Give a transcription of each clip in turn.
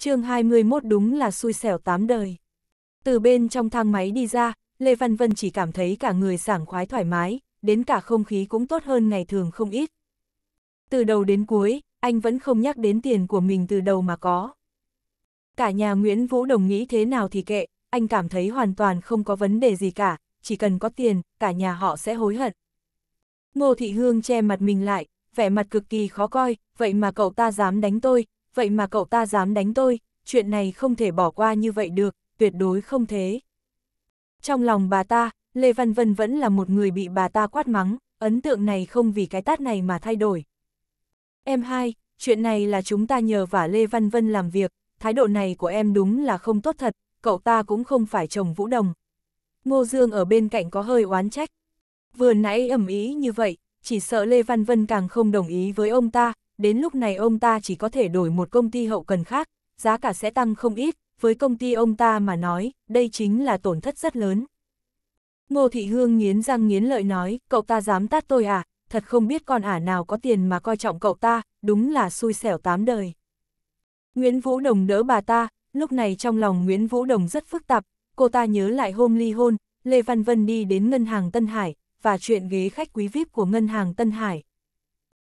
chương 21 đúng là xui xẻo tám đời. Từ bên trong thang máy đi ra, Lê Văn Vân chỉ cảm thấy cả người sảng khoái thoải mái, đến cả không khí cũng tốt hơn ngày thường không ít. Từ đầu đến cuối, anh vẫn không nhắc đến tiền của mình từ đầu mà có. Cả nhà Nguyễn Vũ Đồng nghĩ thế nào thì kệ, anh cảm thấy hoàn toàn không có vấn đề gì cả, chỉ cần có tiền, cả nhà họ sẽ hối hận. Ngô Thị Hương che mặt mình lại, vẻ mặt cực kỳ khó coi, vậy mà cậu ta dám đánh tôi, vậy mà cậu ta dám đánh tôi, chuyện này không thể bỏ qua như vậy được, tuyệt đối không thế. Trong lòng bà ta, Lê Văn Vân vẫn là một người bị bà ta quát mắng, ấn tượng này không vì cái tát này mà thay đổi. Em hai, chuyện này là chúng ta nhờ vả Lê Văn Vân làm việc, thái độ này của em đúng là không tốt thật, cậu ta cũng không phải chồng Vũ Đồng. Ngô Dương ở bên cạnh có hơi oán trách. Vừa nãy ẩm ý như vậy, chỉ sợ Lê Văn Vân càng không đồng ý với ông ta, đến lúc này ông ta chỉ có thể đổi một công ty hậu cần khác, giá cả sẽ tăng không ít, với công ty ông ta mà nói, đây chính là tổn thất rất lớn. Ngô Thị Hương nghiến răng nghiến lợi nói, cậu ta dám tát tôi à, thật không biết con ả nào có tiền mà coi trọng cậu ta, đúng là xui xẻo tám đời. Nguyễn Vũ Đồng đỡ bà ta, lúc này trong lòng Nguyễn Vũ Đồng rất phức tạp, cô ta nhớ lại hôm ly hôn, Lê Văn Vân đi đến ngân hàng Tân Hải, và chuyện ghế khách quý VIP của ngân hàng Tân Hải.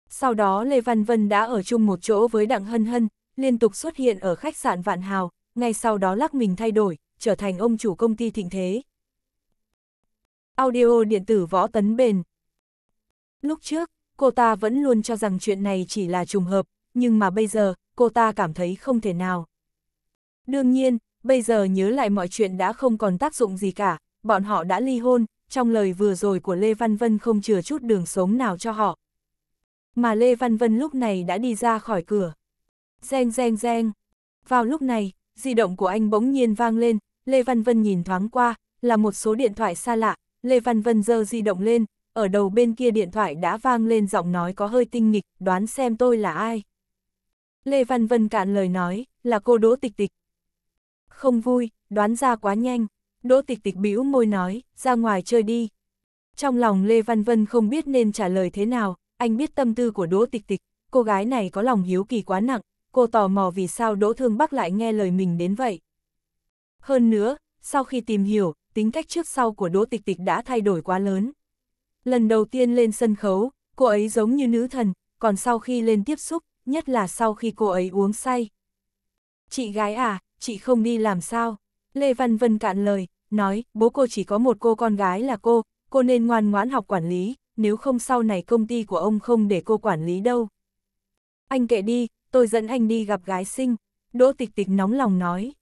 Sau đó Lê Văn Vân đã ở chung một chỗ với Đặng Hân Hân, liên tục xuất hiện ở khách sạn Vạn Hào, ngay sau đó lắc mình thay đổi, trở thành ông chủ công ty thịnh thế. Audio điện tử võ tấn bền Lúc trước, cô ta vẫn luôn cho rằng chuyện này chỉ là trùng hợp, nhưng mà bây giờ, cô ta cảm thấy không thể nào. Đương nhiên, bây giờ nhớ lại mọi chuyện đã không còn tác dụng gì cả, bọn họ đã ly hôn, trong lời vừa rồi của Lê Văn Vân không chừa chút đường sống nào cho họ, mà Lê Văn Vân lúc này đã đi ra khỏi cửa. Reng reng reng. Vào lúc này, di động của anh bỗng nhiên vang lên, Lê Văn Vân nhìn thoáng qua, là một số điện thoại xa lạ, Lê Văn Vân giơ di động lên, ở đầu bên kia điện thoại đã vang lên giọng nói có hơi tinh nghịch, đoán xem tôi là ai. Lê Văn Vân cạn lời nói, là cô Đỗ Tịch Tịch. Không vui, đoán ra quá nhanh, Đỗ Tịch Tịch bĩu môi nói, ra ngoài chơi đi. Trong lòng Lê Văn Vân không biết nên trả lời thế nào, anh biết tâm tư của Đỗ Tịch Tịch, cô gái này có lòng hiếu kỳ quá nặng, cô tò mò vì sao Đỗ Thương Bắc lại nghe lời mình đến vậy. Hơn nữa, sau khi tìm hiểu, tính cách trước sau của Đỗ Tịch Tịch đã thay đổi quá lớn. Lần đầu tiên lên sân khấu, cô ấy giống như nữ thần, còn sau khi lên tiếp xúc, nhất là sau khi cô ấy uống say. Chị gái à, chị không đi làm sao? Lê Văn Vân cạn lời, nói, bố cô chỉ có một cô con gái là cô, cô nên ngoan ngoãn học quản lý, nếu không sau này công ty của ông không để cô quản lý đâu. Anh kệ đi, tôi dẫn anh đi gặp gái sinh, Đỗ Tịch Tịch nóng lòng nói.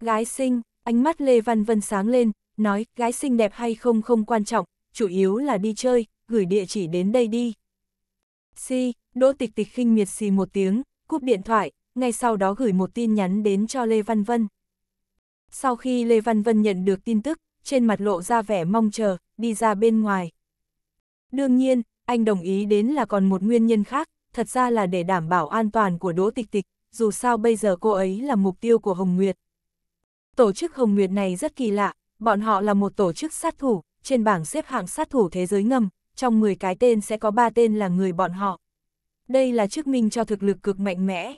Gái sinh, ánh mắt Lê Văn Vân sáng lên, nói gái sinh đẹp hay không không quan trọng, chủ yếu là đi chơi, gửi địa chỉ đến đây đi. Si, Đỗ Tịch Tịch khinh miệt xì một tiếng, cúp điện thoại, ngay sau đó gửi một tin nhắn đến cho Lê Văn Vân. Sau khi Lê Văn Vân nhận được tin tức, trên mặt lộ ra vẻ mong chờ, đi ra bên ngoài, Đương nhiên, anh đồng ý đến là còn một nguyên nhân khác, thật ra là để đảm bảo an toàn của Đỗ Tịch Tịch, dù sao bây giờ cô ấy là mục tiêu của Hồng Nguyệt. Tổ chức Hồng Nguyệt này rất kỳ lạ, bọn họ là một tổ chức sát thủ, trên bảng xếp hạng sát thủ thế giới ngầm, trong 10 cái tên sẽ có 3 tên là người bọn họ. Đây là chứng minh cho thực lực cực mạnh mẽ.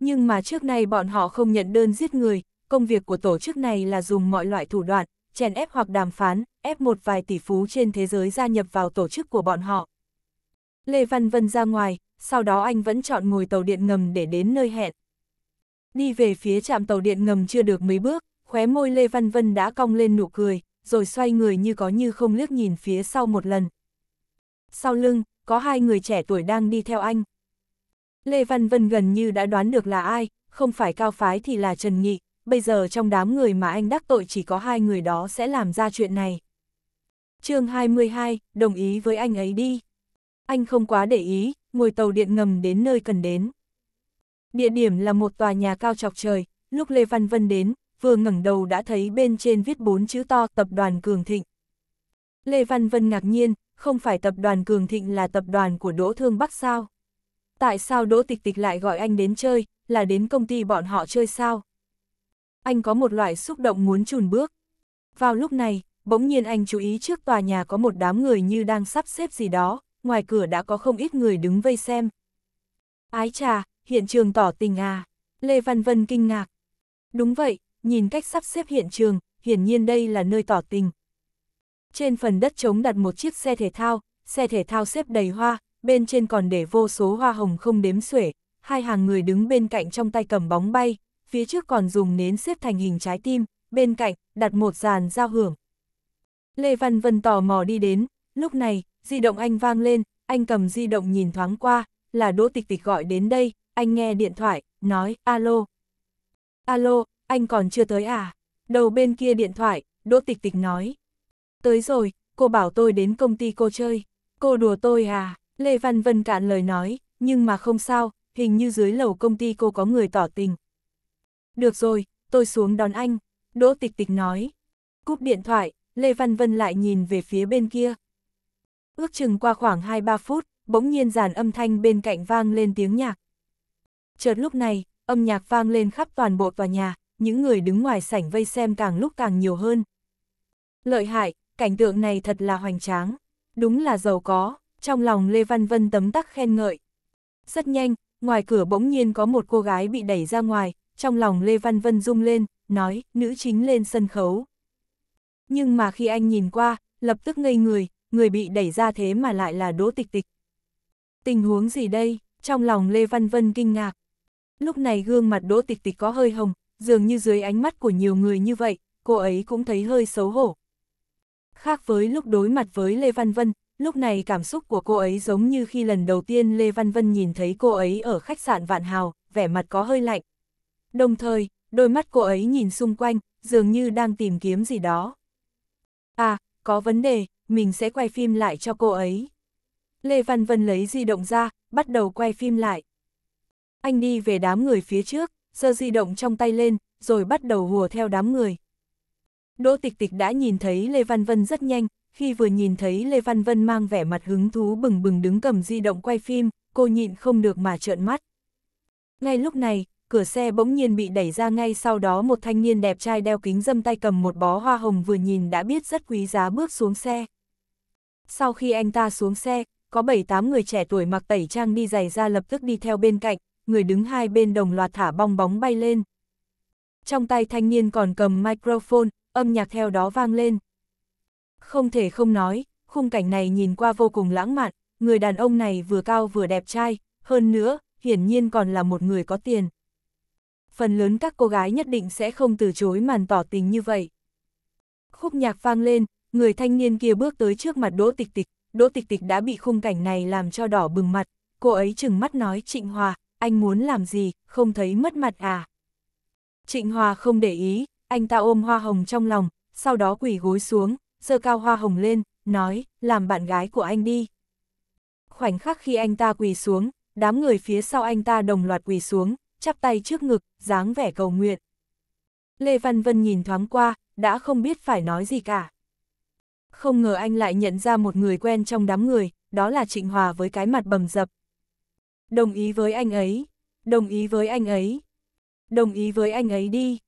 Nhưng mà trước nay bọn họ không nhận đơn giết người, công việc của tổ chức này là dùng mọi loại thủ đoạn, chèn ép hoặc đàm phán, ép một vài tỷ phú trên thế giới gia nhập vào tổ chức của bọn họ. Lê Văn Vân ra ngoài, sau đó anh vẫn chọn ngồi tàu điện ngầm để đến nơi hẹn. Đi về phía trạm tàu điện ngầm chưa được mấy bước, khóe môi Lê Văn Vân đã cong lên nụ cười, rồi xoay người như có như không liếc nhìn phía sau một lần. Sau lưng, có hai người trẻ tuổi đang đi theo anh. Lê Văn Vân gần như đã đoán được là ai, không phải Cao Phái thì là Trần Nghị, bây giờ trong đám người mà anh đắc tội chỉ có hai người đó sẽ làm ra chuyện này. chương 22, đồng ý với anh ấy đi. Anh không quá để ý, ngồi tàu điện ngầm đến nơi cần đến. Địa điểm là một tòa nhà cao chọc trời, lúc Lê Văn Vân đến, vừa ngẩng đầu đã thấy bên trên viết bốn chữ to tập đoàn Cường Thịnh. Lê Văn Vân ngạc nhiên, không phải tập đoàn Cường Thịnh là tập đoàn của Đỗ Thương Bắc sao? Tại sao Đỗ Tịch Tịch lại gọi anh đến chơi, là đến công ty bọn họ chơi sao? Anh có một loại xúc động muốn chùn bước. Vào lúc này, bỗng nhiên anh chú ý trước tòa nhà có một đám người như đang sắp xếp gì đó, ngoài cửa đã có không ít người đứng vây xem. Ái trà, hiện trường tỏ tình à. Lê Văn Vân kinh ngạc. Đúng vậy, nhìn cách sắp xếp hiện trường, hiển nhiên đây là nơi tỏ tình. Trên phần đất trống đặt một chiếc xe thể thao, xe thể thao xếp đầy hoa, bên trên còn để vô số hoa hồng không đếm xuể, hai hàng người đứng bên cạnh trong tay cầm bóng bay, phía trước còn dùng nến xếp thành hình trái tim, bên cạnh, đặt một dàn giao hưởng. Lê Văn Vân tò mò đi đến, lúc này, di động anh vang lên, anh cầm di động nhìn thoáng qua, là Đỗ Tịch Tịch gọi đến đây, anh nghe điện thoại, nói, alo. Alo, anh còn chưa tới à? Đầu bên kia điện thoại, Đỗ Tịch Tịch nói. Tới rồi, cô bảo tôi đến công ty cô chơi. Cô đùa tôi à? Lê Văn Vân cạn lời nói, nhưng mà không sao, hình như dưới lầu công ty cô có người tỏ tình, được rồi, tôi xuống đón anh, Đỗ Tịch Tịch nói. Cúp điện thoại, Lê Văn Vân lại nhìn về phía bên kia. Ước chừng qua khoảng 2-3 phút, bỗng nhiên dàn âm thanh bên cạnh vang lên tiếng nhạc. Chợt lúc này, âm nhạc vang lên khắp toàn bộ tòa nhà, những người đứng ngoài sảnh vây xem càng lúc càng nhiều hơn. Lợi hại, cảnh tượng này thật là hoành tráng, đúng là giàu có, trong lòng Lê Văn Vân tấm tắc khen ngợi. Rất nhanh, ngoài cửa bỗng nhiên có một cô gái bị đẩy ra ngoài, trong lòng Lê Văn Vân rung lên, nói, nữ chính lên sân khấu. Nhưng mà khi anh nhìn qua, lập tức ngây người, người bị đẩy ra thế mà lại là Đỗ Tịch Tịch. Tình huống gì đây? Trong lòng Lê Văn Vân kinh ngạc. Lúc này gương mặt Đỗ Tịch Tịch có hơi hồng, dường như dưới ánh mắt của nhiều người như vậy, cô ấy cũng thấy hơi xấu hổ. Khác với lúc đối mặt với Lê Văn Vân, lúc này cảm xúc của cô ấy giống như khi lần đầu tiên Lê Văn Vân nhìn thấy cô ấy ở khách sạn Vạn Hào, vẻ mặt có hơi lạnh, Đồng thời, đôi mắt cô ấy nhìn xung quanh, dường như đang tìm kiếm gì đó. À, có vấn đề, mình sẽ quay phim lại cho cô ấy. Lê Văn Vân lấy di động ra, bắt đầu quay phim lại. Anh đi về đám người phía trước, giơ di động trong tay lên, rồi bắt đầu hùa theo đám người. Đỗ Tịch Tịch đã nhìn thấy Lê Văn Vân rất nhanh, khi vừa nhìn thấy Lê Văn Vân mang vẻ mặt hứng thú bừng bừng đứng cầm di động quay phim, cô nhịn không được mà trợn mắt. Ngay lúc này, cửa xe bỗng nhiên bị đẩy ra ngay sau đó một thanh niên đẹp trai đeo kính dâm tay cầm một bó hoa hồng vừa nhìn đã biết rất quý giá bước xuống xe. Sau khi anh ta xuống xe, có 7-8 người trẻ tuổi mặc tẩy trang đi giày ra lập tức đi theo bên cạnh, người đứng hai bên đồng loạt thả bong bóng bay lên. Trong tay thanh niên còn cầm microphone, âm nhạc theo đó vang lên. Không thể không nói, khung cảnh này nhìn qua vô cùng lãng mạn, người đàn ông này vừa cao vừa đẹp trai, hơn nữa, hiển nhiên còn là một người có tiền phần lớn các cô gái nhất định sẽ không từ chối màn tỏ tình như vậy. Khúc nhạc vang lên, người thanh niên kia bước tới trước mặt Đỗ Tịch Tịch, Đỗ Tịch Tịch đã bị khung cảnh này làm cho đỏ bừng mặt, cô ấy chừng mắt nói Trịnh Hòa, anh muốn làm gì, không thấy mất mặt à. Trịnh Hòa không để ý, anh ta ôm hoa hồng trong lòng, sau đó quỳ gối xuống, giơ cao hoa hồng lên, nói, làm bạn gái của anh đi. Khoảnh khắc khi anh ta quỳ xuống, đám người phía sau anh ta đồng loạt quỳ xuống, chắp tay trước ngực, dáng vẻ cầu nguyện. Lê Văn Vân nhìn thoáng qua, đã không biết phải nói gì cả. Không ngờ anh lại nhận ra một người quen trong đám người, đó là Trịnh Hòa với cái mặt bầm dập. Đồng ý với anh ấy, đồng ý với anh ấy, đồng ý với anh ấy đi.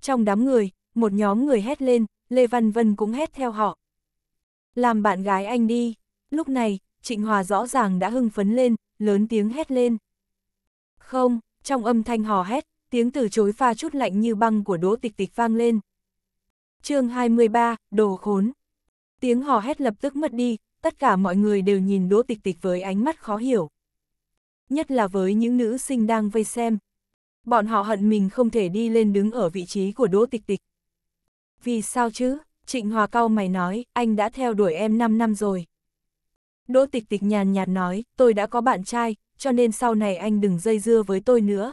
Trong đám người, một nhóm người hét lên, Lê Văn Vân cũng hét theo họ. Làm bạn gái anh đi, lúc này, Trịnh Hòa rõ ràng đã hưng phấn lên, lớn tiếng hét lên. Không, trong âm thanh hò hét, tiếng từ chối pha chút lạnh như băng của đỗ tịch tịch vang lên. chương 23, đồ khốn. Tiếng hò hét lập tức mất đi, tất cả mọi người đều nhìn đỗ tịch tịch với ánh mắt khó hiểu. Nhất là với những nữ sinh đang vây xem. Bọn họ hận mình không thể đi lên đứng ở vị trí của đỗ tịch tịch. Vì sao chứ? Trịnh Hòa Cao mày nói, anh đã theo đuổi em 5 năm rồi. Đỗ tịch tịch nhàn nhạt nói, tôi đã có bạn trai, cho nên sau này anh đừng dây dưa với tôi nữa.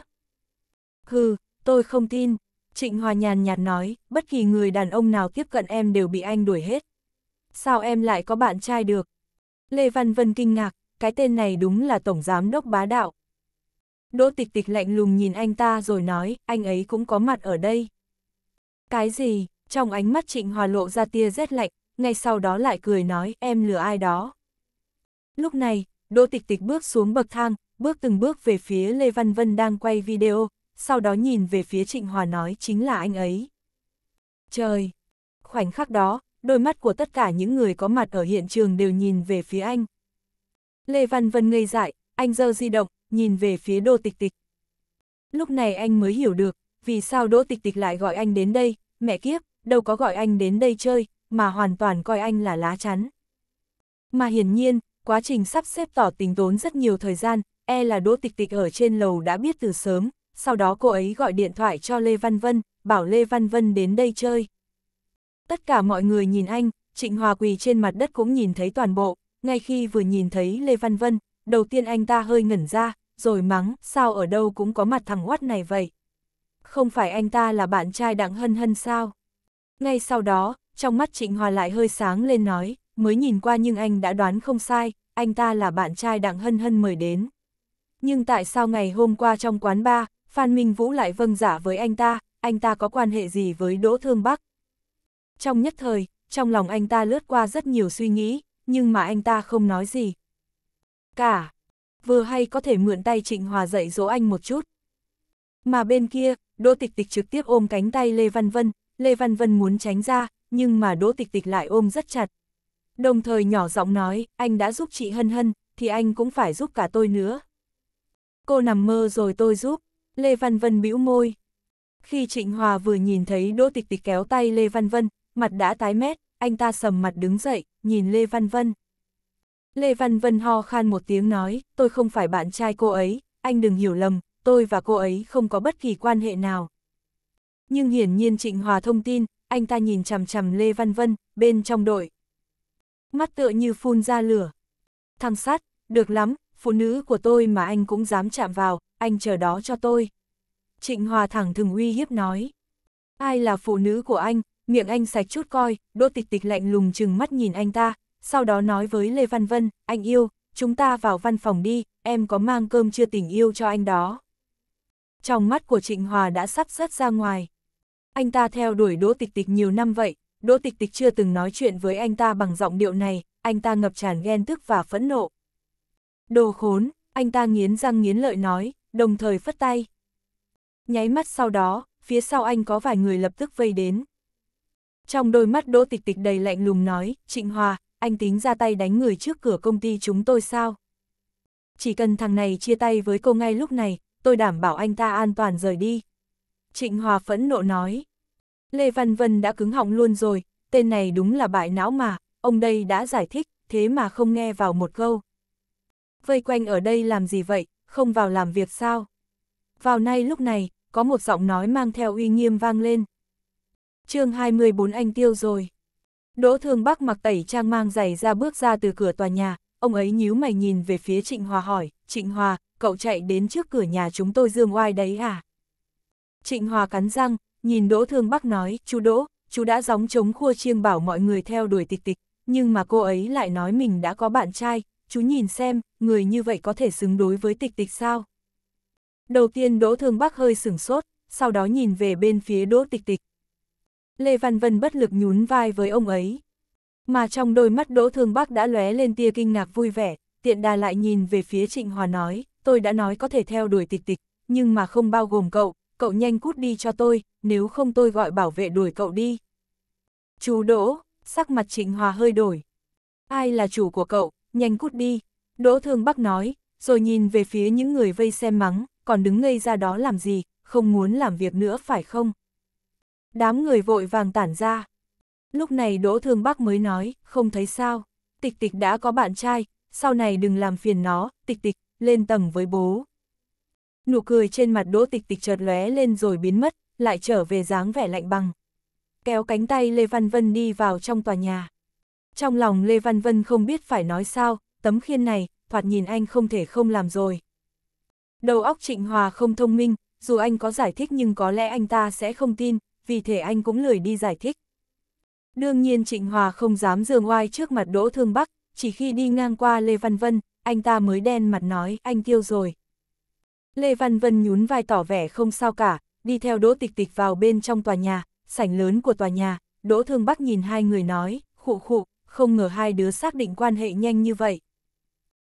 Hừ, tôi không tin. Trịnh Hòa nhàn nhạt nói, bất kỳ người đàn ông nào tiếp cận em đều bị anh đuổi hết. Sao em lại có bạn trai được? Lê Văn Vân kinh ngạc, cái tên này đúng là tổng giám đốc bá đạo. Đỗ tịch tịch lạnh lùng nhìn anh ta rồi nói, anh ấy cũng có mặt ở đây. Cái gì? Trong ánh mắt Trịnh Hòa lộ ra tia rét lạnh, ngay sau đó lại cười nói, em lừa ai đó. Lúc này, Đỗ Tịch Tịch bước xuống bậc thang, bước từng bước về phía Lê Văn Vân đang quay video, sau đó nhìn về phía Trịnh Hòa nói chính là anh ấy. Trời! Khoảnh khắc đó, đôi mắt của tất cả những người có mặt ở hiện trường đều nhìn về phía anh. Lê Văn Vân ngây dại, anh giơ di động, nhìn về phía Đỗ Tịch Tịch. Lúc này anh mới hiểu được, vì sao Đỗ Tịch Tịch lại gọi anh đến đây, mẹ kiếp, đâu có gọi anh đến đây chơi, mà hoàn toàn coi anh là lá chắn. Mà hiển nhiên, quá trình sắp xếp tỏ tình tốn rất nhiều thời gian, e là Đỗ Tịch Tịch ở trên lầu đã biết từ sớm, sau đó cô ấy gọi điện thoại cho Lê Văn Vân, bảo Lê Văn Vân đến đây chơi. Tất cả mọi người nhìn anh, Trịnh Hòa quỳ trên mặt đất cũng nhìn thấy toàn bộ, ngay khi vừa nhìn thấy Lê Văn Vân, đầu tiên anh ta hơi ngẩn ra, rồi mắng, sao ở đâu cũng có mặt thằng quát này vậy? Không phải anh ta là bạn trai đặng hân hân sao? Ngay sau đó, trong mắt Trịnh Hòa lại hơi sáng lên nói, mới nhìn qua nhưng anh đã đoán không sai, anh ta là bạn trai Đặng Hân Hân mời đến. Nhưng tại sao ngày hôm qua trong quán bar, Phan Minh Vũ lại vâng giả dạ với anh ta, anh ta có quan hệ gì với Đỗ Thương Bắc? Trong nhất thời, trong lòng anh ta lướt qua rất nhiều suy nghĩ, nhưng mà anh ta không nói gì. Cả, vừa hay có thể mượn tay Trịnh Hòa dạy dỗ anh một chút. Mà bên kia, Đỗ Tịch Tịch trực tiếp ôm cánh tay Lê Văn Vân, Lê Văn Vân muốn tránh ra, nhưng mà Đỗ Tịch Tịch lại ôm rất chặt đồng thời nhỏ giọng nói, anh đã giúp chị Hân Hân, thì anh cũng phải giúp cả tôi nữa. Cô nằm mơ rồi tôi giúp, Lê Văn Vân bĩu môi. Khi Trịnh Hòa vừa nhìn thấy Đỗ Tịch Tịch kéo tay Lê Văn Vân, mặt đã tái mét, anh ta sầm mặt đứng dậy, nhìn Lê Văn Vân. Lê Văn Vân ho khan một tiếng nói, tôi không phải bạn trai cô ấy, anh đừng hiểu lầm, tôi và cô ấy không có bất kỳ quan hệ nào. Nhưng hiển nhiên Trịnh Hòa thông tin, anh ta nhìn chằm chằm Lê Văn Vân, bên trong đội, mắt tựa như phun ra lửa. Thằng sát, được lắm, phụ nữ của tôi mà anh cũng dám chạm vào, anh chờ đó cho tôi. Trịnh Hòa thẳng thừng uy hiếp nói. Ai là phụ nữ của anh, miệng anh sạch chút coi, đỗ tịch tịch lạnh lùng chừng mắt nhìn anh ta, sau đó nói với Lê Văn Vân, anh yêu, chúng ta vào văn phòng đi, em có mang cơm chưa tình yêu cho anh đó. Trong mắt của Trịnh Hòa đã sắp rớt ra ngoài. Anh ta theo đuổi đỗ tịch tịch nhiều năm vậy, Đỗ Tịch Tịch chưa từng nói chuyện với anh ta bằng giọng điệu này, anh ta ngập tràn ghen tức và phẫn nộ. Đồ khốn, anh ta nghiến răng nghiến lợi nói, đồng thời phất tay. Nháy mắt sau đó, phía sau anh có vài người lập tức vây đến. Trong đôi mắt Đỗ Tịch Tịch đầy lạnh lùng nói, Trịnh Hòa, anh tính ra tay đánh người trước cửa công ty chúng tôi sao? Chỉ cần thằng này chia tay với cô ngay lúc này, tôi đảm bảo anh ta an toàn rời đi. Trịnh Hòa phẫn nộ nói. Lê Văn Vân đã cứng họng luôn rồi, tên này đúng là bại não mà, ông đây đã giải thích, thế mà không nghe vào một câu. Vây quanh ở đây làm gì vậy, không vào làm việc sao? Vào nay lúc này, có một giọng nói mang theo uy nghiêm vang lên. chương 24 anh tiêu rồi. Đỗ Thương Bắc mặc tẩy trang mang giày ra bước ra từ cửa tòa nhà, ông ấy nhíu mày nhìn về phía Trịnh Hòa hỏi, Trịnh Hòa, cậu chạy đến trước cửa nhà chúng tôi dương oai đấy à? Trịnh Hòa cắn răng, nhìn Đỗ Thương Bắc nói, chú Đỗ, chú đã gióng trống khua chiêng bảo mọi người theo đuổi tịch tịch, nhưng mà cô ấy lại nói mình đã có bạn trai, chú nhìn xem, người như vậy có thể xứng đối với tịch tịch sao? Đầu tiên Đỗ Thương Bắc hơi sửng sốt, sau đó nhìn về bên phía Đỗ Tịch Tịch. Lê Văn Vân bất lực nhún vai với ông ấy. Mà trong đôi mắt Đỗ Thương Bắc đã lóe lên tia kinh ngạc vui vẻ, tiện đà lại nhìn về phía Trịnh Hòa nói, tôi đã nói có thể theo đuổi Tịch Tịch, nhưng mà không bao gồm cậu, cậu nhanh cút đi cho tôi, nếu không tôi gọi bảo vệ đuổi cậu đi. Chú Đỗ, sắc mặt Trịnh Hòa hơi đổi. Ai là chủ của cậu, nhanh cút đi. Đỗ Thường Bắc nói, rồi nhìn về phía những người vây xem mắng, còn đứng ngây ra đó làm gì, không muốn làm việc nữa phải không? Đám người vội vàng tản ra. Lúc này Đỗ Thường Bắc mới nói, không thấy sao, tịch tịch đã có bạn trai, sau này đừng làm phiền nó, tịch tịch, lên tầng với bố. Nụ cười trên mặt đỗ tịch tịch chợt lóe lên rồi biến mất, lại trở về dáng vẻ lạnh băng. Kéo cánh tay Lê Văn Vân đi vào trong tòa nhà. Trong lòng Lê Văn Vân không biết phải nói sao, tấm khiên này, thoạt nhìn anh không thể không làm rồi. Đầu óc Trịnh Hòa không thông minh, dù anh có giải thích nhưng có lẽ anh ta sẽ không tin, vì thế anh cũng lười đi giải thích. Đương nhiên Trịnh Hòa không dám dường oai trước mặt Đỗ Thương Bắc, chỉ khi đi ngang qua Lê Văn Vân, anh ta mới đen mặt nói anh tiêu rồi. Lê Văn Vân nhún vai tỏ vẻ không sao cả, đi theo Đỗ Tịch Tịch vào bên trong tòa nhà, sảnh lớn của tòa nhà, Đỗ Thương Bắc nhìn hai người nói, khụ khụ, không ngờ hai đứa xác định quan hệ nhanh như vậy.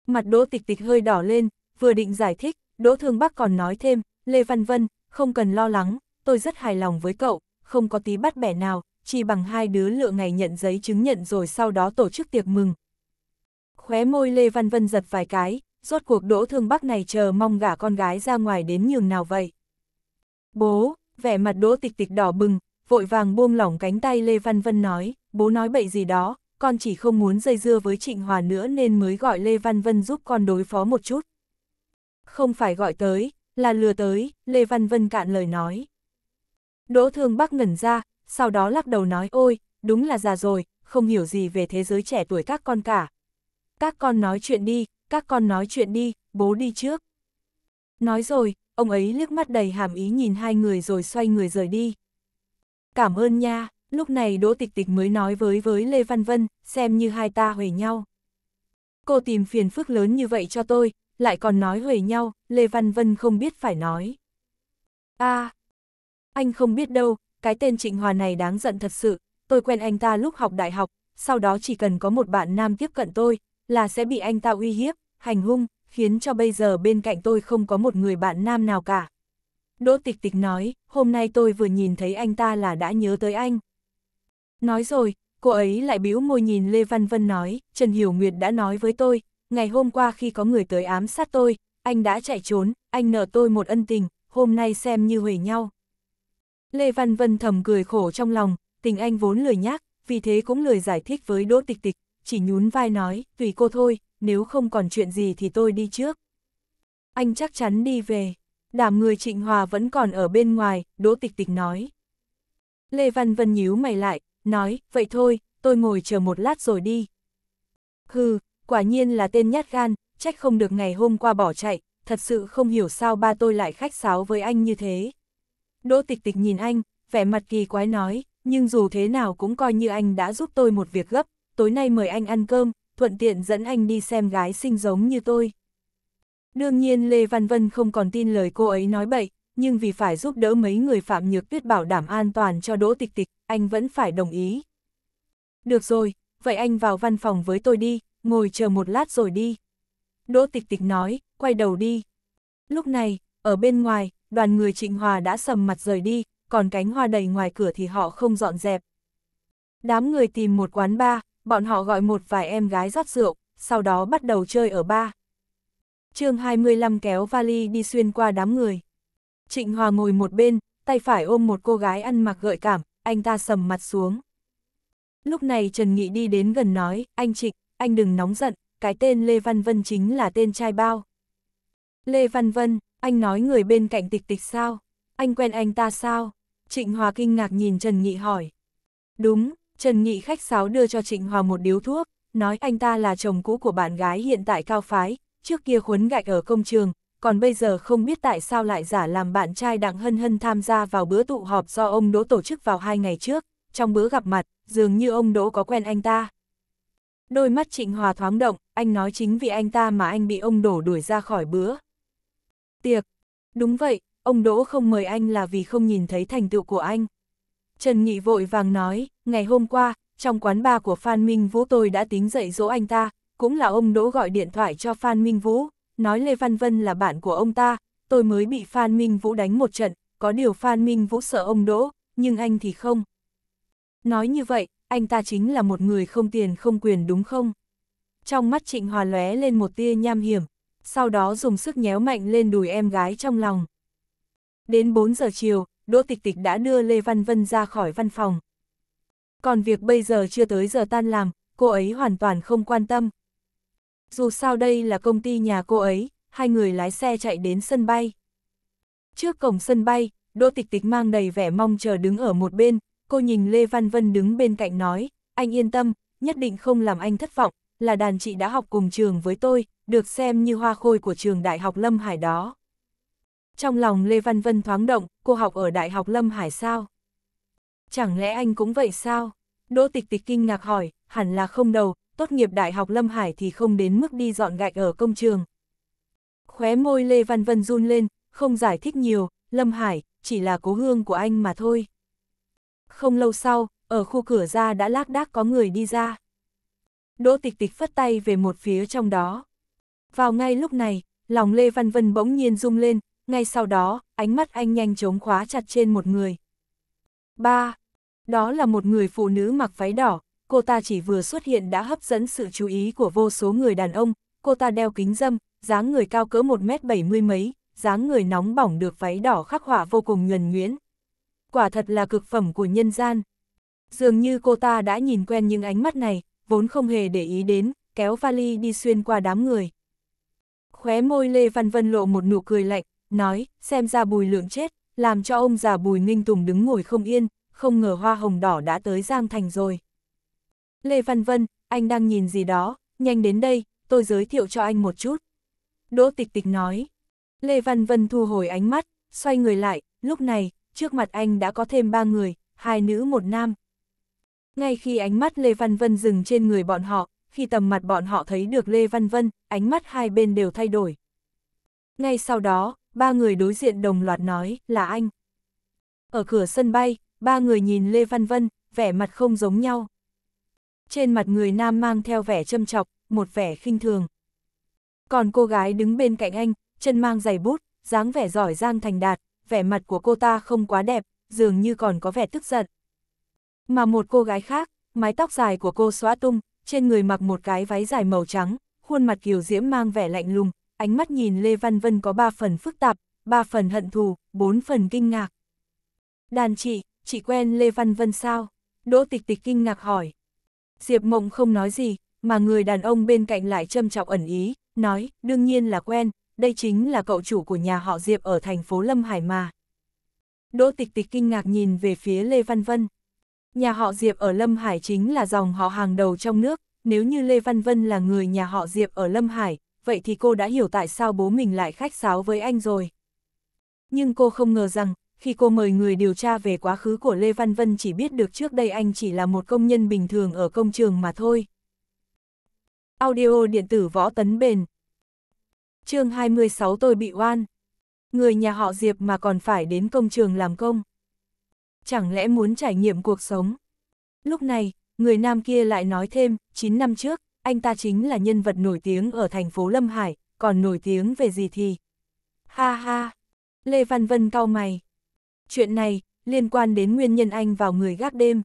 Mặt Đỗ Tịch Tịch hơi đỏ lên, vừa định giải thích, Đỗ Thương Bắc còn nói thêm, Lê Văn Vân, không cần lo lắng, tôi rất hài lòng với cậu, không có tí bắt bẻ nào, chỉ bằng hai đứa lựa ngày nhận giấy chứng nhận rồi sau đó tổ chức tiệc mừng. Khóe môi Lê Văn Vân giật vài cái, rốt cuộc Đỗ Thương Bắc này chờ mong gả con gái ra ngoài đến nhường nào vậy. Bố, vẻ mặt Đỗ Tịch Tịch đỏ bừng, vội vàng buông lỏng cánh tay Lê Văn Vân nói, bố nói bậy gì đó, con chỉ không muốn dây dưa với Trịnh Hòa nữa nên mới gọi Lê Văn Vân giúp con đối phó một chút. Không phải gọi tới, là lừa tới, Lê Văn Vân cạn lời nói. Đỗ Thương Bắc ngẩn ra, sau đó lắc đầu nói ôi, đúng là già rồi, không hiểu gì về thế giới trẻ tuổi các con cả. Các con nói chuyện đi, các con nói chuyện đi, bố đi trước. Nói rồi, ông ấy liếc mắt đầy hàm ý nhìn hai người rồi xoay người rời đi. Cảm ơn nha, lúc này Đỗ Tịch Tịch mới nói với với Lê Văn Vân, xem như hai ta huề nhau. Cô tìm phiền phức lớn như vậy cho tôi, lại còn nói huề nhau, Lê Văn Vân không biết phải nói. a à, anh không biết đâu, cái tên Trịnh Hòa này đáng giận thật sự, tôi quen anh ta lúc học đại học, sau đó chỉ cần có một bạn nam tiếp cận tôi, là sẽ bị anh ta uy hiếp, hành hung, khiến cho bây giờ bên cạnh tôi không có một người bạn nam nào cả. Đỗ Tịch Tịch nói, hôm nay tôi vừa nhìn thấy anh ta là đã nhớ tới anh. Nói rồi, cô ấy lại bĩu môi nhìn Lê Văn Vân nói, Trần Hiểu Nguyệt đã nói với tôi, ngày hôm qua khi có người tới ám sát tôi, anh đã chạy trốn, anh nợ tôi một ân tình, hôm nay xem như huề nhau. Lê Văn Vân thầm cười khổ trong lòng, tình anh vốn lười nhác, vì thế cũng lười giải thích với Đỗ Tịch Tịch, chỉ nhún vai nói, tùy cô thôi, nếu không còn chuyện gì thì tôi đi trước. Anh chắc chắn đi về. Đảm người Trịnh Hòa vẫn còn ở bên ngoài, Đỗ Tịch Tịch nói. Lê Văn Vân nhíu mày lại, nói, vậy thôi, tôi ngồi chờ một lát rồi đi. Hừ, quả nhiên là tên nhát gan, trách không được ngày hôm qua bỏ chạy, thật sự không hiểu sao ba tôi lại khách sáo với anh như thế. Đỗ Tịch Tịch nhìn anh, vẻ mặt kỳ quái nói, nhưng dù thế nào cũng coi như anh đã giúp tôi một việc gấp, tối nay mời anh ăn cơm, thuận tiện dẫn anh đi xem gái xinh giống như tôi. Đương nhiên Lê Văn Vân không còn tin lời cô ấy nói bậy, nhưng vì phải giúp đỡ mấy người Phạm Nhược Tuyết bảo đảm an toàn cho Đỗ Tịch Tịch, anh vẫn phải đồng ý. Được rồi, vậy anh vào văn phòng với tôi đi, ngồi chờ một lát rồi đi. Đỗ Tịch Tịch nói, quay đầu đi. Lúc này, ở bên ngoài, đoàn người Trịnh Hòa đã sầm mặt rời đi, còn cánh hoa đầy ngoài cửa thì họ không dọn dẹp. Đám người tìm một quán bar, bọn họ gọi một vài em gái rót rượu, sau đó bắt đầu chơi ở ba. chương 25 kéo vali đi xuyên qua đám người. Trịnh Hòa ngồi một bên, tay phải ôm một cô gái ăn mặc gợi cảm, anh ta sầm mặt xuống. Lúc này Trần Nghị đi đến gần nói, anh Trịnh, anh đừng nóng giận, cái tên Lê Văn Vân chính là tên trai bao. Lê Văn Vân, anh nói người bên cạnh tịch tịch sao? Anh quen anh ta sao? Trịnh Hòa kinh ngạc nhìn Trần Nghị hỏi. Đúng, Trần Nghị khách sáo đưa cho Trịnh Hòa một điếu thuốc, nói anh ta là chồng cũ của bạn gái hiện tại cao phái, trước kia khuấn gạch ở công trường, còn bây giờ không biết tại sao lại giả làm bạn trai Đặng Hân Hân tham gia vào bữa tụ họp do ông Đỗ tổ chức vào hai ngày trước, trong bữa gặp mặt, dường như ông Đỗ có quen anh ta. Đôi mắt Trịnh Hòa thoáng động, anh nói chính vì anh ta mà anh bị ông Đỗ đuổi ra khỏi bữa. Tiệc. Đúng vậy, ông Đỗ không mời anh là vì không nhìn thấy thành tựu của anh. Trần Nghị vội vàng nói, ngày hôm qua, trong quán ba của Phan Minh Vũ tôi đã tính dạy dỗ anh ta, cũng là ông Đỗ gọi điện thoại cho Phan Minh Vũ, nói Lê Văn Vân là bạn của ông ta, tôi mới bị Phan Minh Vũ đánh một trận, có điều Phan Minh Vũ sợ ông Đỗ, nhưng anh thì không. Nói như vậy, anh ta chính là một người không tiền không quyền đúng không? Trong mắt Trịnh Hòa lóe lên một tia nham hiểm, sau đó dùng sức nhéo mạnh lên đùi em gái trong lòng. Đến 4 giờ chiều, Đỗ Tịch Tịch đã đưa Lê Văn Vân ra khỏi văn phòng. Còn việc bây giờ chưa tới giờ tan làm, cô ấy hoàn toàn không quan tâm. Dù sao đây là công ty nhà cô ấy, hai người lái xe chạy đến sân bay. Trước cổng sân bay, Đỗ Tịch Tịch mang đầy vẻ mong chờ đứng ở một bên, cô nhìn Lê Văn Vân đứng bên cạnh nói, anh yên tâm, nhất định không làm anh thất vọng, là đàn chị đã học cùng trường với tôi, được xem như hoa khôi của trường Đại học Lâm Hải đó trong lòng Lê Văn Vân thoáng động, cô học ở Đại học Lâm Hải sao? Chẳng lẽ anh cũng vậy sao? Đỗ Tịch Tịch kinh ngạc hỏi, hẳn là không đầu, tốt nghiệp Đại học Lâm Hải thì không đến mức đi dọn gạch ở công trường. Khóe môi Lê Văn Vân run lên, không giải thích nhiều, Lâm Hải, chỉ là cố hương của anh mà thôi. Không lâu sau, ở khu cửa ra đã lác đác có người đi ra. Đỗ Tịch Tịch phất tay về một phía trong đó. Vào ngay lúc này, lòng Lê Văn Vân bỗng nhiên rung lên, ngay sau đó, ánh mắt anh nhanh chóng khóa chặt trên một người. 3. Đó là một người phụ nữ mặc váy đỏ, cô ta chỉ vừa xuất hiện đã hấp dẫn sự chú ý của vô số người đàn ông, cô ta đeo kính dâm, dáng người cao cỡ 1m70 mấy, dáng người nóng bỏng được váy đỏ khắc họa vô cùng nhuần nhuyễn. Quả thật là cực phẩm của nhân gian. Dường như cô ta đã nhìn quen những ánh mắt này, vốn không hề để ý đến, kéo vali đi xuyên qua đám người. Khóe môi Lê Văn Vân lộ một nụ cười lạnh, nói, xem ra bùi lượng chết, làm cho ông già bùi ninh tùng đứng ngồi không yên, không ngờ hoa hồng đỏ đã tới Giang Thành rồi. Lê Văn Vân, anh đang nhìn gì đó, nhanh đến đây, tôi giới thiệu cho anh một chút. Đỗ Tịch Tịch nói. Lê Văn Vân thu hồi ánh mắt, xoay người lại, lúc này, trước mặt anh đã có thêm ba người, hai nữ một nam. Ngay khi ánh mắt Lê Văn Vân dừng trên người bọn họ, khi tầm mặt bọn họ thấy được Lê Văn Vân, ánh mắt hai bên đều thay đổi. Ngay sau đó, ba người đối diện đồng loạt nói, là anh. Ở cửa sân bay, ba người nhìn Lê Văn Vân, vẻ mặt không giống nhau. Trên mặt người nam mang theo vẻ châm chọc, một vẻ khinh thường. Còn cô gái đứng bên cạnh anh, chân mang giày bút, dáng vẻ giỏi giang thành đạt, vẻ mặt của cô ta không quá đẹp, dường như còn có vẻ tức giận. Mà một cô gái khác, mái tóc dài của cô xóa tung, trên người mặc một cái váy dài màu trắng, khuôn mặt kiều diễm mang vẻ lạnh lùng, ánh mắt nhìn Lê Văn Vân có ba phần phức tạp, ba phần hận thù, bốn phần kinh ngạc. Đàn chị, chị quen Lê Văn Vân sao? Đỗ tịch tịch kinh ngạc hỏi. Diệp mộng không nói gì, mà người đàn ông bên cạnh lại châm trọng ẩn ý, nói, đương nhiên là quen, đây chính là cậu chủ của nhà họ Diệp ở thành phố Lâm Hải mà. Đỗ tịch tịch kinh ngạc nhìn về phía Lê Văn Vân. Nhà họ Diệp ở Lâm Hải chính là dòng họ hàng đầu trong nước, nếu như Lê Văn Vân là người nhà họ Diệp ở Lâm Hải, vậy thì cô đã hiểu tại sao bố mình lại khách sáo với anh rồi. Nhưng cô không ngờ rằng, khi cô mời người điều tra về quá khứ của Lê Văn Vân chỉ biết được trước đây anh chỉ là một công nhân bình thường ở công trường mà thôi. Audio điện tử võ tấn bền chương 26 tôi bị oan. Người nhà họ Diệp mà còn phải đến công trường làm công. Chẳng lẽ muốn trải nghiệm cuộc sống? Lúc này, người nam kia lại nói thêm, 9 năm trước, anh ta chính là nhân vật nổi tiếng ở thành phố Lâm Hải, còn nổi tiếng về gì thì... Ha ha! Lê Văn Vân cau mày. Chuyện này, liên quan đến nguyên nhân anh vào người gác đêm.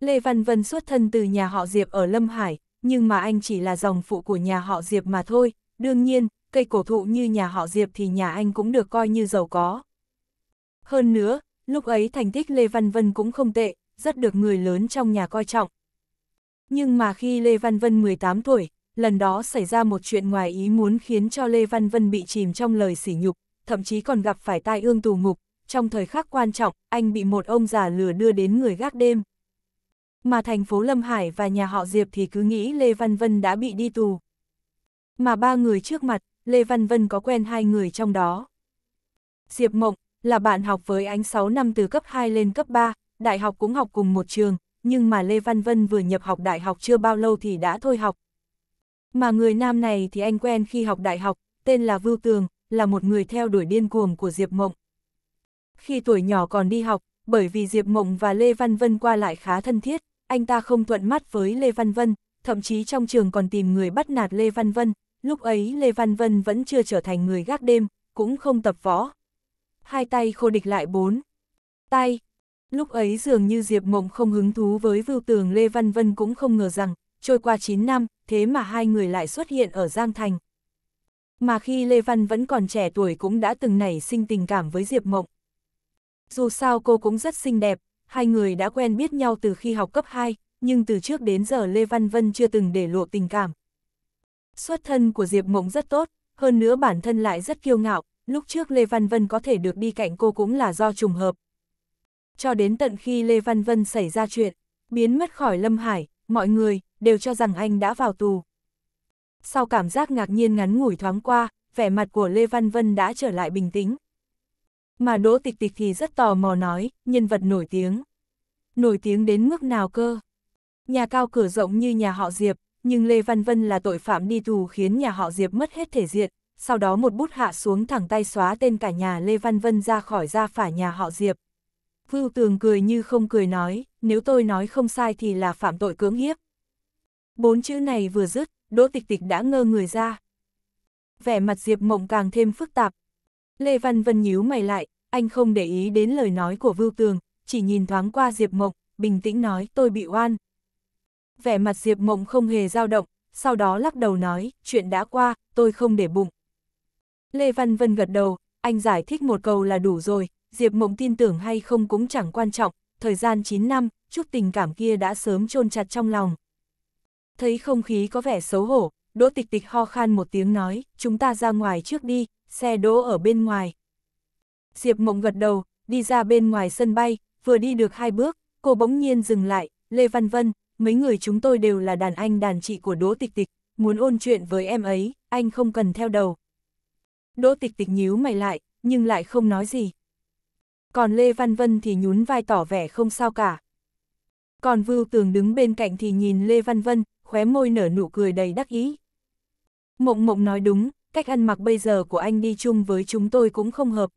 Lê Văn Vân xuất thân từ nhà họ Diệp ở Lâm Hải, nhưng mà anh chỉ là dòng phụ của nhà họ Diệp mà thôi, đương nhiên, cây cổ thụ như nhà họ Diệp thì nhà anh cũng được coi như giàu có. Hơn nữa, lúc ấy thành tích Lê Văn Vân cũng không tệ, rất được người lớn trong nhà coi trọng, nhưng mà khi Lê Văn Vân 18 tuổi, lần đó xảy ra một chuyện ngoài ý muốn khiến cho Lê Văn Vân bị chìm trong lời sỉ nhục, thậm chí còn gặp phải tai ương tù ngục. Trong thời khắc quan trọng, anh bị một ông già lừa đưa đến người gác đêm. Mà thành phố Lâm Hải và nhà họ Diệp thì cứ nghĩ Lê Văn Vân đã bị đi tù. Mà ba người trước mặt, Lê Văn Vân có quen hai người trong đó. Diệp Mộng, là bạn học với ánh 6 năm từ cấp 2 lên cấp 3, đại học cũng học cùng một trường, nhưng mà Lê Văn Vân vừa nhập học đại học chưa bao lâu thì đã thôi học. Mà người nam này thì anh quen khi học đại học, tên là Vưu Tường, là một người theo đuổi điên cuồng của Diệp Mộng. Khi tuổi nhỏ còn đi học, bởi vì Diệp Mộng và Lê Văn Vân qua lại khá thân thiết, anh ta không thuận mắt với Lê Văn Vân, thậm chí trong trường còn tìm người bắt nạt Lê Văn Vân, lúc ấy Lê Văn Vân vẫn chưa trở thành người gác đêm, cũng không tập võ. Hai tay khô địch lại bốn. Tay, Lúc ấy dường như Diệp Mộng không hứng thú với vưu tường Lê Văn Vân cũng không ngờ rằng, trôi qua 9 năm, thế mà hai người lại xuất hiện ở Giang Thành. Mà khi Lê Văn vẫn còn trẻ tuổi cũng đã từng nảy sinh tình cảm với Diệp Mộng. Dù sao cô cũng rất xinh đẹp, hai người đã quen biết nhau từ khi học cấp 2, nhưng từ trước đến giờ Lê Văn Vân chưa từng để lộ tình cảm. Xuất thân của Diệp Mộng rất tốt, hơn nữa bản thân lại rất kiêu ngạo, lúc trước Lê Văn Vân có thể được đi cạnh cô cũng là do trùng hợp, cho đến tận khi Lê Văn Vân xảy ra chuyện, biến mất khỏi Lâm Hải, mọi người đều cho rằng anh đã vào tù. Sau cảm giác ngạc nhiên ngắn ngủi thoáng qua, vẻ mặt của Lê Văn Vân đã trở lại bình tĩnh. Mà Đỗ Tịch Tịch thì rất tò mò nói, nhân vật nổi tiếng. Nổi tiếng đến mức nào cơ? Nhà cao cửa rộng như nhà họ Diệp, nhưng Lê Văn Vân là tội phạm đi tù khiến nhà họ Diệp mất hết thể diện, sau đó một bút hạ xuống thẳng tay xóa tên cả nhà Lê Văn Vân ra khỏi gia phả nhà họ Diệp, Vưu Tường cười như không cười nói, nếu tôi nói không sai thì là phạm tội cưỡng hiếp. Bốn chữ này vừa dứt, Đỗ Tịch Tịch đã ngơ người ra. Vẻ mặt Diệp Mộng càng thêm phức tạp. Lê Văn Vân nhíu mày lại, anh không để ý đến lời nói của Vưu Tường, chỉ nhìn thoáng qua Diệp Mộng, bình tĩnh nói tôi bị oan. Vẻ mặt Diệp Mộng không hề dao động, sau đó lắc đầu nói, chuyện đã qua, tôi không để bụng. Lê Văn Vân gật đầu, anh giải thích một câu là đủ rồi, Diệp Mộng tin tưởng hay không cũng chẳng quan trọng, thời gian 9 năm, chút tình cảm kia đã sớm chôn chặt trong lòng. Thấy không khí có vẻ xấu hổ, Đỗ Tịch Tịch ho khan một tiếng nói, chúng ta ra ngoài trước đi, xe đỗ ở bên ngoài. Diệp Mộng gật đầu, đi ra bên ngoài sân bay, vừa đi được hai bước, cô bỗng nhiên dừng lại, Lê Văn Vân, mấy người chúng tôi đều là đàn anh đàn chị của Đỗ Tịch Tịch, muốn ôn chuyện với em ấy, anh không cần theo đầu. Đỗ Tịch Tịch nhíu mày lại, nhưng lại không nói gì còn Lê Văn Vân thì nhún vai tỏ vẻ không sao cả. Còn Vưu Tường đứng bên cạnh thì nhìn Lê Văn Vân, khóe môi nở nụ cười đầy đắc ý. Mộng Mộng nói đúng, cách ăn mặc bây giờ của anh đi chung với chúng tôi cũng không hợp.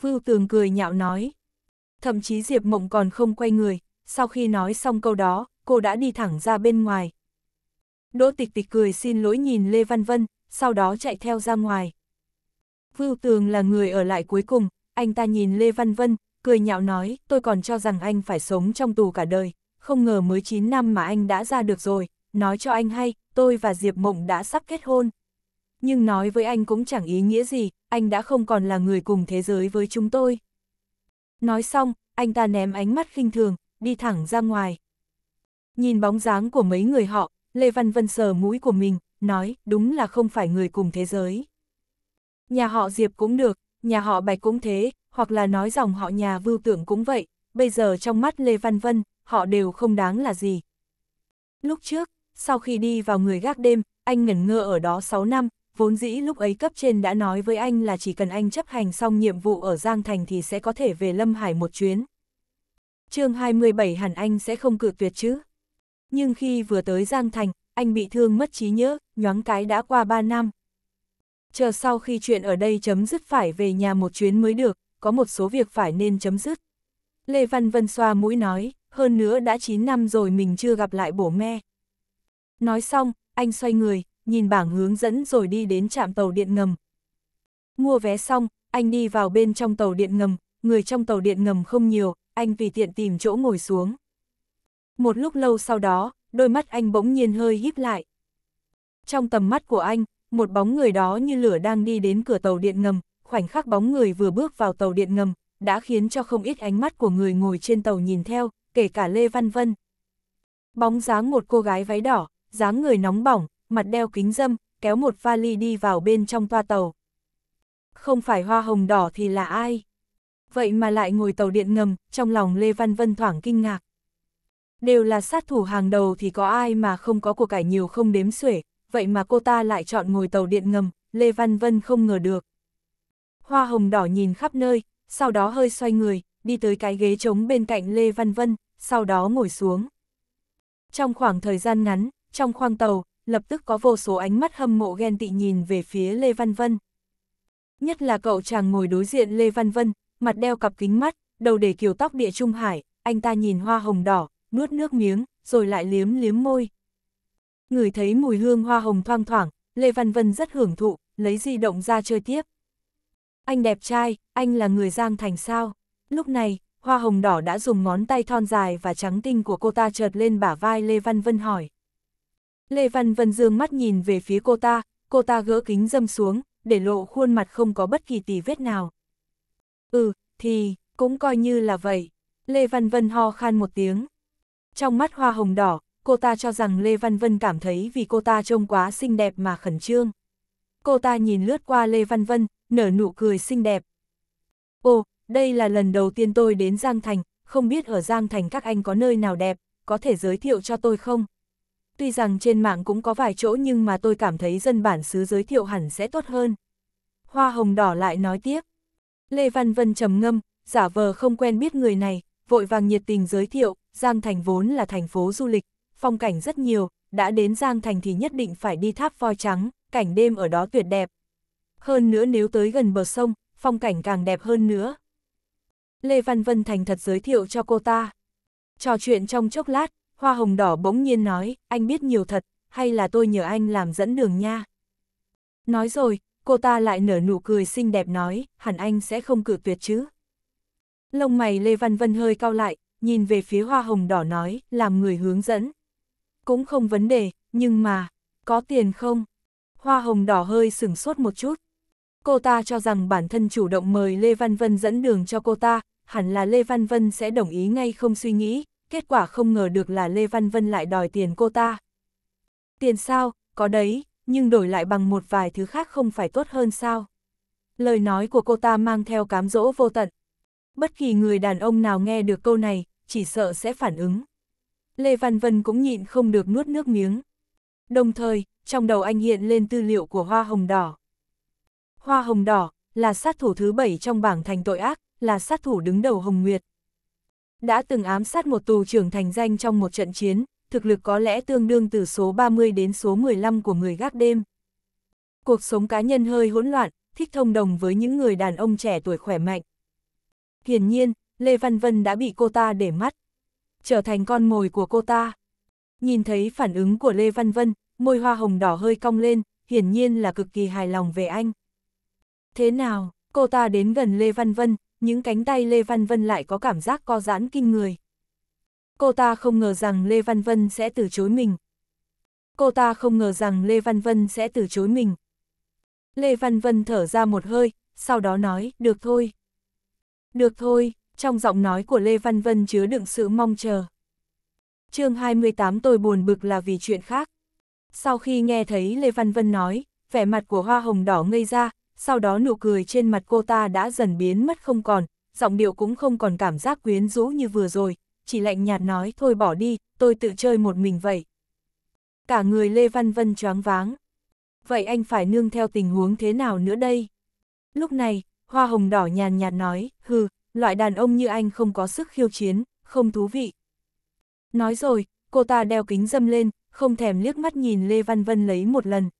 Vưu Tường cười nhạo nói. Thậm chí Diệp Mộng còn không quay người, sau khi nói xong câu đó, cô đã đi thẳng ra bên ngoài. Đỗ Tịch Tịch cười xin lỗi nhìn Lê Văn Vân, sau đó chạy theo ra ngoài. Vưu Tường là người ở lại cuối cùng, anh ta nhìn Lê Văn Vân, cười nhạo nói, tôi còn cho rằng anh phải sống trong tù cả đời, không ngờ mới 9 năm mà anh đã ra được rồi, nói cho anh hay, tôi và Diệp Mộng đã sắp kết hôn. Nhưng nói với anh cũng chẳng ý nghĩa gì, anh đã không còn là người cùng thế giới với chúng tôi. Nói xong, anh ta ném ánh mắt khinh thường, đi thẳng ra ngoài. Nhìn bóng dáng của mấy người họ, Lê Văn Vân sờ mũi của mình, nói, đúng là không phải người cùng thế giới. Nhà họ Diệp cũng được, nhà họ Bạch cũng thế, hoặc là nói dòng họ nhà Vưu Tưởng cũng vậy, bây giờ trong mắt Lê Văn Vân, họ đều không đáng là gì. Lúc trước, sau khi đi vào người gác đêm, anh ngẩn ngơ ở đó 6 năm, vốn dĩ lúc ấy cấp trên đã nói với anh là chỉ cần anh chấp hành xong nhiệm vụ ở Giang Thành thì sẽ có thể về Lâm Hải một chuyến. chương 27 hẳn anh sẽ không cự tuyệt chứ. Nhưng khi vừa tới Giang Thành, anh bị thương mất trí nhớ, nhoáng cái đã qua 3 năm. Chờ sau khi chuyện ở đây chấm dứt phải về nhà một chuyến mới được, có một số việc phải nên chấm dứt. Lê Văn Vân xoa mũi nói, hơn nữa đã 9 năm rồi mình chưa gặp lại bổ me. Nói xong, anh xoay người, nhìn bảng hướng dẫn rồi đi đến trạm tàu điện ngầm. Mua vé xong, anh đi vào bên trong tàu điện ngầm, người trong tàu điện ngầm không nhiều, anh vì tiện tìm chỗ ngồi xuống. Một lúc lâu sau đó, đôi mắt anh bỗng nhiên hơi híp lại. Trong tầm mắt của anh, một bóng người đó như lửa đang đi đến cửa tàu điện ngầm, khoảnh khắc bóng người vừa bước vào tàu điện ngầm, đã khiến cho không ít ánh mắt của người ngồi trên tàu nhìn theo, kể cả Lê Văn Vân. Bóng dáng một cô gái váy đỏ, dáng người nóng bỏng, mặt đeo kính dâm, kéo một vali đi vào bên trong toa tàu. Không phải hoa hồng đỏ thì là ai? Vậy mà lại ngồi tàu điện ngầm, trong lòng Lê Văn Vân thoảng kinh ngạc. Đều là sát thủ hàng đầu thì có ai mà không có của cải nhiều không đếm xuể, vậy mà cô ta lại chọn ngồi tàu điện ngầm, Lê Văn Vân không ngờ được. Hoa hồng đỏ nhìn khắp nơi, sau đó hơi xoay người, đi tới cái ghế trống bên cạnh Lê Văn Vân, sau đó ngồi xuống. Trong khoảng thời gian ngắn, trong khoang tàu, lập tức có vô số ánh mắt hâm mộ ghen tị nhìn về phía Lê Văn Vân. Nhất là cậu chàng ngồi đối diện Lê Văn Vân, mặt đeo cặp kính mắt, đầu để kiểu tóc địa trung hải, anh ta nhìn hoa hồng đỏ, nuốt nước miếng, rồi lại liếm liếm môi người thấy mùi hương hoa hồng thoang thoảng, Lê Văn Vân rất hưởng thụ, lấy di động ra chơi tiếp. Anh đẹp trai, anh là người Giang Thành sao? Lúc này, hoa hồng đỏ đã dùng ngón tay thon dài và trắng tinh của cô ta trượt lên bả vai Lê Văn Vân hỏi. Lê Văn Vân dương mắt nhìn về phía cô ta, cô ta gỡ kính dâm xuống, để lộ khuôn mặt không có bất kỳ tì vết nào. Ừ, thì, cũng coi như là vậy. Lê Văn Vân ho khan một tiếng. Trong mắt hoa hồng đỏ, cô ta cho rằng Lê Văn Vân cảm thấy vì cô ta trông quá xinh đẹp mà khẩn trương. Cô ta nhìn lướt qua Lê Văn Vân, nở nụ cười xinh đẹp. Ồ, đây là lần đầu tiên tôi đến Giang Thành, không biết ở Giang Thành các anh có nơi nào đẹp, có thể giới thiệu cho tôi không? Tuy rằng trên mạng cũng có vài chỗ nhưng mà tôi cảm thấy dân bản xứ giới thiệu hẳn sẽ tốt hơn. Hoa hồng đỏ lại nói tiếp. Lê Văn Vân trầm ngâm, giả vờ không quen biết người này, vội vàng nhiệt tình giới thiệu, Giang Thành vốn là thành phố du lịch, phong cảnh rất nhiều, đã đến Giang Thành thì nhất định phải đi tháp voi trắng, cảnh đêm ở đó tuyệt đẹp. Hơn nữa nếu tới gần bờ sông, phong cảnh càng đẹp hơn nữa. Lê Văn Vân thành thật giới thiệu cho cô ta. Trò chuyện trong chốc lát, Hoa Hồng Đỏ bỗng nhiên nói, anh biết nhiều thật, hay là tôi nhờ anh làm dẫn đường nha. Nói rồi, cô ta lại nở nụ cười xinh đẹp nói, hẳn anh sẽ không cử tuyệt chứ. Lông mày Lê Văn Vân hơi cao lại, nhìn về phía Hoa Hồng Đỏ nói, làm người hướng dẫn cũng không vấn đề, nhưng mà, có tiền không? Hoa hồng đỏ hơi sửng sốt một chút. Cô ta cho rằng bản thân chủ động mời Lê Văn Vân dẫn đường cho cô ta, hẳn là Lê Văn Vân sẽ đồng ý ngay không suy nghĩ, kết quả không ngờ được là Lê Văn Vân lại đòi tiền cô ta. Tiền sao, có đấy, nhưng đổi lại bằng một vài thứ khác không phải tốt hơn sao? Lời nói của cô ta mang theo cám dỗ vô tận. Bất kỳ người đàn ông nào nghe được câu này, chỉ sợ sẽ phản ứng. Lê Văn Vân cũng nhịn không được nuốt nước miếng. Đồng thời, trong đầu anh hiện lên tư liệu của Hoa Hồng Đỏ. Hoa Hồng Đỏ là sát thủ thứ bảy trong bảng thành tội ác, là sát thủ đứng đầu Hồng Nguyệt. Đã từng ám sát một tù trưởng thành danh trong một trận chiến, thực lực có lẽ tương đương từ số 30 đến số 15 của người gác đêm. Cuộc sống cá nhân hơi hỗn loạn, thích thông đồng với những người đàn ông trẻ tuổi khỏe mạnh. Hiển nhiên, Lê Văn Vân đã bị cô ta để mắt, trở thành con mồi của cô ta. Nhìn thấy phản ứng của Lê Văn Vân, môi hoa hồng đỏ hơi cong lên, hiển nhiên là cực kỳ hài lòng về anh. Thế nào, cô ta đến gần Lê Văn Vân, những cánh tay Lê Văn Vân lại có cảm giác co giãn kinh người. Cô ta không ngờ rằng Lê Văn Vân sẽ từ chối mình. Cô ta không ngờ rằng Lê Văn Vân sẽ từ chối mình. Lê Văn Vân thở ra một hơi, sau đó nói, được thôi. Được thôi, trong giọng nói của Lê Văn Vân chứa đựng sự mong chờ. chương 28 tôi buồn bực là vì chuyện khác. Sau khi nghe thấy Lê Văn Vân nói, vẻ mặt của hoa hồng đỏ ngây ra, sau đó nụ cười trên mặt cô ta đã dần biến mất không còn, giọng điệu cũng không còn cảm giác quyến rũ như vừa rồi, chỉ lạnh nhạt nói thôi bỏ đi, tôi tự chơi một mình vậy. Cả người Lê Văn Vân choáng váng. Vậy anh phải nương theo tình huống thế nào nữa đây? Lúc này, hoa hồng đỏ nhàn nhạt nói, hừ, loại đàn ông như anh không có sức khiêu chiến, không thú vị. Nói rồi, cô ta đeo kính dâm lên, không thèm liếc mắt nhìn Lê Văn Vân lấy một lần.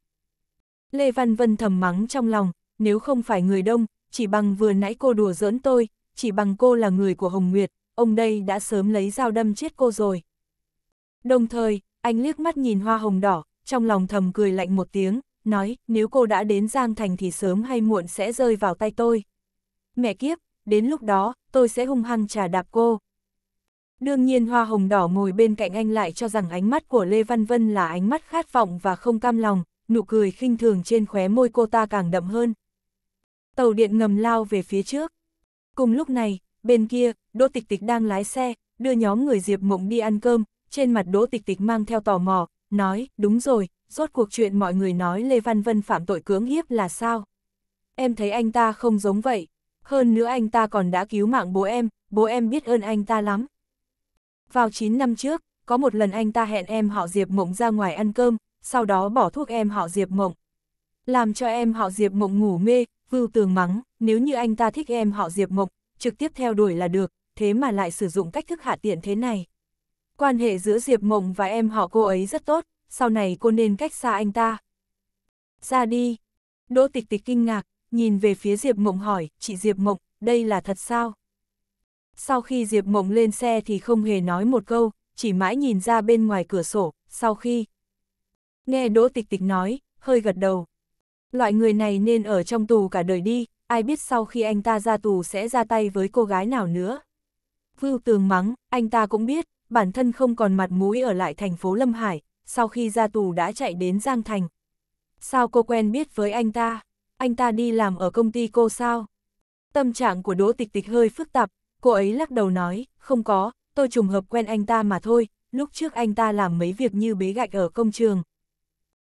Lê Văn Vân thầm mắng trong lòng, nếu không phải người đông, chỉ bằng vừa nãy cô đùa giỡn tôi, chỉ bằng cô là người của Hồng Nguyệt, ông đây đã sớm lấy dao đâm chết cô rồi. Đồng thời, anh liếc mắt nhìn hoa hồng đỏ, trong lòng thầm cười lạnh một tiếng, nói, nếu cô đã đến Giang Thành thì sớm hay muộn sẽ rơi vào tay tôi. Mẹ kiếp, đến lúc đó, tôi sẽ hung hăng trả đạp cô. Đương nhiên hoa hồng đỏ ngồi bên cạnh anh lại cho rằng ánh mắt của Lê Văn Vân là ánh mắt khát vọng và không cam lòng, nụ cười khinh thường trên khóe môi cô ta càng đậm hơn. Tàu điện ngầm lao về phía trước. Cùng lúc này, bên kia, Đỗ Tịch Tịch đang lái xe, đưa nhóm người Diệp Mộng đi ăn cơm, trên mặt Đỗ Tịch Tịch mang theo tò mò, nói, đúng rồi, rốt cuộc chuyện mọi người nói Lê Văn Vân phạm tội cưỡng hiếp là sao? Em thấy anh ta không giống vậy, hơn nữa anh ta còn đã cứu mạng bố em, bố em biết ơn anh ta lắm. Vào 9 năm trước, có một lần anh ta hẹn em họ Diệp Mộng ra ngoài ăn cơm, sau đó bỏ thuốc em họ Diệp Mộng. Làm cho em họ Diệp Mộng ngủ mê, vưu tường mắng, nếu như anh ta thích em họ Diệp Mộng, trực tiếp theo đuổi là được, thế mà lại sử dụng cách thức hạ tiện thế này. Quan hệ giữa Diệp Mộng và em họ cô ấy rất tốt, sau này cô nên cách xa anh ta. Ra đi. Đỗ tịch tịch kinh ngạc, nhìn về phía Diệp Mộng hỏi, chị Diệp Mộng, đây là thật sao? Sau khi Diệp Mộng lên xe thì không hề nói một câu, chỉ mãi nhìn ra bên ngoài cửa sổ, sau khi nghe Đỗ Tịch Tịch nói, hơi gật đầu. Loại người này nên ở trong tù cả đời đi, ai biết sau khi anh ta ra tù sẽ ra tay với cô gái nào nữa. Vưu tường mắng, anh ta cũng biết, bản thân không còn mặt mũi ở lại thành phố Lâm Hải, sau khi ra tù đã chạy đến Giang Thành. Sao cô quen biết với anh ta? anh ta đi làm ở công ty cô sao? Tâm trạng của Đỗ Tịch Tịch hơi phức tạp, cô ấy lắc đầu nói, không có, tôi trùng hợp quen anh ta mà thôi, lúc trước anh ta làm mấy việc như bế gạch ở công trường.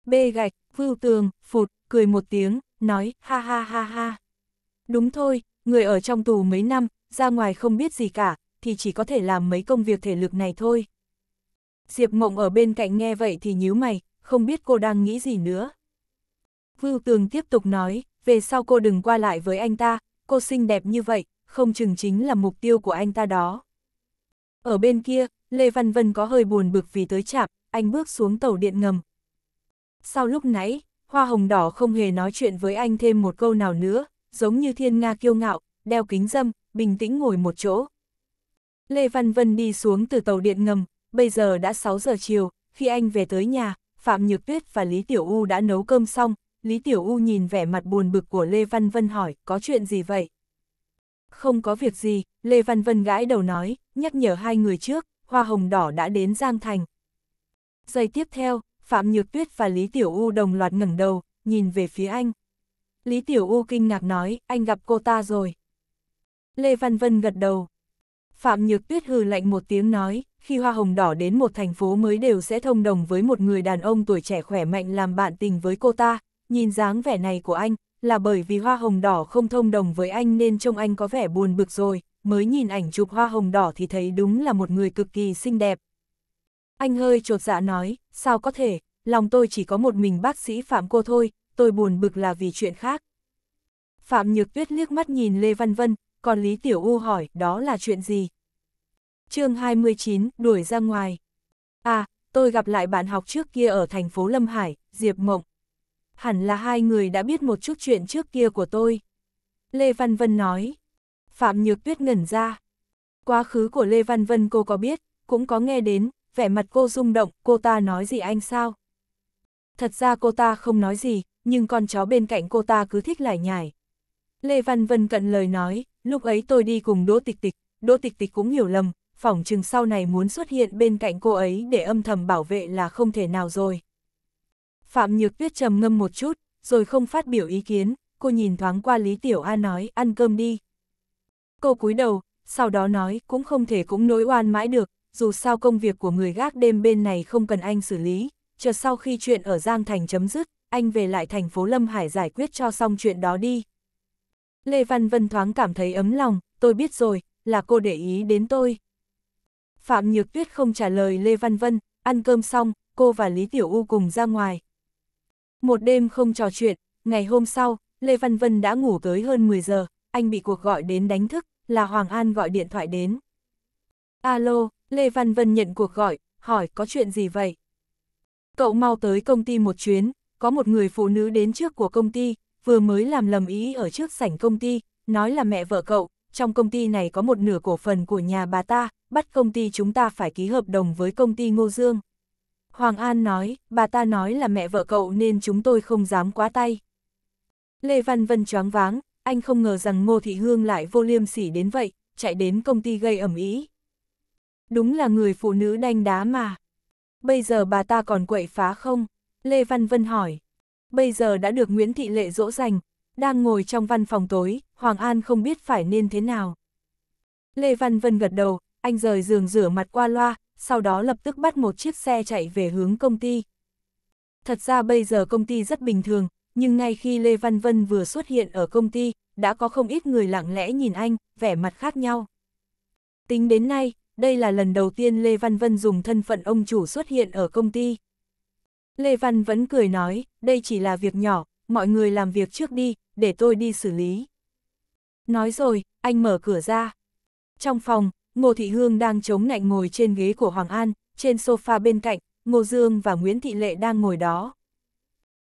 Bê gạch, vưu tường, phụt, cười một tiếng, nói, ha ha ha ha. Đúng thôi, người ở trong tù mấy năm, ra ngoài không biết gì cả, thì chỉ có thể làm mấy công việc thể lực này thôi. Diệp Mộng ở bên cạnh nghe vậy thì nhíu mày, không biết cô đang nghĩ gì nữa. Vưu Tường tiếp tục nói, về sau cô đừng qua lại với anh ta, cô xinh đẹp như vậy, không chừng chính là mục tiêu của anh ta đó. Ở bên kia, Lê Văn Vân có hơi buồn bực vì tới chạm, anh bước xuống tàu điện ngầm. Sau lúc nãy, Hoa Hồng Đỏ không hề nói chuyện với anh thêm một câu nào nữa, giống như thiên nga kiêu ngạo, đeo kính dâm, bình tĩnh ngồi một chỗ. Lê Văn Vân đi xuống từ tàu điện ngầm, bây giờ đã 6 giờ chiều, khi anh về tới nhà, Phạm Nhược Tuyết và Lý Tiểu U đã nấu cơm xong, Lý Tiểu U nhìn vẻ mặt buồn bực của Lê Văn Vân hỏi, có chuyện gì vậy? Không có việc gì, Lê Văn Vân gãi đầu nói, nhắc nhở hai người trước, hoa hồng đỏ đã đến Giang Thành. Giây tiếp theo, Phạm Nhược Tuyết và Lý Tiểu U đồng loạt ngẩng đầu, nhìn về phía anh. Lý Tiểu U kinh ngạc nói, anh gặp cô ta rồi. Lê Văn Vân gật đầu. Phạm Nhược Tuyết hừ lạnh một tiếng nói, khi hoa hồng đỏ đến một thành phố mới đều sẽ thông đồng với một người đàn ông tuổi trẻ khỏe mạnh làm bạn tình với cô ta, nhìn dáng vẻ này của anh, là bởi vì hoa hồng đỏ không thông đồng với anh nên trông anh có vẻ buồn bực rồi, mới nhìn ảnh chụp hoa hồng đỏ thì thấy đúng là một người cực kỳ xinh đẹp. Anh hơi chột dạ nói, sao có thể, lòng tôi chỉ có một mình bác sĩ Phạm cô thôi, tôi buồn bực là vì chuyện khác. Phạm Nhược Tuyết liếc mắt nhìn Lê Văn Vân, còn Lý Tiểu U hỏi đó là chuyện gì? chương 29, đuổi ra ngoài. À, tôi gặp lại bạn học trước kia ở thành phố Lâm Hải, Diệp Mộng hẳn là hai người đã biết một chút chuyện trước kia của tôi. Lê Văn Vân nói. Phạm Nhược Tuyết ngẩn ra. Quá khứ của Lê Văn Vân cô có biết, cũng có nghe đến, vẻ mặt cô rung động, cô ta nói gì anh sao? Thật ra cô ta không nói gì, nhưng con chó bên cạnh cô ta cứ thích lải nhải. Lê Văn Vân cận lời nói, lúc ấy tôi đi cùng Đỗ Tịch Tịch, Đỗ Tịch Tịch cũng hiểu lầm, phỏng chừng sau này muốn xuất hiện bên cạnh cô ấy để âm thầm bảo vệ là không thể nào rồi. Phạm Nhược Tuyết trầm ngâm một chút, rồi không phát biểu ý kiến, cô nhìn thoáng qua Lý Tiểu A nói ăn cơm đi. Cô cúi đầu, sau đó nói cũng không thể cũng nối oan mãi được, dù sao công việc của người gác đêm bên này không cần anh xử lý, chờ sau khi chuyện ở Giang Thành chấm dứt, anh về lại thành phố Lâm Hải giải quyết cho xong chuyện đó đi. Lê Văn Vân thoáng cảm thấy ấm lòng, tôi biết rồi, là cô để ý đến tôi. Phạm Nhược Tuyết không trả lời Lê Văn Vân, ăn cơm xong, cô và Lý Tiểu U cùng ra ngoài, một đêm không trò chuyện, ngày hôm sau, Lê Văn Vân đã ngủ tới hơn 10 giờ, anh bị cuộc gọi đến đánh thức, là Hoàng An gọi điện thoại đến. Alo, Lê Văn Vân nhận cuộc gọi, hỏi có chuyện gì vậy? Cậu mau tới công ty một chuyến, có một người phụ nữ đến trước của công ty, vừa mới làm lầm ý ở trước sảnh công ty, nói là mẹ vợ cậu, trong công ty này có một nửa cổ phần của nhà bà ta, bắt công ty chúng ta phải ký hợp đồng với công ty Ngô Dương. Hoàng An nói, bà ta nói là mẹ vợ cậu nên chúng tôi không dám quá tay. Lê Văn Vân choáng váng, anh không ngờ rằng Ngô Thị Hương lại vô liêm sỉ đến vậy, chạy đến công ty gây ẩm ý. Đúng là người phụ nữ đanh đá mà. Bây giờ bà ta còn quậy phá không? Lê Văn Vân hỏi. Bây giờ đã được Nguyễn Thị Lệ dỗ dành, đang ngồi trong văn phòng tối, Hoàng An không biết phải nên thế nào. Lê Văn Vân gật đầu, anh rời giường rửa mặt qua loa, sau đó lập tức bắt một chiếc xe chạy về hướng công ty. Thật ra bây giờ công ty rất bình thường, nhưng ngay khi Lê Văn Vân vừa xuất hiện ở công ty, đã có không ít người lặng lẽ nhìn anh, vẻ mặt khác nhau. Tính đến nay, đây là lần đầu tiên Lê Văn Vân dùng thân phận ông chủ xuất hiện ở công ty. Lê Văn vẫn cười nói, đây chỉ là việc nhỏ, mọi người làm việc trước đi, để tôi đi xử lý. Nói rồi, anh mở cửa ra. Trong phòng, Ngô Thị Hương đang chống nạnh ngồi trên ghế của Hoàng An, trên sofa bên cạnh, Ngô Dương và Nguyễn Thị Lệ đang ngồi đó.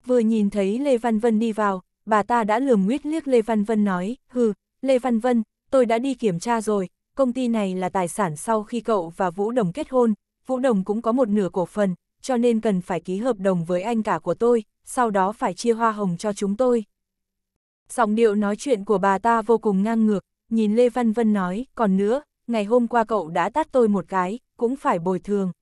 Vừa nhìn thấy Lê Văn Vân đi vào, bà ta đã lườm nguyết liếc Lê Văn Vân nói, hừ, Lê Văn Vân, tôi đã đi kiểm tra rồi, công ty này là tài sản sau khi cậu và Vũ Đồng kết hôn, Vũ Đồng cũng có một nửa cổ phần, cho nên cần phải ký hợp đồng với anh cả của tôi, sau đó phải chia hoa hồng cho chúng tôi. Giọng điệu nói chuyện của bà ta vô cùng ngang ngược, nhìn Lê Văn Vân nói, còn nữa, ngày hôm qua cậu đã tát tôi một cái, cũng phải bồi thường.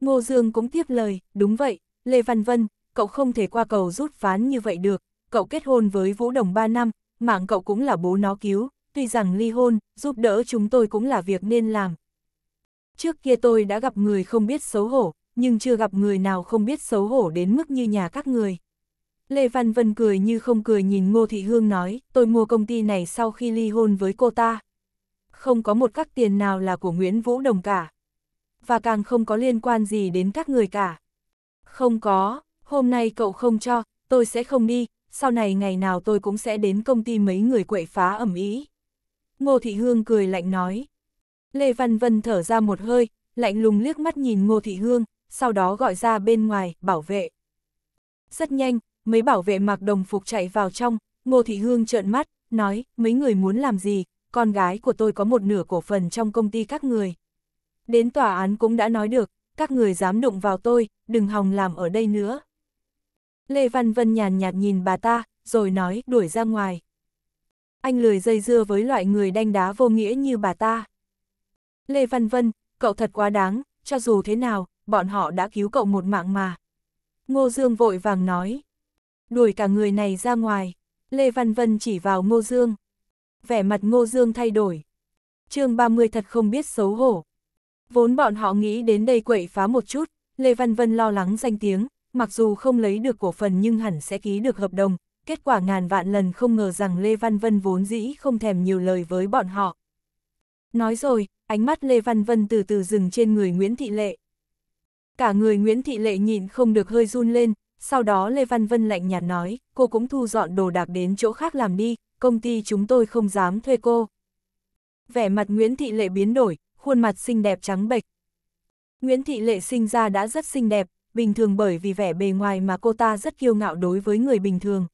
Ngô Dương cũng tiếp lời, đúng vậy, Lê Văn Vân, cậu không thể qua cầu rút ván như vậy được, cậu kết hôn với Vũ Đồng 3 năm, mạng cậu cũng là bố nó cứu, tuy rằng ly hôn, giúp đỡ chúng tôi cũng là việc nên làm. Trước kia tôi đã gặp người không biết xấu hổ, nhưng chưa gặp người nào không biết xấu hổ đến mức như nhà các người. Lê Văn Vân cười như không cười nhìn Ngô Thị Hương nói, tôi mua công ty này sau khi ly hôn với cô ta không có một các tiền nào là của Nguyễn Vũ Đồng cả. Và càng không có liên quan gì đến các người cả. Không có, hôm nay cậu không cho, tôi sẽ không đi, sau này ngày nào tôi cũng sẽ đến công ty mấy người quậy phá ẩm ý. Ngô Thị Hương cười lạnh nói. Lê Văn Vân thở ra một hơi, lạnh lùng liếc mắt nhìn Ngô Thị Hương, sau đó gọi ra bên ngoài, bảo vệ. Rất nhanh, mấy bảo vệ mặc đồng phục chạy vào trong, Ngô Thị Hương trợn mắt, nói, mấy người muốn làm gì, con gái của tôi có một nửa cổ phần trong công ty các người. Đến tòa án cũng đã nói được, các người dám đụng vào tôi, đừng hòng làm ở đây nữa. Lê Văn Vân nhàn nhạt nhìn bà ta, rồi nói đuổi ra ngoài. Anh lười dây dưa với loại người đanh đá vô nghĩa như bà ta. Lê Văn Vân, cậu thật quá đáng, cho dù thế nào, bọn họ đã cứu cậu một mạng mà. Ngô Dương vội vàng nói. Đuổi cả người này ra ngoài. Lê Văn Vân chỉ vào Ngô Dương vẻ mặt Ngô Dương thay đổi. chương 30 thật không biết xấu hổ. Vốn bọn họ nghĩ đến đây quậy phá một chút, Lê Văn Vân lo lắng danh tiếng, mặc dù không lấy được cổ phần nhưng hẳn sẽ ký được hợp đồng, kết quả ngàn vạn lần không ngờ rằng Lê Văn Vân vốn dĩ không thèm nhiều lời với bọn họ. Nói rồi, ánh mắt Lê Văn Vân từ từ dừng trên người Nguyễn Thị Lệ. Cả người Nguyễn Thị Lệ nhịn không được hơi run lên, sau đó Lê Văn Vân lạnh nhạt nói, cô cũng thu dọn đồ đạc đến chỗ khác làm đi, công ty chúng tôi không dám thuê cô. Vẻ mặt Nguyễn Thị Lệ biến đổi, khuôn mặt xinh đẹp trắng bệch. Nguyễn Thị Lệ sinh ra đã rất xinh đẹp, bình thường bởi vì vẻ bề ngoài mà cô ta rất kiêu ngạo đối với người bình thường.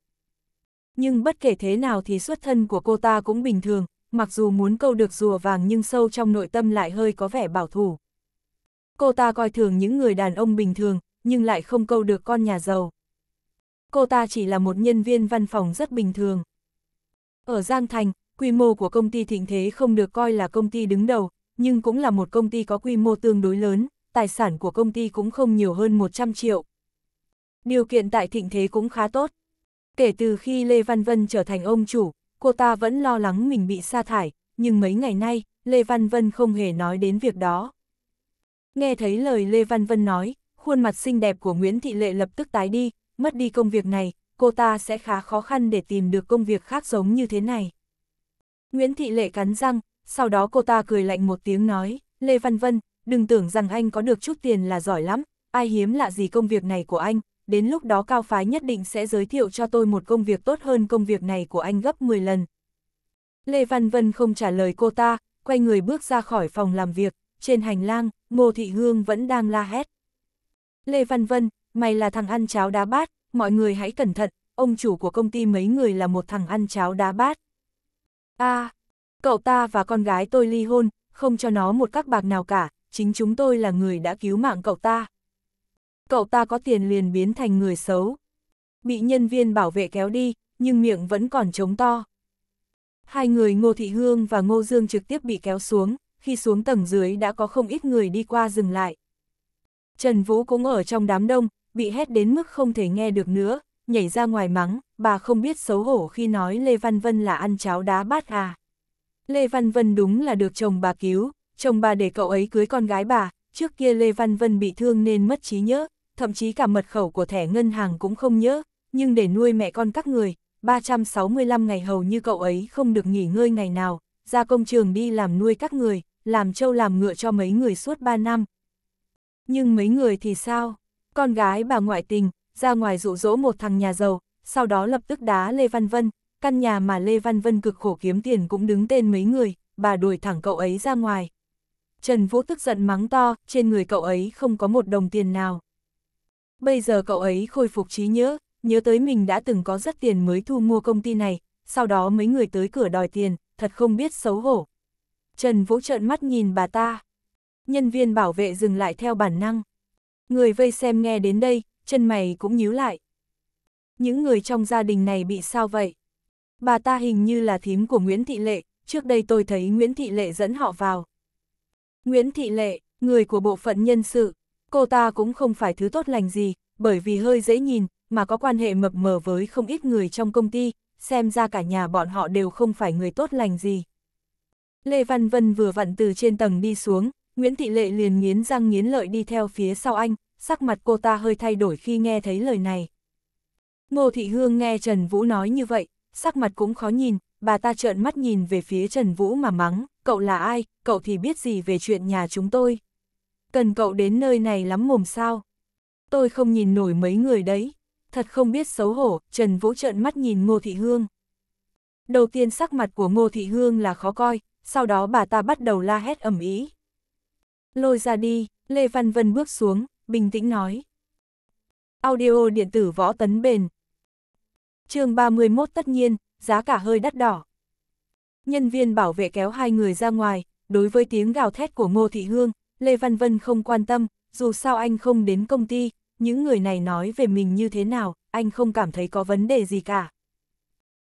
Nhưng bất kể thế nào thì xuất thân của cô ta cũng bình thường, mặc dù muốn câu được rùa vàng nhưng sâu trong nội tâm lại hơi có vẻ bảo thủ. Cô ta coi thường những người đàn ông bình thường, nhưng lại không câu được con nhà giàu. Cô ta chỉ là một nhân viên văn phòng rất bình thường. Ở Giang Thành, quy mô của công ty thịnh thế không được coi là công ty đứng đầu, nhưng cũng là một công ty có quy mô tương đối lớn, tài sản của công ty cũng không nhiều hơn 100 triệu. Điều kiện tại thịnh thế cũng khá tốt. Kể từ khi Lê Văn Vân trở thành ông chủ, cô ta vẫn lo lắng mình bị sa thải, nhưng mấy ngày nay, Lê Văn Vân không hề nói đến việc đó. Nghe thấy lời Lê Văn Vân nói, khuôn mặt xinh đẹp của Nguyễn Thị Lệ lập tức tái đi, mất đi công việc này, cô ta sẽ khá khó khăn để tìm được công việc khác giống như thế này. Nguyễn Thị Lệ cắn răng, sau đó cô ta cười lạnh một tiếng nói, Lê Văn Vân, đừng tưởng rằng anh có được chút tiền là giỏi lắm, ai hiếm lạ gì công việc này của anh, đến lúc đó cao phái nhất định sẽ giới thiệu cho tôi một công việc tốt hơn công việc này của anh gấp 10 lần. Lê Văn Vân không trả lời cô ta, quay người bước ra khỏi phòng làm việc, trên hành lang, Ngô Thị Hương vẫn đang la hét. Lê Văn Vân, mày là thằng ăn cháo đá bát, mọi người hãy cẩn thận, ông chủ của công ty mấy người là một thằng ăn cháo đá bát. a à, cậu ta và con gái tôi ly hôn, không cho nó một các bạc nào cả, chính chúng tôi là người đã cứu mạng cậu ta. Cậu ta có tiền liền biến thành người xấu. Bị nhân viên bảo vệ kéo đi, nhưng miệng vẫn còn trống to. Hai người Ngô Thị Hương và Ngô Dương trực tiếp bị kéo xuống, khi xuống tầng dưới đã có không ít người đi qua dừng lại. Trần Vũ cũng ở trong đám đông, bị hét đến mức không thể nghe được nữa, nhảy ra ngoài mắng, bà không biết xấu hổ khi nói Lê Văn Vân là ăn cháo đá bát à. Lê Văn Vân đúng là được chồng bà cứu, chồng bà để cậu ấy cưới con gái bà, trước kia Lê Văn Vân bị thương nên mất trí nhớ, thậm chí cả mật khẩu của thẻ ngân hàng cũng không nhớ, nhưng để nuôi mẹ con các người, 365 ngày hầu như cậu ấy không được nghỉ ngơi ngày nào, ra công trường đi làm nuôi các người, làm trâu làm ngựa cho mấy người suốt 3 năm. Nhưng mấy người thì sao? Con gái bà ngoại tình, ra ngoài dụ dỗ một thằng nhà giàu, sau đó lập tức đá Lê Văn Vân, căn nhà mà Lê Văn Vân cực khổ kiếm tiền cũng đứng tên mấy người, bà đuổi thẳng cậu ấy ra ngoài. Trần Vũ tức giận mắng to, trên người cậu ấy không có một đồng tiền nào. Bây giờ cậu ấy khôi phục trí nhớ, nhớ tới mình đã từng có rất tiền mới thu mua công ty này, sau đó mấy người tới cửa đòi tiền, thật không biết xấu hổ. Trần Vũ trợn mắt nhìn bà ta. Nhân viên bảo vệ dừng lại theo bản năng. Người vây xem nghe đến đây, chân mày cũng nhíu lại. Những người trong gia đình này bị sao vậy? Bà ta hình như là thím của Nguyễn Thị Lệ, trước đây tôi thấy Nguyễn Thị Lệ dẫn họ vào. Nguyễn Thị Lệ, người của bộ phận nhân sự, cô ta cũng không phải thứ tốt lành gì, bởi vì hơi dễ nhìn, mà có quan hệ mập mờ với không ít người trong công ty, xem ra cả nhà bọn họ đều không phải người tốt lành gì. Lê Văn Vân vừa vặn từ trên tầng đi xuống, Nguyễn Thị Lệ liền nghiến răng nghiến lợi đi theo phía sau anh, sắc mặt cô ta hơi thay đổi khi nghe thấy lời này. Ngô Thị Hương nghe Trần Vũ nói như vậy, sắc mặt cũng khó nhìn, bà ta trợn mắt nhìn về phía Trần Vũ mà mắng, cậu là ai, cậu thì biết gì về chuyện nhà chúng tôi. Cần cậu đến nơi này lắm mồm sao? Tôi không nhìn nổi mấy người đấy. Thật không biết xấu hổ, Trần Vũ trợn mắt nhìn Ngô Thị Hương. Đầu tiên sắc mặt của Ngô Thị Hương là khó coi, sau đó bà ta bắt đầu la hét ầm ý. Lôi ra đi, Lê Văn Vân bước xuống, bình tĩnh nói. Audio điện tử võ tấn bền. chương 31 tất nhiên, giá cả hơi đắt đỏ. Nhân viên bảo vệ kéo hai người ra ngoài, đối với tiếng gào thét của Ngô Thị Hương, Lê Văn Vân không quan tâm, dù sao anh không đến công ty, những người này nói về mình như thế nào, anh không cảm thấy có vấn đề gì cả.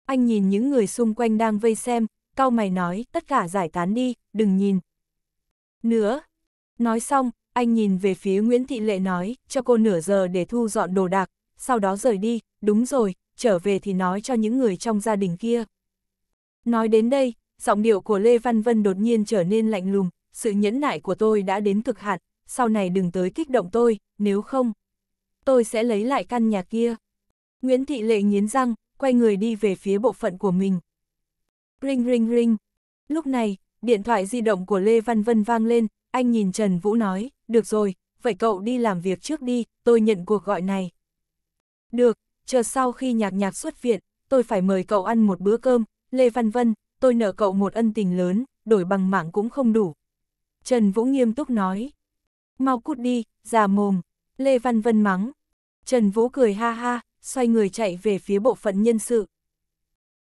Anh nhìn những người xung quanh đang vây xem, cao mày nói, tất cả giải tán đi, đừng nhìn. Nữa, Nói xong, anh nhìn về phía Nguyễn Thị Lệ nói, cho cô nửa giờ để thu dọn đồ đạc, sau đó rời đi, đúng rồi, trở về thì nói cho những người trong gia đình kia. Nói đến đây, giọng điệu của Lê Văn Vân đột nhiên trở nên lạnh lùng, sự nhẫn nại của tôi đã đến cực hạn, sau này đừng tới kích động tôi, nếu không, tôi sẽ lấy lại căn nhà kia. Nguyễn Thị Lệ nghiến răng, quay người đi về phía bộ phận của mình. Ring ring ring. Lúc này, điện thoại di động của Lê Văn Vân vang lên, anh nhìn Trần Vũ nói, được rồi, vậy cậu đi làm việc trước đi, tôi nhận cuộc gọi này. Được, chờ sau khi nhạc nhạc xuất viện, tôi phải mời cậu ăn một bữa cơm, Lê Văn Vân, tôi nợ cậu một ân tình lớn, đổi bằng mạng cũng không đủ. Trần Vũ nghiêm túc nói, mau cút đi, già mồm, Lê Văn Vân mắng. Trần Vũ cười ha ha, xoay người chạy về phía bộ phận nhân sự.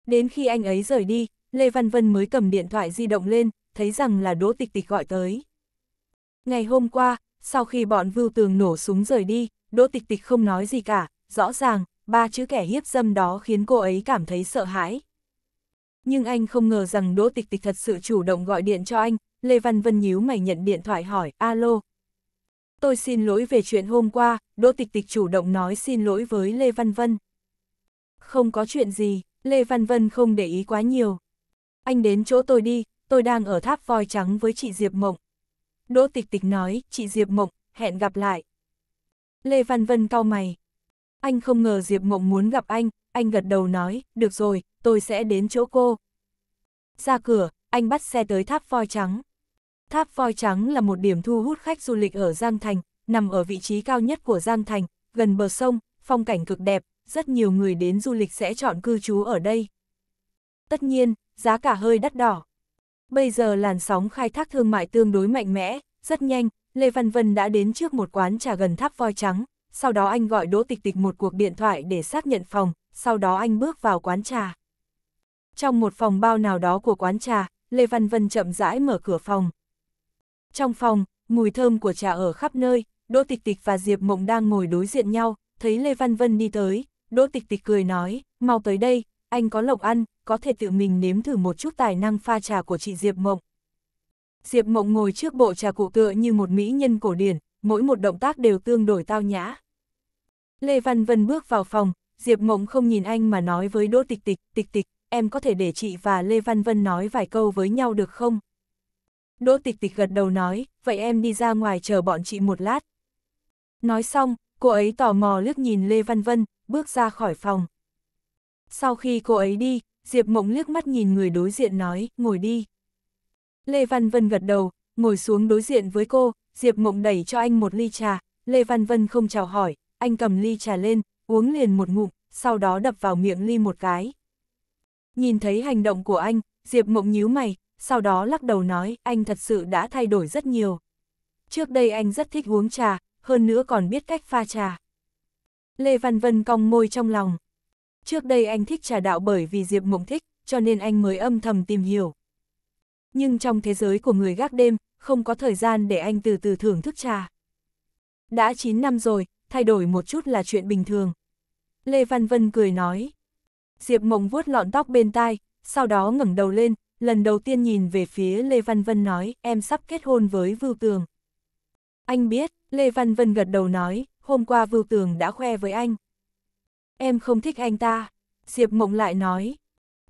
Đến khi anh ấy rời đi, Lê Văn Vân mới cầm điện thoại di động lên, thấy rằng là Đỗ Tịch Tịch gọi tới. Ngày hôm qua, sau khi bọn vưu tường nổ súng rời đi, Đỗ Tịch Tịch không nói gì cả, rõ ràng, ba chữ kẻ hiếp dâm đó khiến cô ấy cảm thấy sợ hãi. Nhưng anh không ngờ rằng Đỗ Tịch Tịch thật sự chủ động gọi điện cho anh, Lê Văn Vân nhíu mày nhận điện thoại hỏi, alo. Tôi xin lỗi về chuyện hôm qua, Đỗ Tịch Tịch chủ động nói xin lỗi với Lê Văn Vân. Không có chuyện gì, Lê Văn Vân không để ý quá nhiều. Anh đến chỗ tôi đi, tôi đang ở tháp voi trắng với chị Diệp Mộng. Đỗ Tịch Tịch nói, chị Diệp Mộng, hẹn gặp lại. Lê Văn Vân cau mày. Anh không ngờ Diệp Mộng muốn gặp anh, anh gật đầu nói, được rồi, tôi sẽ đến chỗ cô. Ra cửa, anh bắt xe tới tháp voi trắng. Tháp voi trắng là một điểm thu hút khách du lịch ở Giang Thành, nằm ở vị trí cao nhất của Giang Thành, gần bờ sông, phong cảnh cực đẹp, rất nhiều người đến du lịch sẽ chọn cư trú ở đây. Tất nhiên, giá cả hơi đắt đỏ. Bây giờ làn sóng khai thác thương mại tương đối mạnh mẽ, rất nhanh, Lê Văn Vân đã đến trước một quán trà gần tháp voi trắng, sau đó anh gọi Đỗ Tịch Tịch một cuộc điện thoại để xác nhận phòng, sau đó anh bước vào quán trà. Trong một phòng bao nào đó của quán trà, Lê Văn Vân chậm rãi mở cửa phòng. Trong phòng, mùi thơm của trà ở khắp nơi, Đỗ Tịch Tịch và Diệp Mộng đang ngồi đối diện nhau, thấy Lê Văn Vân đi tới, Đỗ Tịch Tịch cười nói, mau tới đây, anh có lộc ăn, có thể tự mình nếm thử một chút tài năng pha trà của chị Diệp Mộng. Diệp Mộng ngồi trước bộ trà cụ tựa như một mỹ nhân cổ điển, mỗi một động tác đều tương đổi tao nhã. Lê Văn Vân bước vào phòng, Diệp Mộng không nhìn anh mà nói với Đỗ Tịch Tịch, Tịch Tịch, em có thể để chị và Lê Văn Vân nói vài câu với nhau được không? Đỗ Tịch Tịch gật đầu nói, vậy em đi ra ngoài chờ bọn chị một lát. Nói xong, cô ấy tò mò liếc nhìn Lê Văn Vân, bước ra khỏi phòng. Sau khi cô ấy đi, Diệp Mộng liếc mắt nhìn người đối diện nói, ngồi đi. Lê Văn Vân gật đầu, ngồi xuống đối diện với cô, Diệp Mộng đẩy cho anh một ly trà, Lê Văn Vân không chào hỏi, anh cầm ly trà lên, uống liền một ngụm, sau đó đập vào miệng ly một cái. Nhìn thấy hành động của anh, Diệp Mộng nhíu mày, sau đó lắc đầu nói, anh thật sự đã thay đổi rất nhiều. Trước đây anh rất thích uống trà, hơn nữa còn biết cách pha trà. Lê Văn Vân cong môi trong lòng, Trước đây anh thích trà đạo bởi vì Diệp Mộng thích, cho nên anh mới âm thầm tìm hiểu. Nhưng trong thế giới của người gác đêm, không có thời gian để anh từ từ thưởng thức trà. Đã 9 năm rồi, thay đổi một chút là chuyện bình thường. Lê Văn Vân cười nói. Diệp Mộng vuốt lọn tóc bên tai, sau đó ngẩng đầu lên, lần đầu tiên nhìn về phía Lê Văn Vân nói, em sắp kết hôn với Vưu Tường. Anh biết, Lê Văn Vân gật đầu nói, hôm qua Vưu Tường đã khoe với anh. Em không thích anh ta. Diệp Mộng lại nói.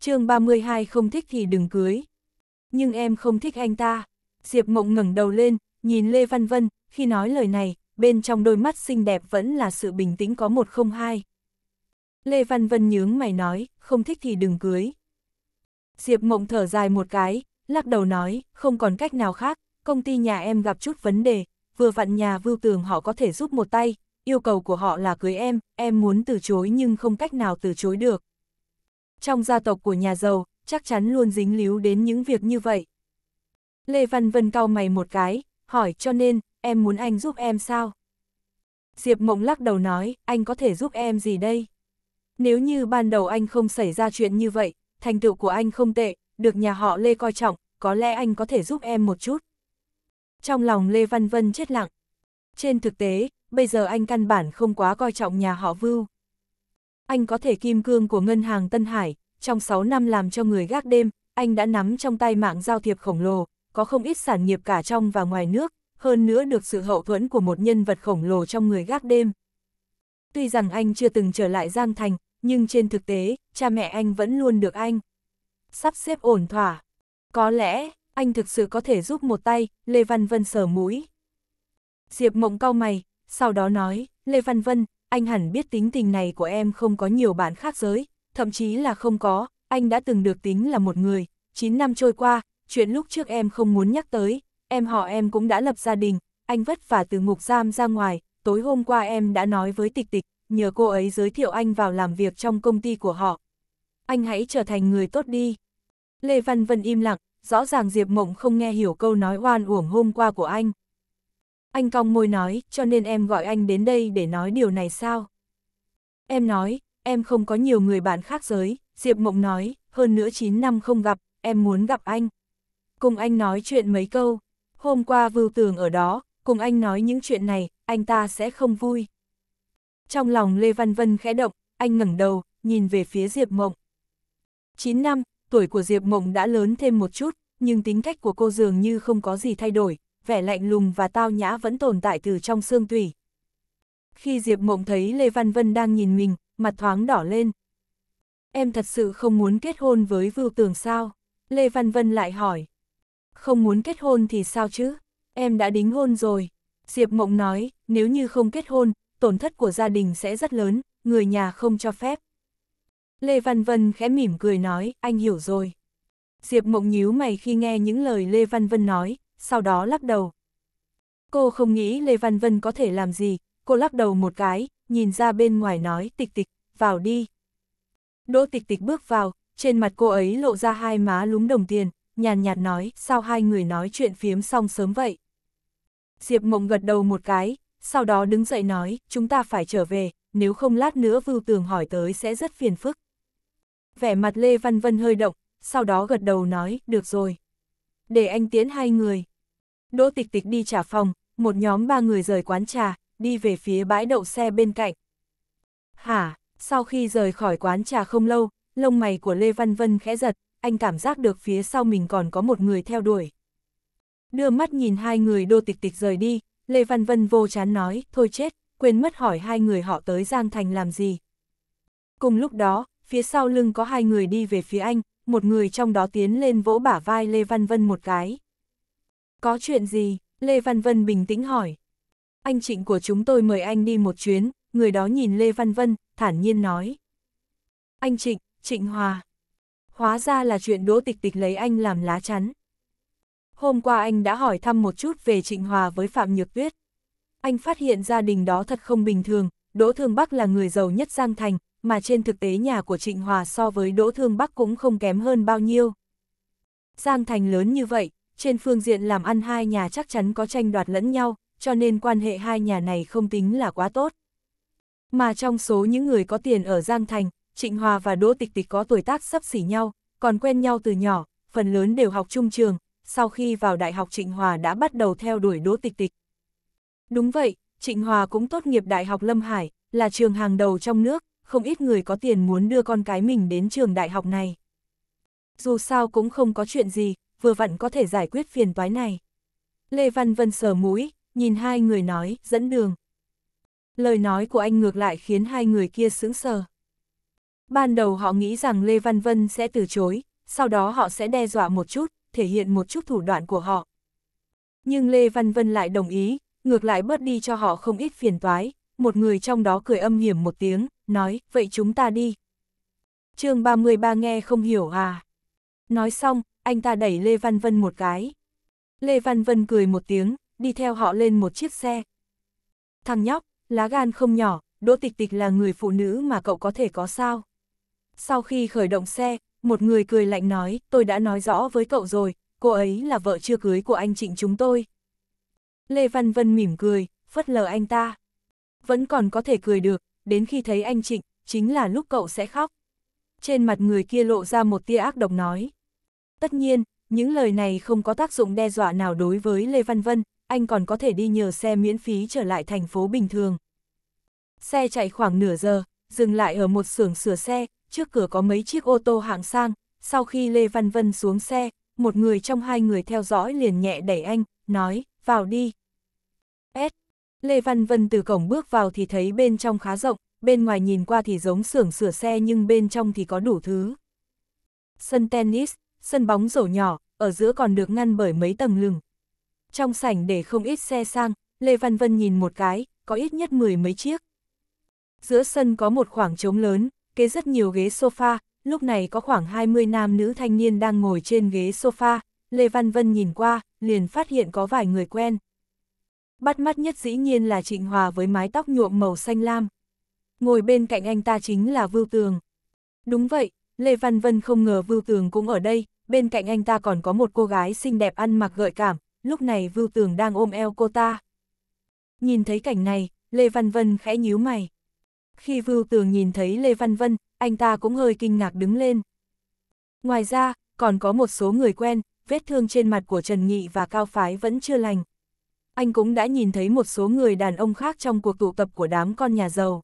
chương 32 không thích thì đừng cưới. Nhưng em không thích anh ta. Diệp Mộng ngẩng đầu lên, nhìn Lê Văn Vân, khi nói lời này, bên trong đôi mắt xinh đẹp vẫn là sự bình tĩnh có một không hai. Lê Văn Vân nhướng mày nói, không thích thì đừng cưới. Diệp Mộng thở dài một cái, lắc đầu nói, không còn cách nào khác, công ty nhà em gặp chút vấn đề, vừa vặn nhà vưu tường họ có thể giúp một tay, yêu cầu của họ là cưới em, em muốn từ chối nhưng không cách nào từ chối được. Trong gia tộc của nhà giàu, chắc chắn luôn dính líu đến những việc như vậy. Lê Văn Vân cau mày một cái, hỏi cho nên, em muốn anh giúp em sao? Diệp Mộng lắc đầu nói, anh có thể giúp em gì đây? Nếu như ban đầu anh không xảy ra chuyện như vậy, thành tựu của anh không tệ, được nhà họ Lê coi trọng, có lẽ anh có thể giúp em một chút. Trong lòng Lê Văn Vân chết lặng. Trên thực tế, bây giờ anh căn bản không quá coi trọng nhà họ Vưu. Anh có thể kim cương của ngân hàng Tân Hải, trong 6 năm làm cho người gác đêm, anh đã nắm trong tay mạng giao thiệp khổng lồ, có không ít sản nghiệp cả trong và ngoài nước, hơn nữa được sự hậu thuẫn của một nhân vật khổng lồ trong người gác đêm. Tuy rằng anh chưa từng trở lại Giang Thành, nhưng trên thực tế, cha mẹ anh vẫn luôn được anh sắp xếp ổn thỏa. Có lẽ, anh thực sự có thể giúp một tay, Lê Văn Vân sờ mũi. Diệp mộng cau mày, sau đó nói, Lê Văn Vân, anh hẳn biết tính tình này của em không có nhiều bạn khác giới, thậm chí là không có, anh đã từng được tính là một người, 9 năm trôi qua, chuyện lúc trước em không muốn nhắc tới, em họ em cũng đã lập gia đình, anh vất vả từ ngục giam ra ngoài, tối hôm qua em đã nói với tịch tịch, nhờ cô ấy giới thiệu anh vào làm việc trong công ty của họ. Anh hãy trở thành người tốt đi. Lê Văn Vân im lặng, rõ ràng Diệp Mộng không nghe hiểu câu nói oan uổng hôm qua của anh. Anh cong môi nói, cho nên em gọi anh đến đây để nói điều này sao? Em nói, em không có nhiều người bạn khác giới, Diệp Mộng nói, hơn nữa 9 năm không gặp, em muốn gặp anh. Cùng anh nói chuyện mấy câu, hôm qua vưu tường ở đó, cùng anh nói những chuyện này, anh ta sẽ không vui. Trong lòng Lê Văn Vân khẽ động, anh ngẩng đầu, nhìn về phía Diệp Mộng. 9 năm, tuổi của Diệp Mộng đã lớn thêm một chút, nhưng tính cách của cô dường như không có gì thay đổi, vẻ lạnh lùng và tao nhã vẫn tồn tại từ trong xương tủy. Khi Diệp Mộng thấy Lê Văn Vân đang nhìn mình, mặt thoáng đỏ lên. Em thật sự không muốn kết hôn với Vưu Tường sao? Lê Văn Vân lại hỏi. Không muốn kết hôn thì sao chứ? Em đã đính hôn rồi. Diệp Mộng nói, nếu như không kết hôn, tổn thất của gia đình sẽ rất lớn, người nhà không cho phép. Lê Văn Vân khẽ mỉm cười nói, anh hiểu rồi. Diệp Mộng nhíu mày khi nghe những lời Lê Văn Vân nói, sau đó lắc đầu. Cô không nghĩ Lê Văn Vân có thể làm gì, cô lắc đầu một cái, nhìn ra bên ngoài nói tịch tịch, vào đi. Đỗ tịch tịch bước vào, trên mặt cô ấy lộ ra hai má lúng đồng tiền, nhàn nhạt nói sao hai người nói chuyện phiếm xong sớm vậy. Diệp mộng gật đầu một cái, sau đó đứng dậy nói chúng ta phải trở về, nếu không lát nữa vưu tường hỏi tới sẽ rất phiền phức. Vẻ mặt Lê Văn Vân hơi động, sau đó gật đầu nói được rồi. Để anh tiến hai người. Đỗ Tịch Tịch đi trả phòng, một nhóm ba người rời quán trà, đi về phía bãi đậu xe bên cạnh. Hả, sau khi rời khỏi quán trà không lâu, lông mày của Lê Văn Vân khẽ giật, anh cảm giác được phía sau mình còn có một người theo đuổi. Đưa mắt nhìn hai người đô tịch tịch rời đi, Lê Văn Vân vô chán nói, thôi chết, quên mất hỏi hai người họ tới Giang Thành làm gì. Cùng lúc đó, phía sau lưng có hai người đi về phía anh, một người trong đó tiến lên vỗ bả vai Lê Văn Vân một cái. Có chuyện gì? Lê Văn Vân bình tĩnh hỏi. Anh trịnh của chúng tôi mời anh đi một chuyến, người đó nhìn Lê Văn Vân, thản nhiên nói. Anh trịnh, trịnh hòa. Hóa ra là chuyện đỗ tịch tịch lấy anh làm lá chắn. Hôm qua anh đã hỏi thăm một chút về trịnh hòa với Phạm Nhược Tuyết. Anh phát hiện gia đình đó thật không bình thường, Đỗ Thương Bắc là người giàu nhất Giang Thành, mà trên thực tế nhà của Trịnh Hòa so với Đỗ Thương Bắc cũng không kém hơn bao nhiêu. Giang Thành lớn như vậy, trên phương diện làm ăn hai nhà chắc chắn có tranh đoạt lẫn nhau, cho nên quan hệ hai nhà này không tính là quá tốt. Mà trong số những người có tiền ở Giang Thành, Trịnh Hòa và Đỗ Tịch Tịch có tuổi tác sắp xỉ nhau, còn quen nhau từ nhỏ, phần lớn đều học chung trường, sau khi vào đại học Trịnh Hòa đã bắt đầu theo đuổi Đỗ Tịch Tịch. Đúng vậy, Trịnh Hòa cũng tốt nghiệp Đại học Lâm Hải, là trường hàng đầu trong nước, không ít người có tiền muốn đưa con cái mình đến trường đại học này. Dù sao cũng không có chuyện gì, vừa vặn có thể giải quyết phiền toái này. Lê Văn Vân sờ mũi, nhìn hai người nói, dẫn đường. Lời nói của anh ngược lại khiến hai người kia sững sờ. Ban đầu họ nghĩ rằng Lê Văn Vân sẽ từ chối, sau đó họ sẽ đe dọa một chút, thể hiện một chút thủ đoạn của họ. Nhưng Lê Văn Vân lại đồng ý, ngược lại bớt đi cho họ không ít phiền toái, một người trong đó cười âm hiểm một tiếng, nói, vậy chúng ta đi. chương 33 nghe không hiểu à. Nói xong, anh ta đẩy Lê Văn Vân một cái. Lê Văn Vân cười một tiếng, đi theo họ lên một chiếc xe. Thằng nhóc, lá gan không nhỏ, Đỗ Tịch Tịch là người phụ nữ mà cậu có thể có sao. Sau khi khởi động xe, một người cười lạnh nói, tôi đã nói rõ với cậu rồi, cô ấy là vợ chưa cưới của anh Trịnh chúng tôi. Lê Văn Vân mỉm cười, phất lờ anh ta. Vẫn còn có thể cười được, đến khi thấy anh Trịnh, chính là lúc cậu sẽ khóc. Trên mặt người kia lộ ra một tia ác độc nói. Tất nhiên, những lời này không có tác dụng đe dọa nào đối với Lê Văn Vân, anh còn có thể đi nhờ xe miễn phí trở lại thành phố bình thường. Xe chạy khoảng nửa giờ, dừng lại ở một xưởng sửa xe, trước cửa có mấy chiếc ô tô hạng sang, sau khi Lê Văn Vân xuống xe, một người trong hai người theo dõi liền nhẹ đẩy anh, nói, vào đi. S. Lê Văn Vân từ cổng bước vào thì thấy bên trong khá rộng, bên ngoài nhìn qua thì giống xưởng sửa xe nhưng bên trong thì có đủ thứ. Sân tennis, sân bóng rổ nhỏ, ở giữa còn được ngăn bởi mấy tầng lừng. Trong sảnh để không ít xe sang, Lê Văn Vân nhìn một cái, có ít nhất mười mấy chiếc. Giữa sân có một khoảng trống lớn, kế rất nhiều ghế sofa, lúc này có khoảng 20 nam nữ thanh niên đang ngồi trên ghế sofa, Lê Văn Vân nhìn qua, liền phát hiện có vài người quen. Bắt mắt nhất dĩ nhiên là Trịnh Hòa với mái tóc nhuộm màu xanh lam. Ngồi bên cạnh anh ta chính là Vưu Tường. Đúng vậy, Lê Văn Vân không ngờ Vưu Tường cũng ở đây, bên cạnh anh ta còn có một cô gái xinh đẹp ăn mặc gợi cảm, lúc này Vưu Tường đang ôm eo cô ta. Nhìn thấy cảnh này, Lê Văn Vân khẽ nhíu mày. Khi Vưu Tường nhìn thấy Lê Văn Vân, anh ta cũng hơi kinh ngạc đứng lên. Ngoài ra, còn có một số người quen, vết thương trên mặt của Trần Nghị và Cao Phái vẫn chưa lành. Anh cũng đã nhìn thấy một số người đàn ông khác trong cuộc tụ tập của đám con nhà giàu.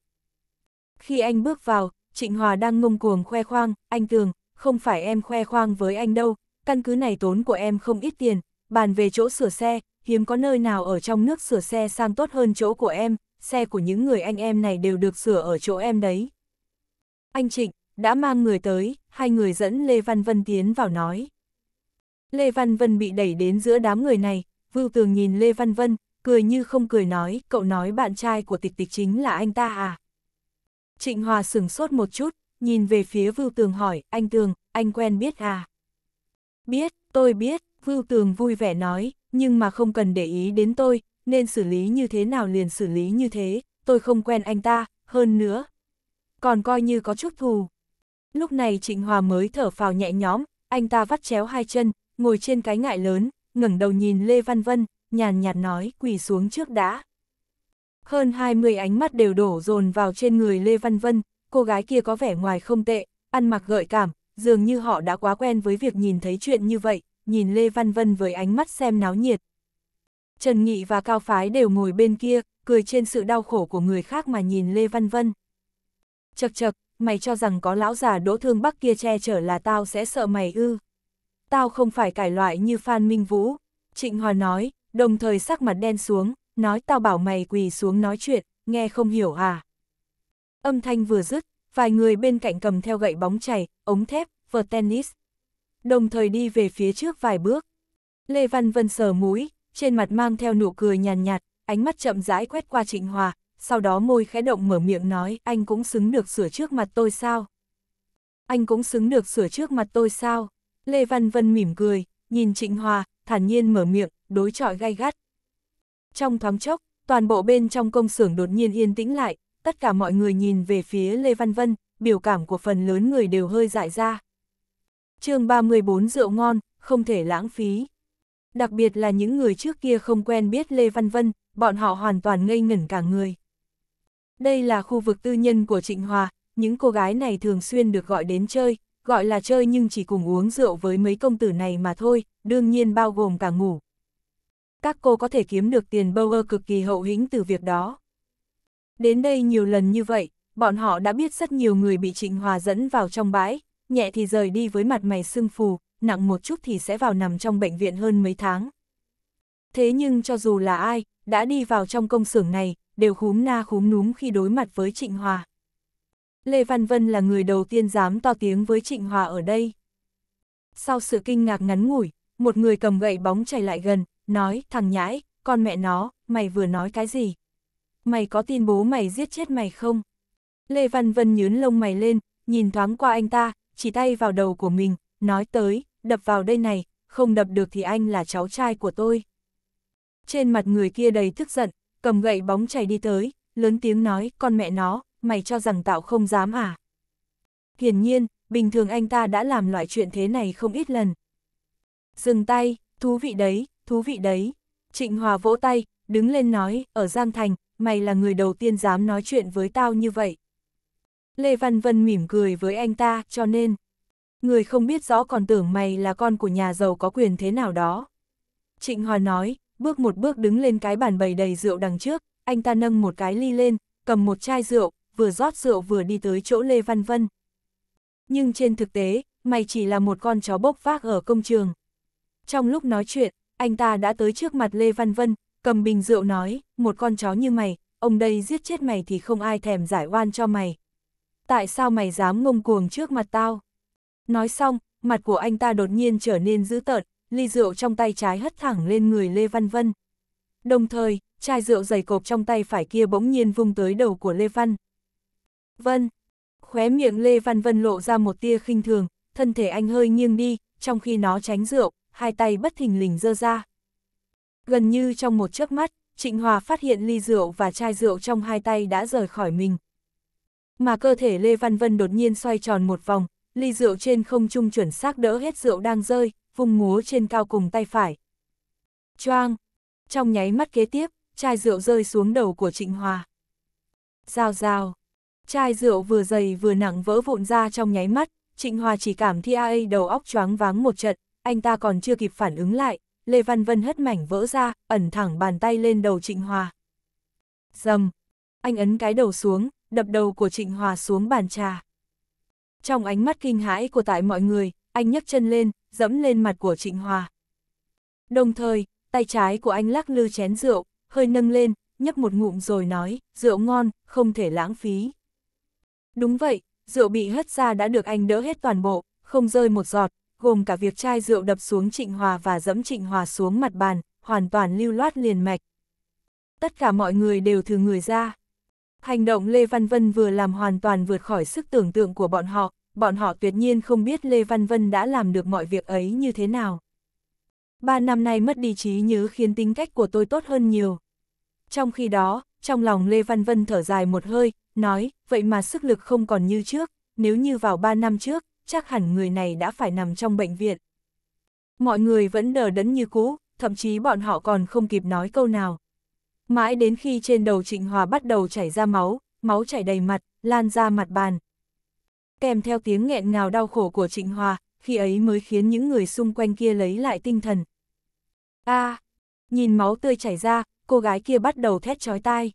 Khi anh bước vào, Trịnh Hòa đang ngông cuồng khoe khoang, anh Tường, không phải em khoe khoang với anh đâu, căn cứ này tốn của em không ít tiền, bàn về chỗ sửa xe, hiếm có nơi nào ở trong nước sửa xe sang tốt hơn chỗ của em, xe của những người anh em này đều được sửa ở chỗ em đấy. Anh Trịnh, đã mang người tới, hai người dẫn Lê Văn Vân tiến vào nói. Lê Văn Vân bị đẩy đến giữa đám người này, Vưu Tường nhìn Lê Văn Vân, cười như không cười nói, cậu nói bạn trai của tịch tịch chính là anh ta à. Trịnh Hòa sửng sốt một chút, nhìn về phía Vưu Tường hỏi, anh Tường, anh quen biết à? Biết, tôi biết, Vưu Tường vui vẻ nói, nhưng mà không cần để ý đến tôi, nên xử lý như thế nào liền xử lý như thế, tôi không quen anh ta, hơn nữa. Còn coi như có chút thù. Lúc này Trịnh Hòa mới thở phào nhẹ nhõm, anh ta vắt chéo hai chân, ngồi trên cái ngại lớn, ngẩng đầu nhìn Lê Văn Vân, nhàn nhạt nói quỳ xuống trước đã. Hơn 20 ánh mắt đều đổ dồn vào trên người Lê Văn Vân, cô gái kia có vẻ ngoài không tệ, ăn mặc gợi cảm, dường như họ đã quá quen với việc nhìn thấy chuyện như vậy, nhìn Lê Văn Vân với ánh mắt xem náo nhiệt. Trần Nghị và Cao Phái đều ngồi bên kia, cười trên sự đau khổ của người khác mà nhìn Lê Văn Vân. Chật chật, mày cho rằng có lão già đỗ thương bắc kia che chở là tao sẽ sợ mày ư. Tao không phải cải loại như Phan Minh Vũ, Trịnh Hòa nói, đồng thời sắc mặt đen xuống, nói tao bảo mày quỳ xuống nói chuyện, nghe không hiểu à. Âm thanh vừa dứt, vài người bên cạnh cầm theo gậy bóng chảy, ống thép, vợt tennis. Đồng thời đi về phía trước vài bước. Lê Văn Vân sờ mũi, trên mặt mang theo nụ cười nhàn nhạt, nhạt, ánh mắt chậm rãi quét qua Trịnh Hòa, sau đó môi khẽ động mở miệng nói anh cũng xứng được sửa trước mặt tôi sao? Anh cũng xứng được sửa trước mặt tôi sao? Lê Văn Vân mỉm cười, nhìn Trịnh Hòa, thản nhiên mở miệng, đối trọi gay gắt. Trong thoáng chốc, toàn bộ bên trong công xưởng đột nhiên yên tĩnh lại, tất cả mọi người nhìn về phía Lê Văn Vân, biểu cảm của phần lớn người đều hơi dại ra. chương 34 rượu ngon, không thể lãng phí. Đặc biệt là những người trước kia không quen biết Lê Văn Vân, bọn họ hoàn toàn ngây ngẩn cả người. Đây là khu vực tư nhân của Trịnh Hòa, những cô gái này thường xuyên được gọi đến chơi, gọi là chơi nhưng chỉ cùng uống rượu với mấy công tử này mà thôi, đương nhiên bao gồm cả ngủ. Các cô có thể kiếm được tiền bâu cực kỳ hậu hĩnh từ việc đó. Đến đây nhiều lần như vậy, bọn họ đã biết rất nhiều người bị Trịnh Hòa dẫn vào trong bãi, nhẹ thì rời đi với mặt mày sưng phù, nặng một chút thì sẽ vào nằm trong bệnh viện hơn mấy tháng. Thế nhưng cho dù là ai, đã đi vào trong công xưởng này, đều khúm na khúm núm khi đối mặt với Trịnh Hòa. Lê Văn Vân là người đầu tiên dám to tiếng với Trịnh Hòa ở đây. Sau sự kinh ngạc ngắn ngủi, một người cầm gậy bóng chạy lại gần, nói, thằng nhãi, con mẹ nó, mày vừa nói cái gì? mày có tin bố mày giết chết mày không? Lê Văn Vân nhướn lông mày lên, nhìn thoáng qua anh ta, chỉ tay vào đầu của mình, nói tới, đập vào đây này, không đập được thì anh là cháu trai của tôi. Trên mặt người kia đầy tức giận, cầm gậy bóng chảy đi tới, lớn tiếng nói, con mẹ nó, mày cho rằng tạo không dám à? Hiển nhiên, bình thường anh ta đã làm loại chuyện thế này không ít lần. Dừng tay, thú vị đấy, thú vị đấy. Trịnh Hòa vỗ tay, đứng lên nói, ở Giang Thành, mày là người đầu tiên dám nói chuyện với tao như vậy. Lê Văn Vân mỉm cười với anh ta, cho nên, người không biết rõ còn tưởng mày là con của nhà giàu có quyền thế nào đó. Trịnh Hòa nói, bước một bước đứng lên cái bàn bày đầy rượu đằng trước, anh ta nâng một cái ly lên, cầm một chai rượu, vừa rót rượu vừa đi tới chỗ Lê Văn Vân. Nhưng trên thực tế, mày chỉ là một con chó bốc vác ở công trường. Trong lúc nói chuyện, anh ta đã tới trước mặt Lê Văn Vân, cầm bình rượu nói, một con chó như mày, ông đây giết chết mày thì không ai thèm giải oan cho mày. Tại sao mày dám ngông cuồng trước mặt tao? Nói xong, mặt của anh ta đột nhiên trở nên dữ tợn, ly rượu trong tay trái hất thẳng lên người Lê Văn Vân. Đồng thời, chai rượu dày cộp trong tay phải kia bỗng nhiên vung tới đầu của Lê Văn. Vân, khóe miệng Lê Văn Vân lộ ra một tia khinh thường, thân thể anh hơi nghiêng đi, trong khi nó tránh rượu, hai tay bất thình lình dơ ra. Gần như trong một chớp mắt, Trịnh Hòa phát hiện ly rượu và chai rượu trong hai tay đã rời khỏi mình. Mà cơ thể Lê Văn Vân đột nhiên xoay tròn một vòng, ly rượu trên không trung chuẩn xác đỡ hết rượu đang rơi, vùng múa trên cao cùng tay phải. Choang! Trong nháy mắt kế tiếp, chai rượu rơi xuống đầu của Trịnh Hòa. Rào rào! Chai rượu vừa dày vừa nặng vỡ vụn ra trong nháy mắt, Trịnh Hòa chỉ cảm TIA đầu óc choáng váng một trận, anh ta còn chưa kịp phản ứng lại, Lê Văn Vân hất mảnh vỡ ra, ẩn thẳng bàn tay lên đầu Trịnh Hòa. Dầm! Anh ấn cái đầu xuống, đập đầu của Trịnh Hòa xuống bàn trà. Trong ánh mắt kinh hãi của tại mọi người, anh nhấc chân lên, dẫm lên mặt của Trịnh Hòa. Đồng thời, tay trái của anh lắc lư chén rượu, hơi nâng lên, nhấp một ngụm rồi nói, rượu ngon, không thể lãng phí. Đúng vậy, rượu bị hất ra đã được anh đỡ hết toàn bộ, không rơi một giọt, gồm cả việc chai rượu đập xuống Trịnh Hòa và dẫm Trịnh Hòa xuống mặt bàn, hoàn toàn lưu loát liền mạch. Tất cả mọi người đều thừa người ra. Hành động Lê Văn Vân vừa làm hoàn toàn vượt khỏi sức tưởng tượng của bọn họ, bọn họ tuyệt nhiên không biết Lê Văn Vân đã làm được mọi việc ấy như thế nào. Ba năm nay mất đi trí nhớ khiến tính cách của tôi tốt hơn nhiều. Trong khi đó, trong lòng Lê Văn Vân thở dài một hơi, nói, vậy mà sức lực không còn như trước, nếu như vào ba năm trước, chắc hẳn người này đã phải nằm trong bệnh viện. Mọi người vẫn đờ đẫn như cũ, thậm chí bọn họ còn không kịp nói câu nào. Mãi đến khi trên đầu Trịnh Hòa bắt đầu chảy ra máu, máu chảy đầy mặt, lan ra mặt bàn. Kèm theo tiếng nghẹn ngào đau khổ của Trịnh Hòa, khi ấy mới khiến những người xung quanh kia lấy lại tinh thần. a à, nhìn máu tươi chảy ra, cô gái kia bắt đầu thét chói tai.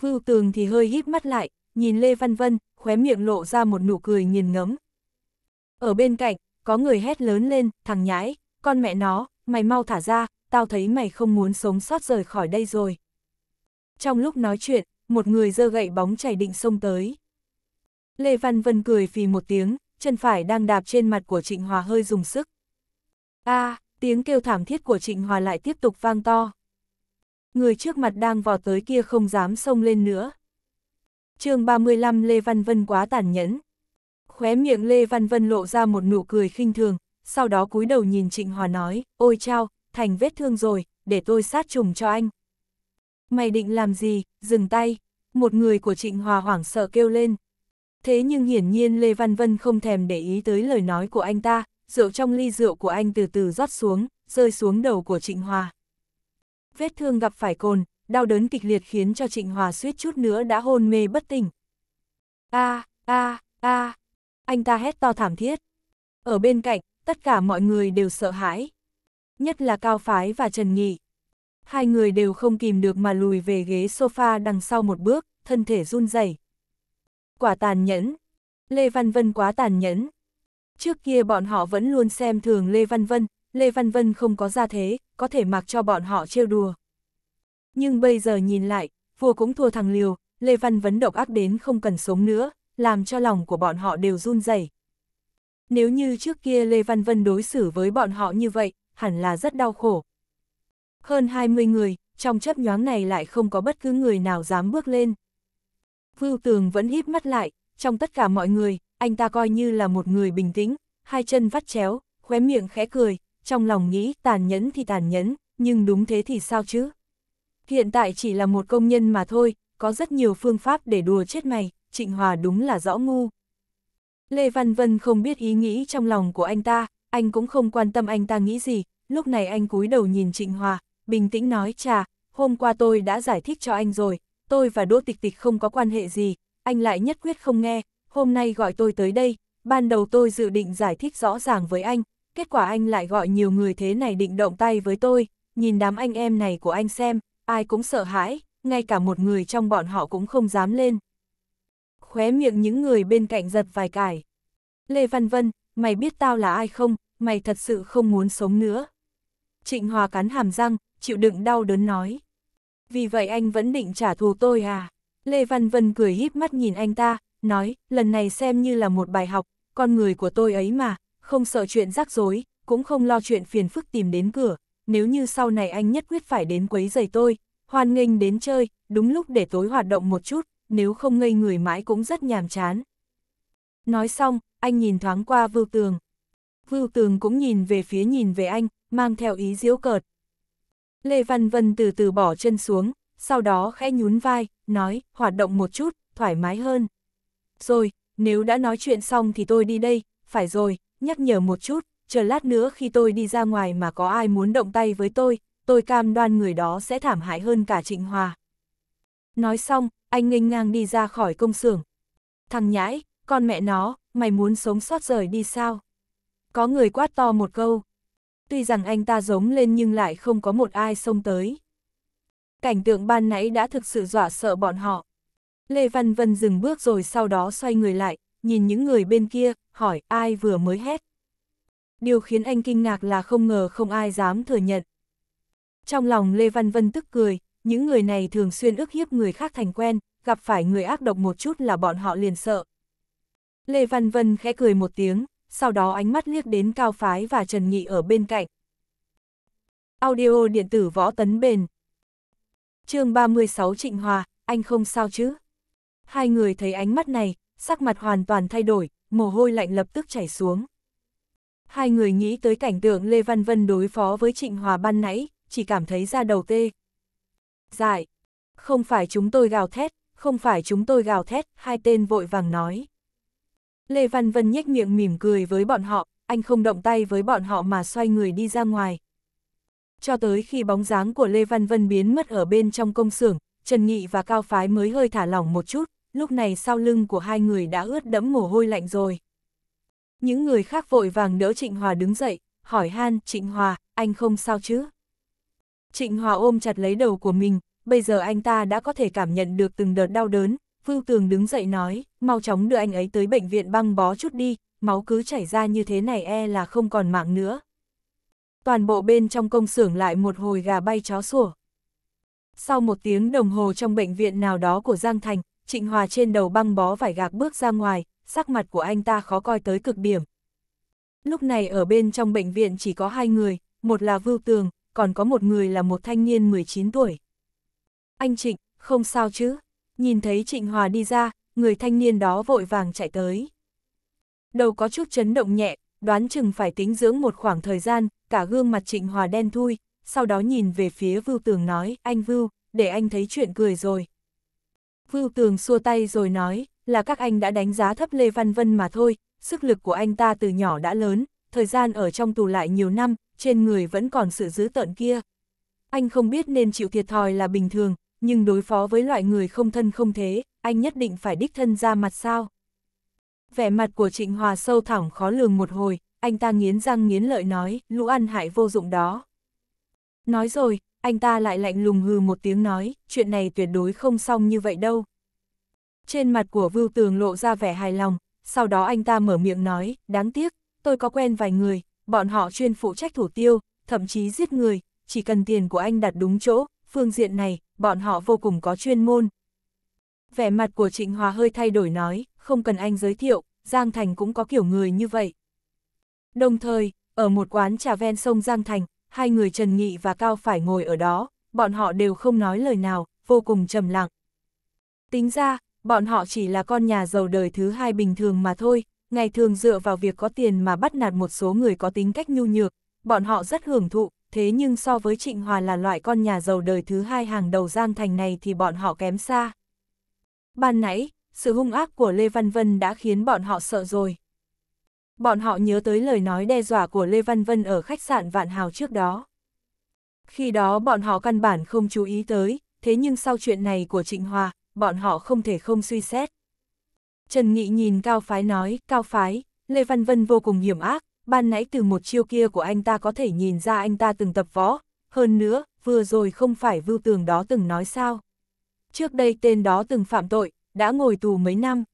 Vưu Tường thì hơi híp mắt lại, nhìn Lê Văn Vân, khóe miệng lộ ra một nụ cười nghiền ngấm. Ở bên cạnh, có người hét lớn lên, thằng nhãi, con mẹ nó, mày mau thả ra, tao thấy mày không muốn sống sót rời khỏi đây rồi. Trong lúc nói chuyện, một người giơ gậy bóng chảy định xông tới. Lê Văn Vân cười vì một tiếng, chân phải đang đạp trên mặt của Trịnh Hòa hơi dùng sức. a à, tiếng kêu thảm thiết của Trịnh Hòa lại tiếp tục vang to. Người trước mặt đang vò tới kia không dám xông lên nữa. chương 35 Lê Văn Vân quá tàn nhẫn, Khóe miệng Lê Văn Vân lộ ra một nụ cười khinh thường, sau đó cúi đầu nhìn Trịnh Hòa nói, ôi chao, thành vết thương rồi, để tôi sát trùng cho anh. Mày định làm gì, dừng tay, một người của Trịnh Hòa hoảng sợ kêu lên. Thế nhưng hiển nhiên Lê Văn Vân không thèm để ý tới lời nói của anh ta, rượu trong ly rượu của anh từ từ rót xuống, rơi xuống đầu của Trịnh Hòa. Vết thương gặp phải cồn, đau đớn kịch liệt khiến cho Trịnh Hòa suýt chút nữa đã hôn mê bất tỉnh. A, a, a, anh ta hét to thảm thiết. Ở bên cạnh, tất cả mọi người đều sợ hãi. Nhất là Cao Phái và Trần Nghị. Hai người đều không kìm được mà lùi về ghế sofa đằng sau một bước, thân thể run rẩy. Quả tàn nhẫn. Lê Văn Vân quá tàn nhẫn. Trước kia bọn họ vẫn luôn xem thường Lê Văn Vân, Lê Văn Vân không có ra thế, có thể mặc cho bọn họ trêu đùa. Nhưng bây giờ nhìn lại, vua cũng thua thằng Liều, Lê Văn vân độc ác đến không cần sống nữa, làm cho lòng của bọn họ đều run rẩy. Nếu như trước kia Lê Văn Vân đối xử với bọn họ như vậy, hẳn là rất đau khổ. Hơn 20 người, trong chấp nhoáng này lại không có bất cứ người nào dám bước lên. Vưu Tường vẫn híp mắt lại, trong tất cả mọi người, anh ta coi như là một người bình tĩnh, hai chân vắt chéo, khóe miệng khẽ cười, trong lòng nghĩ tàn nhẫn thì tàn nhẫn, nhưng đúng thế thì sao chứ? Hiện tại chỉ là một công nhân mà thôi, có rất nhiều phương pháp để đùa chết mày. Trịnh Hòa đúng là rõ ngu. Lê Văn Vân không biết ý nghĩ trong lòng của anh ta, anh cũng không quan tâm anh ta nghĩ gì, lúc này anh cúi đầu nhìn Trịnh Hòa, bình tĩnh nói trà, hôm qua tôi đã giải thích cho anh rồi, tôi và Đỗ Tịch Tịch không có quan hệ gì, anh lại nhất quyết không nghe, hôm nay gọi tôi tới đây, ban đầu tôi dự định giải thích rõ ràng với anh, kết quả anh lại gọi nhiều người thế này định động tay với tôi, nhìn đám anh em này của anh xem, ai cũng sợ hãi, ngay cả một người trong bọn họ cũng không dám lên khóe miệng những người bên cạnh giật vài cải. Lê Văn Vân, mày biết tao là ai không, mày thật sự không muốn sống nữa. Trịnh Hòa cắn hàm răng, chịu đựng đau đớn nói. Vì vậy anh vẫn định trả thù tôi à? Lê Văn Vân cười híp mắt nhìn anh ta, nói, lần này xem như là một bài học, con người của tôi ấy mà, không sợ chuyện rắc rối, cũng không lo chuyện phiền phức tìm đến cửa, nếu như sau này anh nhất quyết phải đến quấy giày tôi, hoan nghênh đến chơi, đúng lúc để tối hoạt động một chút, nếu không ngây người mãi cũng rất nhàm chán. Nói xong, anh nhìn thoáng qua Vưu Tường. Vưu Tường cũng nhìn về phía nhìn về anh, mang theo ý diễu cợt. Lê Văn Vân từ từ bỏ chân xuống, sau đó khẽ nhún vai, nói, hoạt động một chút, thoải mái hơn. Rồi, nếu đã nói chuyện xong thì tôi đi đây, phải rồi, nhắc nhở một chút, chờ lát nữa khi tôi đi ra ngoài mà có ai muốn động tay với tôi, tôi cam đoan người đó sẽ thảm hại hơn cả Trịnh Hòa. Nói xong, anh nghênh ngang đi ra khỏi công xưởng. Thằng nhãi, con mẹ nó, mày muốn sống sót rời đi sao? Có người quát to một câu. Tuy rằng anh ta giống lên nhưng lại không có một ai xông tới. Cảnh tượng ban nãy đã thực sự dọa sợ bọn họ. Lê Văn Vân dừng bước rồi sau đó xoay người lại, nhìn những người bên kia, hỏi ai vừa mới hét. Điều khiến anh kinh ngạc là không ngờ không ai dám thừa nhận. Trong lòng Lê Văn Vân tức cười, những người này thường xuyên ức hiếp người khác thành quen, gặp phải người ác độc một chút là bọn họ liền sợ. Lê Văn Vân khẽ cười một tiếng, sau đó ánh mắt liếc đến Cao Phái và Trần Nghị ở bên cạnh. Audio điện tử võ tấn bền. chương 36 Trịnh Hòa, anh không sao chứ? Hai người thấy ánh mắt này, sắc mặt hoàn toàn thay đổi, mồ hôi lạnh lập tức chảy xuống. Hai người nghĩ tới cảnh tượng Lê Văn Vân đối phó với Trịnh Hòa ban nãy, chỉ cảm thấy ra đầu tê. Giải. Không phải chúng tôi gào thét, không phải chúng tôi gào thét, hai tên vội vàng nói. Lê Văn Vân nhếch miệng mỉm cười với bọn họ, anh không động tay với bọn họ mà xoay người đi ra ngoài. Cho tới khi bóng dáng của Lê Văn Vân biến mất ở bên trong công xưởng, Trần Nghị và Cao Phái mới hơi thả lỏng một chút, lúc này sau lưng của hai người đã ướt đẫm mồ hôi lạnh rồi. Những người khác vội vàng đỡ Trịnh Hòa đứng dậy, hỏi han Trịnh Hòa, anh không sao chứ? Trịnh Hòa ôm chặt lấy đầu của mình, bây giờ anh ta đã có thể cảm nhận được từng đợt đau đớn, Phương Tường đứng dậy nói, mau chóng đưa anh ấy tới bệnh viện băng bó chút đi, máu cứ chảy ra như thế này e là không còn mạng nữa. Toàn bộ bên trong công xưởng lại một hồi gà bay chó sủa. Sau một tiếng đồng hồ trong bệnh viện nào đó của Giang Thành, Trịnh Hòa trên đầu băng bó vải gạc bước ra ngoài, sắc mặt của anh ta khó coi tới cực điểm. Lúc này ở bên trong bệnh viện chỉ có hai người, một là Vưu Tường, còn có một người là một thanh niên 19 tuổi. Anh Trịnh, không sao chứ? Nhìn thấy Trịnh Hòa đi ra, người thanh niên đó vội vàng chạy tới. Đầu có chút chấn động nhẹ, đoán chừng phải tính dưỡng một khoảng thời gian, cả gương mặt Trịnh Hòa đen thui, sau đó nhìn về phía Vưu Tường nói, anh Vưu, để anh thấy chuyện cười rồi. Vưu Tường xua tay rồi nói, là các anh đã đánh giá thấp Lê Văn Vân mà thôi, sức lực của anh ta từ nhỏ đã lớn, thời gian ở trong tù lại nhiều năm, trên người vẫn còn sự dữ tợn kia. Anh không biết nên chịu thiệt thòi là bình thường, nhưng đối phó với loại người không thân không thế, anh nhất định phải đích thân ra mặt sao. Vẻ mặt của Trịnh Hòa sâu thẳm khó lường một hồi, anh ta nghiến răng nghiến lợi nói, lũ ăn hại vô dụng đó. Nói rồi, anh ta lại lạnh lùng hừ một tiếng nói, chuyện này tuyệt đối không xong như vậy đâu. Trên mặt của Vưu Tường lộ ra vẻ hài lòng, sau đó anh ta mở miệng nói, đáng tiếc, tôi có quen vài người, bọn họ chuyên phụ trách thủ tiêu, thậm chí giết người, chỉ cần tiền của anh đặt đúng chỗ, phương diện này, bọn họ vô cùng có chuyên môn. Vẻ mặt của Trịnh Hòa hơi thay đổi nói, không cần anh giới thiệu, Giang Thành cũng có kiểu người như vậy. Đồng thời, ở một quán trà ven sông Giang Thành, hai người Trần Nghị và Cao phải ngồi ở đó, bọn họ đều không nói lời nào, vô cùng trầm lặng. Tính ra, bọn họ chỉ là con nhà giàu đời thứ hai bình thường mà thôi, ngày thường dựa vào việc có tiền mà bắt nạt một số người có tính cách nhu nhược, bọn họ rất hưởng thụ, thế nhưng so với Trịnh Hòa là loại con nhà giàu đời thứ hai hàng đầu Giang Thành này thì bọn họ kém xa. Ban nãy, sự hung ác của Lê Văn Vân đã khiến bọn họ sợ rồi. Bọn họ nhớ tới lời nói đe dọa của Lê Văn Vân ở khách sạn Vạn Hào trước đó. Khi đó bọn họ căn bản không chú ý tới, thế nhưng sau chuyện này của Trịnh Hòa, bọn họ không thể không suy xét. Trần Nghị nhìn Cao Phái nói, Cao Phái, Lê Văn Vân vô cùng hiểm ác, ban nãy từ một chiêu kia của anh ta có thể nhìn ra anh ta từng tập võ, hơn nữa, vừa rồi không phải vưu tường đó từng nói sao. Trước đây tên đó từng phạm tội, đã ngồi tù mấy năm.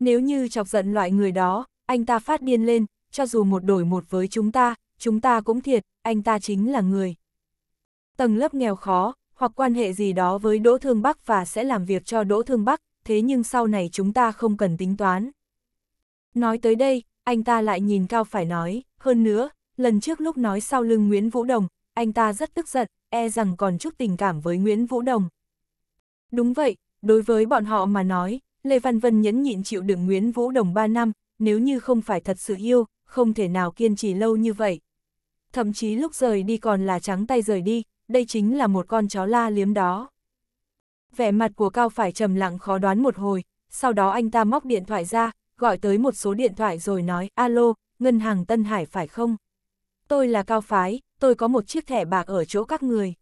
Nếu như chọc giận loại người đó, anh ta phát điên lên, cho dù một đổi một với chúng ta, chúng ta cũng thiệt, anh ta chính là người. Tầng lớp nghèo khó, hoặc quan hệ gì đó với Đỗ Thương Bắc và sẽ làm việc cho Đỗ Thương Bắc, thế nhưng sau này chúng ta không cần tính toán. Nói tới đây, anh ta lại nhìn Cao Phải nói, hơn nữa, lần trước lúc nói sau lưng Nguyễn Vũ Đồng, anh ta rất tức giận, e rằng còn chút tình cảm với Nguyễn Vũ Đồng. Đúng vậy, đối với bọn họ mà nói, Lê Văn Vân nhẫn nhịn chịu đựng Nguyễn Vũ Đồng 3 năm, nếu như không phải thật sự yêu, không thể nào kiên trì lâu như vậy. Thậm chí lúc rời đi còn là trắng tay rời đi, đây chính là một con chó la liếm đó vẻ mặt của Cao Phải trầm lặng khó đoán một hồi, sau đó anh ta móc điện thoại ra, gọi tới một số điện thoại rồi nói, alo, ngân hàng Tân Hải phải không? Tôi là Cao Phái, tôi có một chiếc thẻ bạc ở chỗ các người.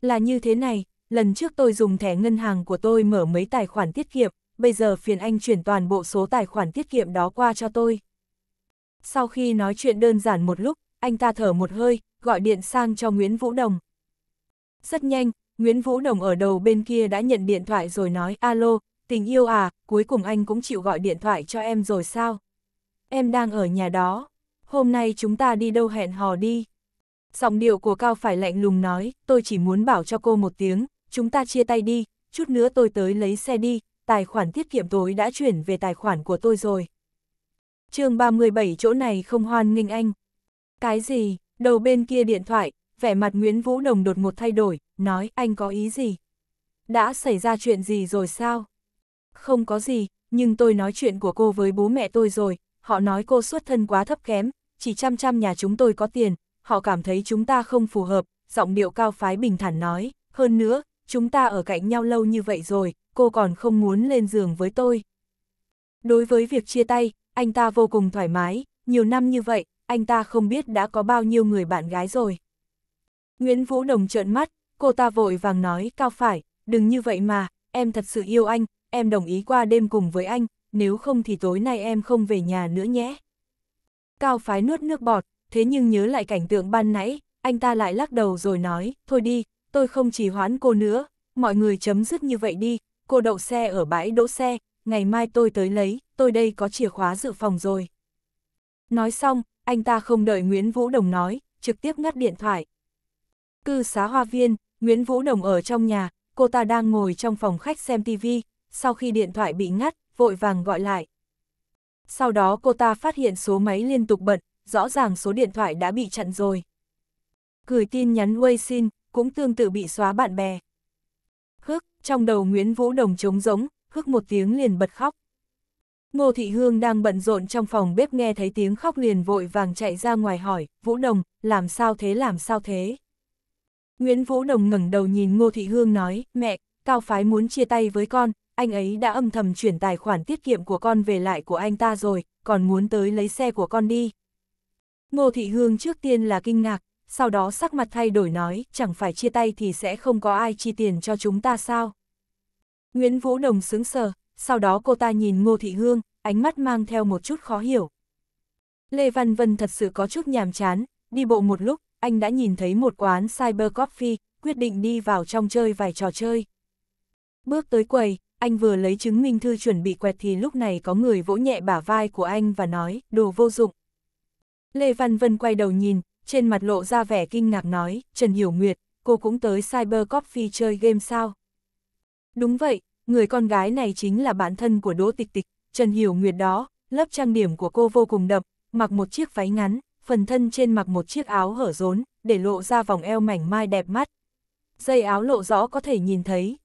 Là như thế này, lần trước tôi dùng thẻ ngân hàng của tôi mở mấy tài khoản tiết kiệm, bây giờ phiền anh chuyển toàn bộ số tài khoản tiết kiệm đó qua cho tôi. Sau khi nói chuyện đơn giản một lúc, anh ta thở một hơi, gọi điện sang cho Nguyễn Vũ Đồng. Rất nhanh, Nguyễn Vũ Đồng ở đầu bên kia đã nhận điện thoại rồi nói, alo, tình yêu à, cuối cùng anh cũng chịu gọi điện thoại cho em rồi sao? Em đang ở nhà đó, hôm nay chúng ta đi đâu hẹn hò đi. Giọng điệu của Cao phải lạnh lùng nói, tôi chỉ muốn bảo cho cô một tiếng, chúng ta chia tay đi, chút nữa tôi tới lấy xe đi, tài khoản tiết kiệm tối đã chuyển về tài khoản của tôi rồi. chương 37 chỗ này không hoan nghênh anh. Cái gì, đầu bên kia điện thoại, vẻ mặt Nguyễn Vũ Đồng đột ngột thay đổi, nói anh có ý gì? Đã xảy ra chuyện gì rồi sao? Không có gì, nhưng tôi nói chuyện của cô với bố mẹ tôi rồi, họ nói cô xuất thân quá thấp kém, chỉ chăm chăm nhà chúng tôi có tiền, họ cảm thấy chúng ta không phù hợp, giọng điệu cao phái bình thản nói, hơn nữa, chúng ta ở cạnh nhau lâu như vậy rồi, cô còn không muốn lên giường với tôi. Đối với việc chia tay, anh ta vô cùng thoải mái, nhiều năm như vậy, anh ta không biết đã có bao nhiêu người bạn gái rồi. Nguyễn Vũ Đồng trợn mắt, cô ta vội vàng nói Cao Phải, đừng như vậy mà, em thật sự yêu anh, em đồng ý qua đêm cùng với anh, nếu không thì tối nay em không về nhà nữa nhé. Cao Phái nuốt nước bọt, thế nhưng nhớ lại cảnh tượng ban nãy, anh ta lại lắc đầu rồi nói, thôi đi, tôi không trì hoãn cô nữa, mọi người chấm dứt như vậy đi, cô đậu xe ở bãi đỗ xe, ngày mai tôi tới lấy, tôi đây có chìa khóa dự phòng rồi. Nói xong, anh ta không đợi Nguyễn Vũ Đồng nói, trực tiếp ngắt điện thoại. Cư xá hoa viên, Nguyễn Vũ Đồng ở trong nhà, cô ta đang ngồi trong phòng khách xem TV, sau khi điện thoại bị ngắt, vội vàng gọi lại. Sau đó cô ta phát hiện số máy liên tục bận, rõ ràng số điện thoại đã bị chặn rồi. Gửi tin nhắn Weixin, cũng tương tự bị xóa bạn bè. Hức, trong đầu Nguyễn Vũ Đồng trống rỗng, hức một tiếng liền bật khóc. Ngô Thị Hương đang bận rộn trong phòng bếp nghe thấy tiếng khóc liền vội vàng chạy ra ngoài hỏi, Vũ Đồng, làm sao thế làm sao thế? Nguyễn Vũ Đồng ngẩng đầu nhìn Ngô Thị Hương nói, mẹ, Cao Phái muốn chia tay với con, anh ấy đã âm thầm chuyển tài khoản tiết kiệm của con về lại của anh ta rồi, còn muốn tới lấy xe của con đi. Ngô Thị Hương trước tiên là kinh ngạc, sau đó sắc mặt thay đổi nói, chẳng phải chia tay thì sẽ không có ai chi tiền cho chúng ta sao. Nguyễn Vũ Đồng sướng sờ, sau đó cô ta nhìn Ngô Thị Hương, ánh mắt mang theo một chút khó hiểu. Lê Văn Vân thật sự có chút nhàm chán, đi bộ một lúc, anh đã nhìn thấy một quán cyber coffee, quyết định đi vào trong chơi vài trò chơi. Bước tới quầy, anh vừa lấy chứng minh thư chuẩn bị quẹt thì lúc này có người vỗ nhẹ bả vai của anh và nói, đồ vô dụng. Lê Văn Vân quay đầu nhìn, trên mặt lộ ra vẻ kinh ngạc nói, Trần Hiểu Nguyệt, cô cũng tới cyber coffee chơi game sao? Đúng vậy, người con gái này chính là bản thân của Đỗ Tịch Tịch, Trần Hiểu Nguyệt đó, lớp trang điểm của cô vô cùng đậm, mặc một chiếc váy ngắn, phần thân trên mặc một chiếc áo hở rốn, để lộ ra vòng eo mảnh mai đẹp mắt. Dây áo lộ rõ có thể nhìn thấy.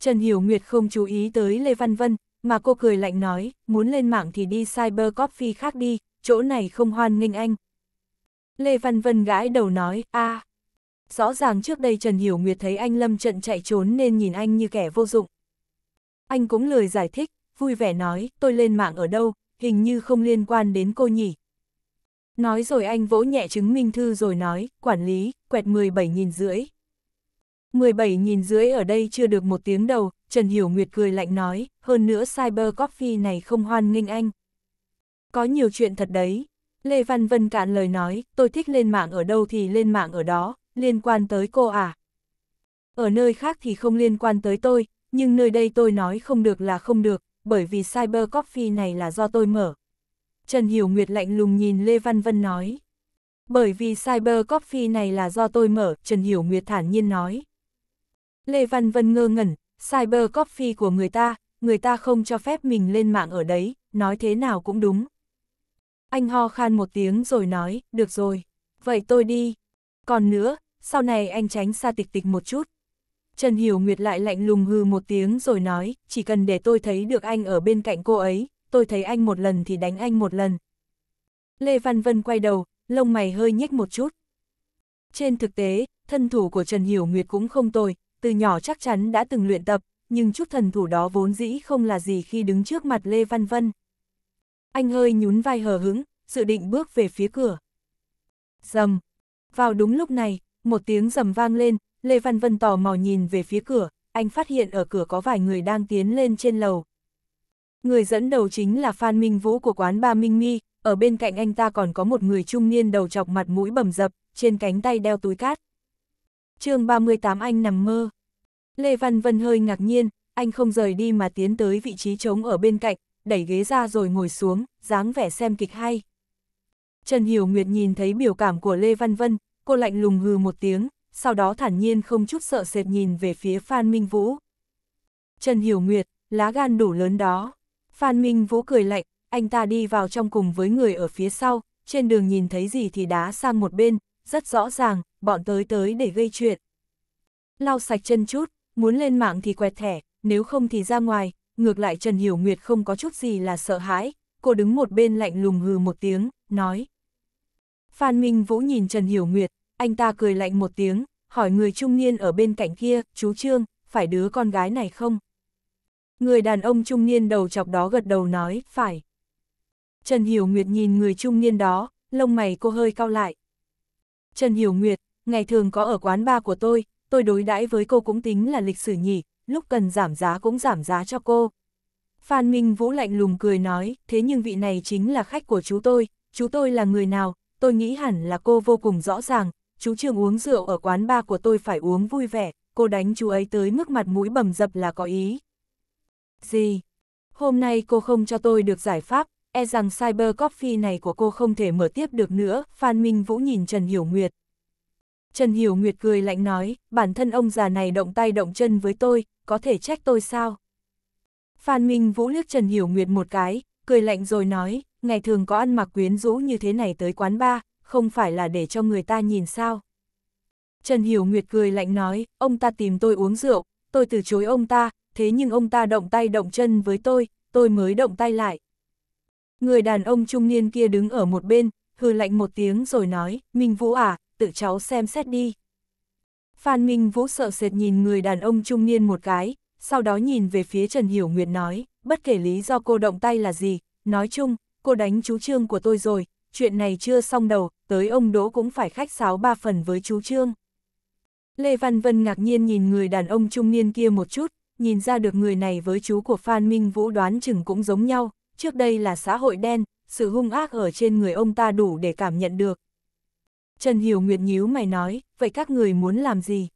Trần Hiểu Nguyệt không chú ý tới Lê Văn Vân, mà cô cười lạnh nói, muốn lên mạng thì đi cyber coffee khác đi, chỗ này không hoan nghênh anh. Lê Văn Vân gãi đầu nói, a à. Rõ ràng trước đây Trần Hiểu Nguyệt thấy anh lâm trận chạy trốn nên nhìn anh như kẻ vô dụng. Anh cũng lời giải thích, vui vẻ nói, tôi lên mạng ở đâu, hình như không liên quan đến cô nhỉ, Nói rồi anh vỗ nhẹ chứng minh thư rồi nói, quản lý, quẹt 17.000 rưỡi. 17.000 rưỡi ở đây chưa được một tiếng đầu, Trần Hiểu Nguyệt cười lạnh nói, hơn nữa cyber coffee này không hoan nghênh anh. Có nhiều chuyện thật đấy. Lê Văn Vân cạn lời nói, tôi thích lên mạng ở đâu thì lên mạng ở đó, liên quan tới cô à. Ở nơi khác thì không liên quan tới tôi, nhưng nơi đây tôi nói không được là không được, bởi vì cyber coffee này là do tôi mở. Trần Hiểu Nguyệt lạnh lùng nhìn Lê Văn Vân nói. Bởi vì cyber coffee này là do tôi mở, Trần Hiểu Nguyệt thản nhiên nói. Lê Văn Vân ngơ ngẩn, cyber coffee của người ta, người ta không cho phép mình lên mạng ở đấy, nói thế nào cũng đúng. Anh ho khan một tiếng rồi nói, được rồi, vậy tôi đi. Còn nữa, sau này anh tránh xa tịch tịch một chút. Trần Hiểu Nguyệt lại lạnh lùng hư một tiếng rồi nói, chỉ cần để tôi thấy được anh ở bên cạnh cô ấy, tôi thấy anh một lần thì đánh anh một lần. Lê Văn Vân quay đầu, lông mày hơi nhếch một chút. Trên thực tế, thân thủ của Trần Hiểu Nguyệt cũng không tồi, từ nhỏ chắc chắn đã từng luyện tập, nhưng chút thần thủ đó vốn dĩ không là gì khi đứng trước mặt Lê Văn Vân. Anh hơi nhún vai hờ hững, dự định bước về phía cửa. Dầm! Vào đúng lúc này, một tiếng rầm vang lên, Lê Văn Vân tò mò nhìn về phía cửa, anh phát hiện ở cửa có vài người đang tiến lên trên lầu, Người dẫn đầu chính là Phan Minh Vũ của quán Ba Minh Mi, ở bên cạnh anh ta còn có một người trung niên đầu chọc mặt mũi bầm dập, trên cánh tay đeo túi cát. chương 38 anh nằm mơ. Lê Văn Vân hơi ngạc nhiên, anh không rời đi mà tiến tới vị trí trống ở bên cạnh, đẩy ghế ra rồi ngồi xuống, dáng vẻ xem kịch hay. Trần Hiểu Nguyệt nhìn thấy biểu cảm của Lê Văn Vân, cô lạnh lùng hừ một tiếng, sau đó thản nhiên không chút sợ sệt nhìn về phía Phan Minh Vũ. Trần Hiểu Nguyệt, lá gan đủ lớn đó. Phan Minh Vũ cười lạnh, anh ta đi vào trong cùng với người ở phía sau, trên đường nhìn thấy gì thì đá sang một bên, rất rõ ràng, bọn tới tới để gây chuyện. Lau sạch chân chút, muốn lên mạng thì quẹt thẻ, nếu không thì ra ngoài, ngược lại Trần Hiểu Nguyệt không có chút gì là sợ hãi, cô đứng một bên lạnh lùng hừ một tiếng, nói. Phan Minh Vũ nhìn Trần Hiểu Nguyệt, anh ta cười lạnh một tiếng, hỏi người trung niên ở bên cạnh kia, chú Trương, phải đứa con gái này không? Người đàn ông trung niên đầu chọc đó gật đầu nói, phải. Trần Hiểu Nguyệt nhìn người trung niên đó, lông mày cô hơi cao lại. Trần Hiểu Nguyệt, ngày thường có ở quán ba của tôi, tôi đối đãi với cô cũng tính là lịch sử nhỉ, lúc cần giảm giá cũng giảm giá cho cô. Phan Minh Vũ lạnh lùng cười nói, thế nhưng vị này chính là khách của chú tôi, chú tôi là người nào, tôi nghĩ hẳn là cô vô cùng rõ ràng, chú trường uống rượu ở quán ba của tôi phải uống vui vẻ, cô đánh chú ấy tới mức mặt mũi bầm dập là có ý, gì. Hôm nay cô không cho tôi được giải pháp, e rằng cyber coffee này của cô không thể mở tiếp được nữa, Phan Minh Vũ nhìn Trần Hiểu Nguyệt. Trần Hiểu Nguyệt cười lạnh nói, bản thân ông già này động tay động chân với tôi, có thể trách tôi sao? Phan Minh Vũ liếc Trần Hiểu Nguyệt một cái, cười lạnh rồi nói, ngày thường có ăn mặc quyến rũ như thế này tới quán bar, không phải là để cho người ta nhìn sao? Trần Hiểu Nguyệt cười lạnh nói, ông ta tìm tôi uống rượu, tôi từ chối ông ta, thế nhưng ông ta động tay động chân với tôi, tôi mới động tay lại. Người đàn ông trung niên kia đứng ở một bên, hừ lạnh một tiếng rồi nói, Minh Vũ à, tự cháu xem xét đi. Phan Minh Vũ sợ sệt nhìn người đàn ông trung niên một cái, sau đó nhìn về phía Trần Hiểu Nguyệt nói, bất kể lý do cô động tay là gì, nói chung, cô đánh chú Trương của tôi rồi, chuyện này chưa xong đầu, tới ông Đỗ cũng phải khách sáo ba phần với chú Trương. Lê Văn Vân ngạc nhiên nhìn người đàn ông trung niên kia một chút, nhìn ra được người này với chú của Phan Minh Vũ đoán chừng cũng giống nhau, trước đây là xã hội đen, sự hung ác ở trên người ông ta đủ để cảm nhận được. Trần Hiểu Nguyệt nhíu mày nói, vậy các người muốn làm gì?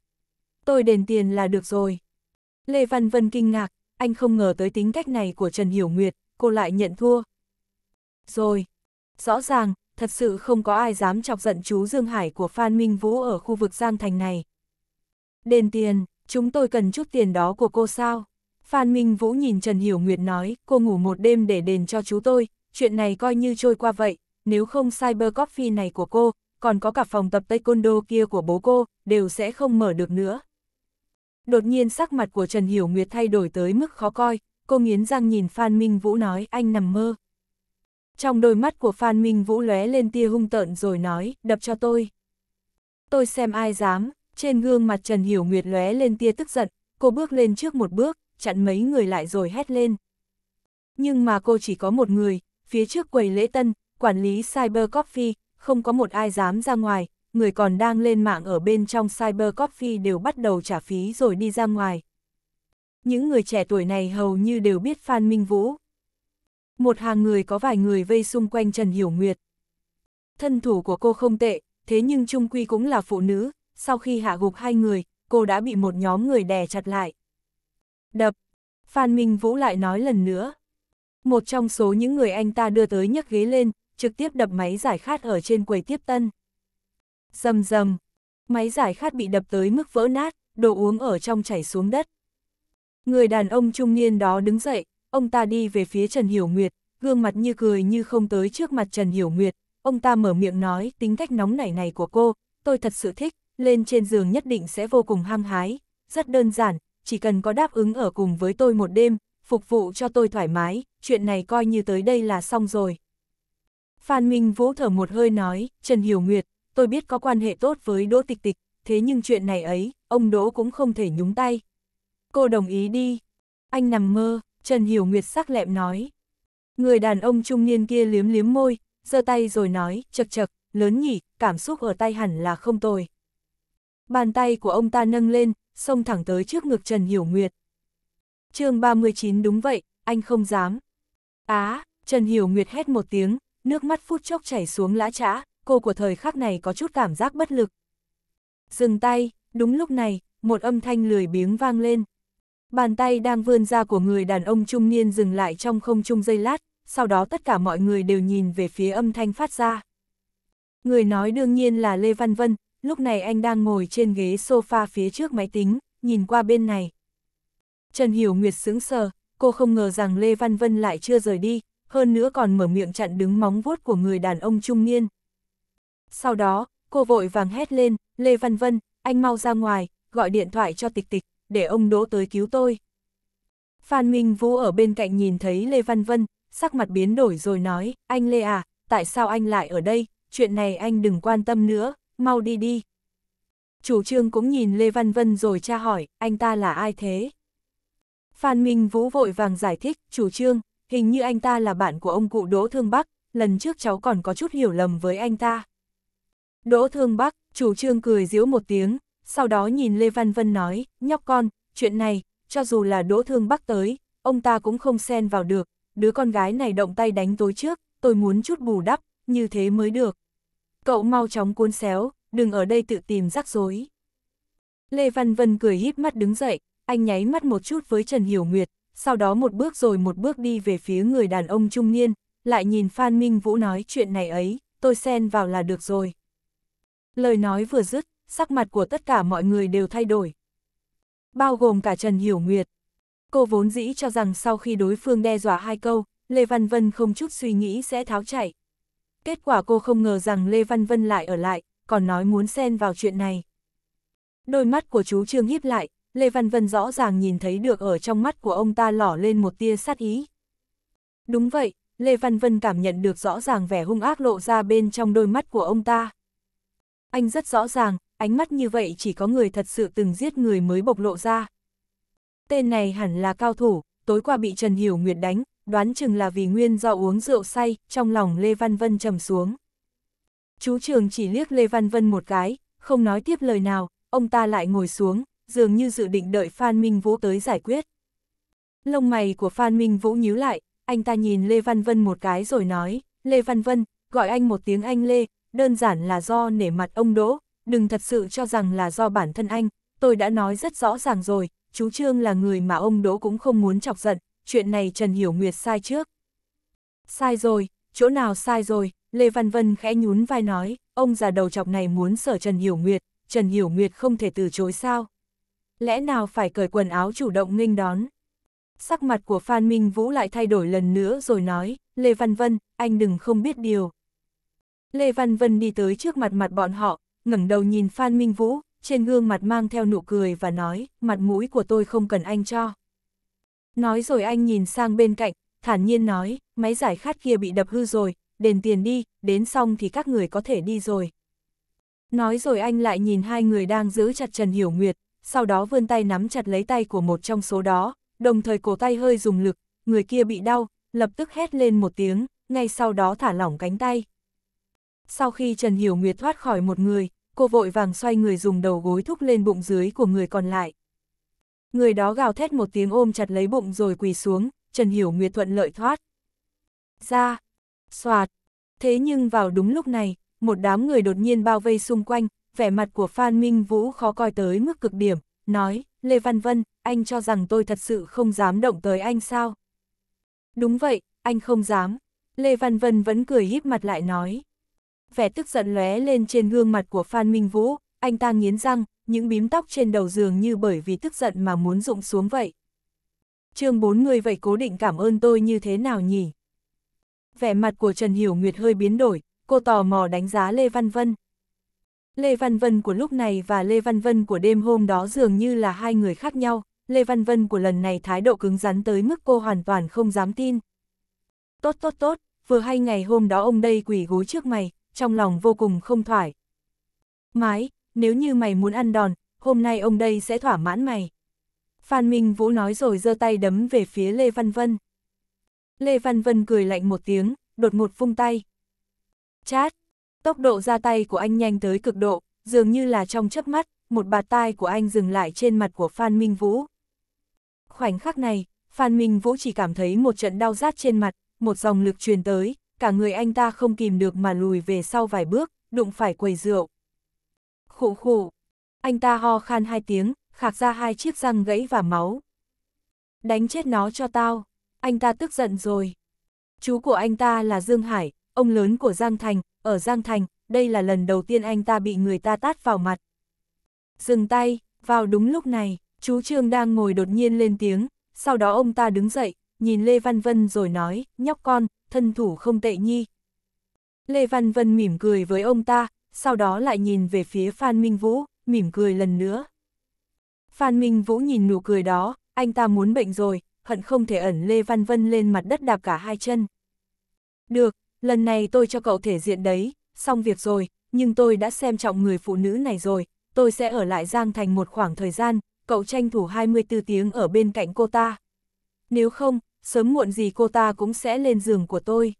Tôi đền tiền là được rồi. Lê Văn Vân kinh ngạc, anh không ngờ tới tính cách này của Trần Hiểu Nguyệt, cô lại nhận thua. Rồi, rõ ràng, thật sự không có ai dám chọc giận chú Dương Hải của Phan Minh Vũ ở khu vực Giang Thành này. Đền tiền, chúng tôi cần chút tiền đó của cô sao? Phan Minh Vũ nhìn Trần Hiểu Nguyệt nói, cô ngủ một đêm để đền cho chú tôi, chuyện này coi như trôi qua vậy, nếu không cyber coffee này của cô, còn có cả phòng tập taekwondo kia của bố cô, đều sẽ không mở được nữa. Đột nhiên sắc mặt của Trần Hiểu Nguyệt thay đổi tới mức khó coi, cô nghiến răng nhìn Phan Minh Vũ nói anh nằm mơ. Trong đôi mắt của Phan Minh Vũ lóe lên tia hung tợn rồi nói, đập cho tôi. Tôi xem ai dám, trên gương mặt Trần Hiểu Nguyệt lóe lên tia tức giận, cô bước lên trước một bước, chặn mấy người lại rồi hét lên. Nhưng mà cô chỉ có một người, phía trước quầy lễ tân, quản lý Cyber Coffee, không có một ai dám ra ngoài, người còn đang lên mạng ở bên trong Cyber Coffee đều bắt đầu trả phí rồi đi ra ngoài. Những người trẻ tuổi này hầu như đều biết Phan Minh Vũ. Một hàng người có vài người vây xung quanh Trần Hiểu Nguyệt. Thân thủ của cô không tệ, thế nhưng trung quy cũng là phụ nữ, sau khi hạ gục hai người, cô đã bị một nhóm người đè chặt lại. Đập! Phan Minh Vũ lại nói lần nữa. Một trong số những người anh ta đưa tới nhấc ghế lên, trực tiếp đập máy giải khát ở trên quầy tiếp tân. Dầm dầm! Máy giải khát bị đập tới mức vỡ nát, đồ uống ở trong chảy xuống đất. Người đàn ông trung niên đó đứng dậy, ông ta đi về phía Trần Hiểu Nguyệt, gương mặt như cười như không tới trước mặt Trần Hiểu Nguyệt. Ông ta mở miệng nói tính cách nóng nảy này của cô, tôi thật sự thích, lên trên giường nhất định sẽ vô cùng hăng hái, rất đơn giản, chỉ cần có đáp ứng ở cùng với tôi một đêm, phục vụ cho tôi thoải mái, chuyện này coi như tới đây là xong rồi. Phan Minh Vũ thở một hơi nói, Trần Hiểu Nguyệt, tôi biết có quan hệ tốt với Đỗ Tịch Tịch, thế nhưng chuyện này ấy, ông Đỗ cũng không thể nhúng tay. Cô đồng ý đi. Anh nằm mơ, Trần Hiểu Nguyệt sắc lẹm nói. Người đàn ông trung niên kia liếm liếm môi, giơ tay rồi nói, chật chật, lớn nhỉ, cảm xúc ở tay hẳn là không tồi bàn tay của ông ta nâng lên, xông thẳng tới trước ngực Trần Hiểu Nguyệt. chương 39 đúng vậy, anh không dám. Á, à, Trần Hiểu Nguyệt hét một tiếng, nước mắt phút chốc chảy xuống lã trã, cô của thời khắc này có chút cảm giác bất lực. Dừng tay, đúng lúc này, một âm thanh lười biếng vang lên. Bàn tay đang vươn ra của người đàn ông trung niên dừng lại trong không trung giây lát, sau đó tất cả mọi người đều nhìn về phía âm thanh phát ra. Người nói đương nhiên là Lê Văn Vân, lúc này anh đang ngồi trên ghế sofa phía trước máy tính, nhìn qua bên này. Trần Hiểu Nguyệt sững sờ, cô không ngờ rằng Lê Văn Vân lại chưa rời đi, hơn nữa còn mở miệng chặn đứng móng vuốt của người đàn ông trung niên. Sau đó, cô vội vàng hét lên, Lê Văn Vân, anh mau ra ngoài, gọi điện thoại cho tịch tịch, để ông đỗ tới cứu tôi. Phan Minh Vũ ở bên cạnh nhìn thấy Lê Văn Vân, sắc mặt biến đổi rồi nói, anh Lê à, tại sao anh lại ở đây, chuyện này anh đừng quan tâm nữa, mau đi đi. Chủ trương cũng nhìn Lê Văn Vân rồi tra hỏi, anh ta là ai thế? Phan Minh Vũ vội vàng giải thích, chủ trương, hình như anh ta là bạn của ông cụ Đỗ Thương Bắc, lần trước cháu còn có chút hiểu lầm với anh ta. Đỗ Thương Bắc, chủ trương cười giễu một tiếng, sau đó nhìn Lê Văn Vân nói, nhóc con, chuyện này, cho dù là Đỗ Thương Bắc tới, ông ta cũng không xen vào được, đứa con gái này động tay đánh tối trước, tôi muốn chút bù đắp, như thế mới được. Cậu mau chóng cuốn xéo, đừng ở đây tự tìm rắc rối. Lê Văn Vân cười híp mắt đứng dậy, anh nháy mắt một chút với Trần Hiểu Nguyệt, sau đó một bước rồi một bước đi về phía người đàn ông trung niên, lại nhìn Phan Minh Vũ nói chuyện này ấy, tôi xen vào là được rồi. Lời nói vừa dứt, sắc mặt của tất cả mọi người đều thay đổi. Bao gồm cả Trần Hiểu Nguyệt. Cô vốn dĩ cho rằng sau khi đối phương đe dọa hai câu, Lê Văn Vân không chút suy nghĩ sẽ tháo chạy. Kết quả cô không ngờ rằng Lê Văn Vân lại ở lại, còn nói muốn xen vào chuyện này. Đôi mắt của chú Trương híp lại, Lê Văn Vân rõ ràng nhìn thấy được ở trong mắt của ông ta lỏ lên một tia sát ý. Đúng vậy, Lê Văn Vân cảm nhận được rõ ràng vẻ hung ác lộ ra bên trong đôi mắt của ông ta. Anh rất rõ ràng, ánh mắt như vậy chỉ có người thật sự từng giết người mới bộc lộ ra. Tên này hẳn là cao thủ, tối qua bị Trần Hiểu Nguyệt đánh, đoán chừng là vì nguyên do uống rượu say, trong lòng Lê Văn Vân trầm xuống. Chú Trường chỉ liếc Lê Văn Vân một cái, không nói tiếp lời nào, ông ta lại ngồi xuống, dường như dự định đợi Phan Minh Vũ tới giải quyết. Lông mày của Phan Minh Vũ nhíu lại, anh ta nhìn Lê Văn Vân một cái rồi nói, Lê Văn Vân, gọi anh một tiếng anh Lê, đơn giản là do nể mặt ông Đỗ, đừng thật sự cho rằng là do bản thân anh, tôi đã nói rất rõ ràng rồi, chú Trương là người mà ông Đỗ cũng không muốn chọc giận, chuyện này Trần Hiểu Nguyệt sai trước. Sai rồi, chỗ nào sai rồi, Lê Văn Vân khẽ nhún vai nói, ông già đầu chọc này muốn sở Trần Hiểu Nguyệt, Trần Hiểu Nguyệt không thể từ chối sao. Lẽ nào phải cởi quần áo chủ động nghênh đón? Sắc mặt của Phan Minh Vũ lại thay đổi lần nữa rồi nói, Lê Văn Vân, anh đừng không biết điều. Lê Văn Vân đi tới trước mặt mặt bọn họ, ngẩng đầu nhìn Phan Minh Vũ, trên gương mặt mang theo nụ cười và nói, mặt mũi của tôi không cần anh cho. Nói rồi anh nhìn sang bên cạnh, thản nhiên nói, máy giải khát kia bị đập hư rồi, đền tiền đi, đến xong thì các người có thể đi rồi. Nói rồi anh lại nhìn hai người đang giữ chặt Trần Hiểu Nguyệt, sau đó vươn tay nắm chặt lấy tay của một trong số đó, đồng thời cổ tay hơi dùng lực, người kia bị đau, lập tức hét lên một tiếng, ngay sau đó thả lỏng cánh tay. Sau khi Trần Hiểu Nguyệt thoát khỏi một người, cô vội vàng xoay người dùng đầu gối thúc lên bụng dưới của người còn lại. Người đó gào thét một tiếng ôm chặt lấy bụng rồi quỳ xuống, Trần Hiểu Nguyệt thuận lợi thoát. Ra, xoạt. Thế nhưng vào đúng lúc này, một đám người đột nhiên bao vây xung quanh, vẻ mặt của Phan Minh Vũ khó coi tới mức cực điểm, nói, Lê Văn Vân, anh cho rằng tôi thật sự không dám động tới anh sao? Đúng vậy, anh không dám. Lê Văn Vân vẫn cười híp mặt lại nói. Vẻ tức giận lóe lên trên gương mặt của Phan Minh Vũ, anh ta nghiến răng, những bím tóc trên đầu giường như bởi vì tức giận mà muốn rụng xuống vậy. chương bốn người vậy cố định cảm ơn tôi như thế nào nhỉ? Vẻ mặt của Trần Hiểu Nguyệt hơi biến đổi, cô tò mò đánh giá Lê Văn Vân. Lê Văn Vân của lúc này và Lê Văn Vân của đêm hôm đó dường như là hai người khác nhau, Lê Văn Vân của lần này thái độ cứng rắn tới mức cô hoàn toàn không dám tin. Tốt tốt tốt, vừa hay ngày hôm đó ông đây quỳ gối trước mày, trong lòng vô cùng không thoải. Mái, nếu như mày muốn ăn đòn, hôm nay ông đây sẽ thỏa mãn mày. Phan Minh Vũ nói rồi giơ tay đấm về phía Lê Văn Vân. Lê Văn Vân cười lạnh một tiếng, đột ngột vung tay. Chát! Tốc độ ra tay của anh nhanh tới cực độ, dường như là trong chớp mắt, một bạt tai của anh dừng lại trên mặt của Phan Minh Vũ. Khoảnh khắc này, Phan Minh Vũ chỉ cảm thấy một trận đau rát trên mặt, một dòng lực truyền tới, cả người anh ta không kìm được mà lùi về sau vài bước, đụng phải quầy rượu khủng khủ. Anh ta ho khan hai tiếng, khạc ra hai chiếc răng gãy và máu. Đánh chết nó cho tao, anh ta tức giận rồi. Chú của anh ta là Dương Hải, ông lớn của Giang Thành, ở Giang Thành, đây là lần đầu tiên anh ta bị người ta tát vào mặt. Dừng tay, vào đúng lúc này, chú Trương đang ngồi đột nhiên lên tiếng, sau đó ông ta đứng dậy, nhìn Lê Văn Vân rồi nói, nhóc con, thân thủ không tệ nhi. Lê Văn Vân mỉm cười với ông ta, sau đó lại nhìn về phía Phan Minh Vũ, mỉm cười lần nữa. Phan Minh Vũ nhìn nụ cười đó, anh ta muốn bệnh rồi, hận không thể ẩn Lê Văn Vân lên mặt đất đạp cả hai chân. Được, lần này tôi cho cậu thể diện đấy, xong việc rồi, nhưng tôi đã xem trọng người phụ nữ này rồi, tôi sẽ ở lại Giang Thành một khoảng thời gian, cậu tranh thủ 24 tiếng ở bên cạnh cô ta. Nếu không, sớm muộn gì cô ta cũng sẽ lên giường của tôi.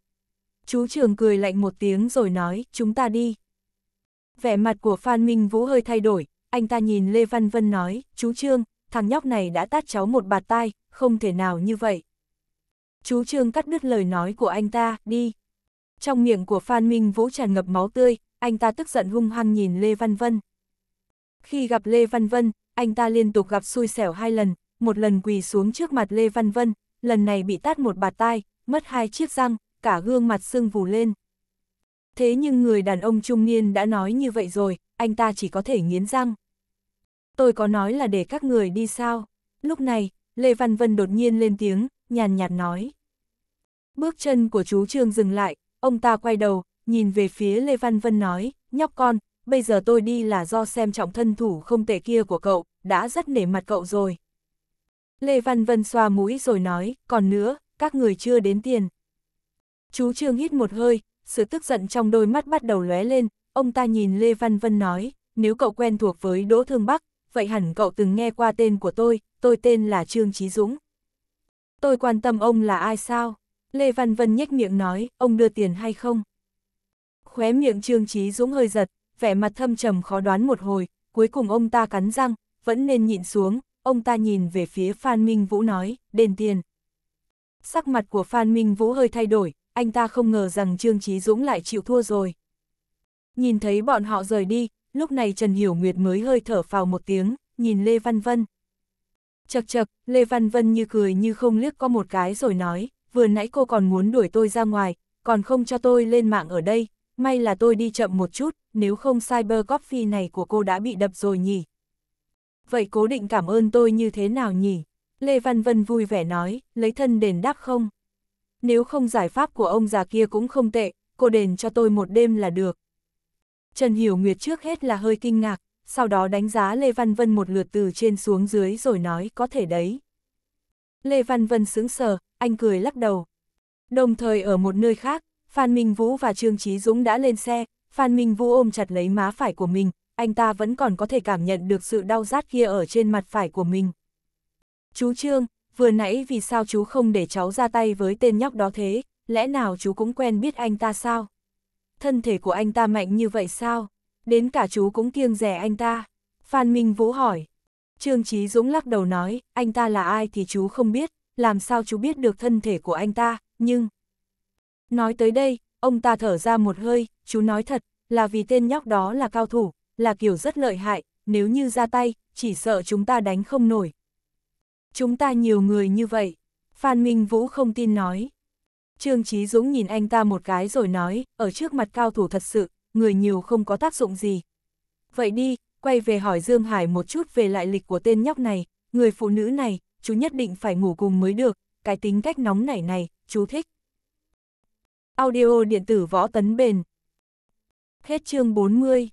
Chú Trường cười lạnh một tiếng rồi nói, chúng ta đi. Vẻ mặt của Phan Minh Vũ hơi thay đổi, anh ta nhìn Lê Văn Vân nói, chú Trương, thằng nhóc này đã tát cháu một bạt tai, không thể nào như vậy. Chú Trương cắt đứt lời nói của anh ta, đi. Trong miệng của Phan Minh Vũ tràn ngập máu tươi, anh ta tức giận hung hăng nhìn Lê Văn Vân. Khi gặp Lê Văn Vân, anh ta liên tục gặp xui xẻo hai lần, một lần quỳ xuống trước mặt Lê Văn Vân, lần này bị tát một bạt tai, mất hai chiếc răng, cả gương mặt sưng vù lên thế nhưng người đàn ông trung niên đã nói như vậy rồi, anh ta chỉ có thể nghiến răng. Tôi có nói là để các người đi sao? Lúc này, Lê Văn Vân đột nhiên lên tiếng, nhàn nhạt nói. Bước chân của chú Trương dừng lại, ông ta quay đầu, nhìn về phía Lê Văn Vân nói, nhóc con, bây giờ tôi đi là do xem trọng thân thủ không tệ kia của cậu, đã rất nể mặt cậu rồi. Lê Văn Vân xoa mũi rồi nói, còn nữa, các người chưa đến tiền. Chú Trương hít một hơi, sự tức giận trong đôi mắt bắt đầu lóe lên, ông ta nhìn Lê Văn Vân nói, nếu cậu quen thuộc với Đỗ Thương Bắc, vậy hẳn cậu từng nghe qua tên của tôi, tôi tên là Trương Trí Dũng. Tôi quan tâm ông là ai sao? Lê Văn Vân nhếch miệng nói, ông đưa tiền hay không? Khóe miệng Trương Trí Dũng hơi giật, vẻ mặt thâm trầm khó đoán một hồi, cuối cùng ông ta cắn răng, vẫn nên nhịn xuống, ông ta nhìn về phía Phan Minh Vũ nói, đền tiền. Sắc mặt của Phan Minh Vũ hơi thay đổi, anh ta không ngờ rằng Trương chí Dũng lại chịu thua rồi. Nhìn thấy bọn họ rời đi, lúc này Trần Hiểu Nguyệt mới hơi thở phào một tiếng, nhìn Lê Văn Vân. Chật chật, Lê Văn Vân như cười như không liếc có một cái rồi nói, vừa nãy cô còn muốn đuổi tôi ra ngoài, còn không cho tôi lên mạng ở đây, may là tôi đi chậm một chút, nếu không cyber coffee này của cô đã bị đập rồi nhỉ. Vậy cố định cảm ơn tôi như thế nào nhỉ? Lê Văn Vân vui vẻ nói, lấy thân đền đáp không? nếu không giải pháp của ông già kia cũng không tệ, cô đền cho tôi một đêm là được. Trần Hiểu Nguyệt trước hết là hơi kinh ngạc, sau đó đánh giá Lê Văn Vân một lượt từ trên xuống dưới rồi nói có thể đấy. Lê Văn Vân sững sờ, anh cười lắc đầu. Đồng thời ở một nơi khác, Phan Minh Vũ và Trương Trí Dũng đã lên xe, Phan Minh Vũ ôm chặt lấy má phải của mình, anh ta vẫn còn có thể cảm nhận được sự đau rát kia ở trên mặt phải của mình. Chú Trương, vừa nãy vì sao chú không để cháu ra tay với tên nhóc đó thế, lẽ nào chú cũng quen biết anh ta sao? Thân thể của anh ta mạnh như vậy sao? Đến cả chú cũng kiêng rẻ anh ta. Phan Minh Vũ hỏi. Trương Chí Dũng lắc đầu nói, anh ta là ai thì chú không biết, làm sao chú biết được thân thể của anh ta, nhưng... Nói tới đây, ông ta thở ra một hơi, chú nói thật, là vì tên nhóc đó là cao thủ, là kiểu rất lợi hại, nếu như ra tay, chỉ sợ chúng ta đánh không nổi, Chúng ta nhiều người như vậy. Phan Minh Vũ không tin nói. Trương Chí Dũng nhìn anh ta một cái rồi nói, ở trước mặt cao thủ thật sự, người nhiều không có tác dụng gì. Vậy đi, quay về hỏi Dương Hải một chút về lại lịch của tên nhóc này, người phụ nữ này, chú nhất định phải ngủ cùng mới được, cái tính cách nóng nảy này, chú thích. Audio điện tử võ tấn bền. Hết chương 40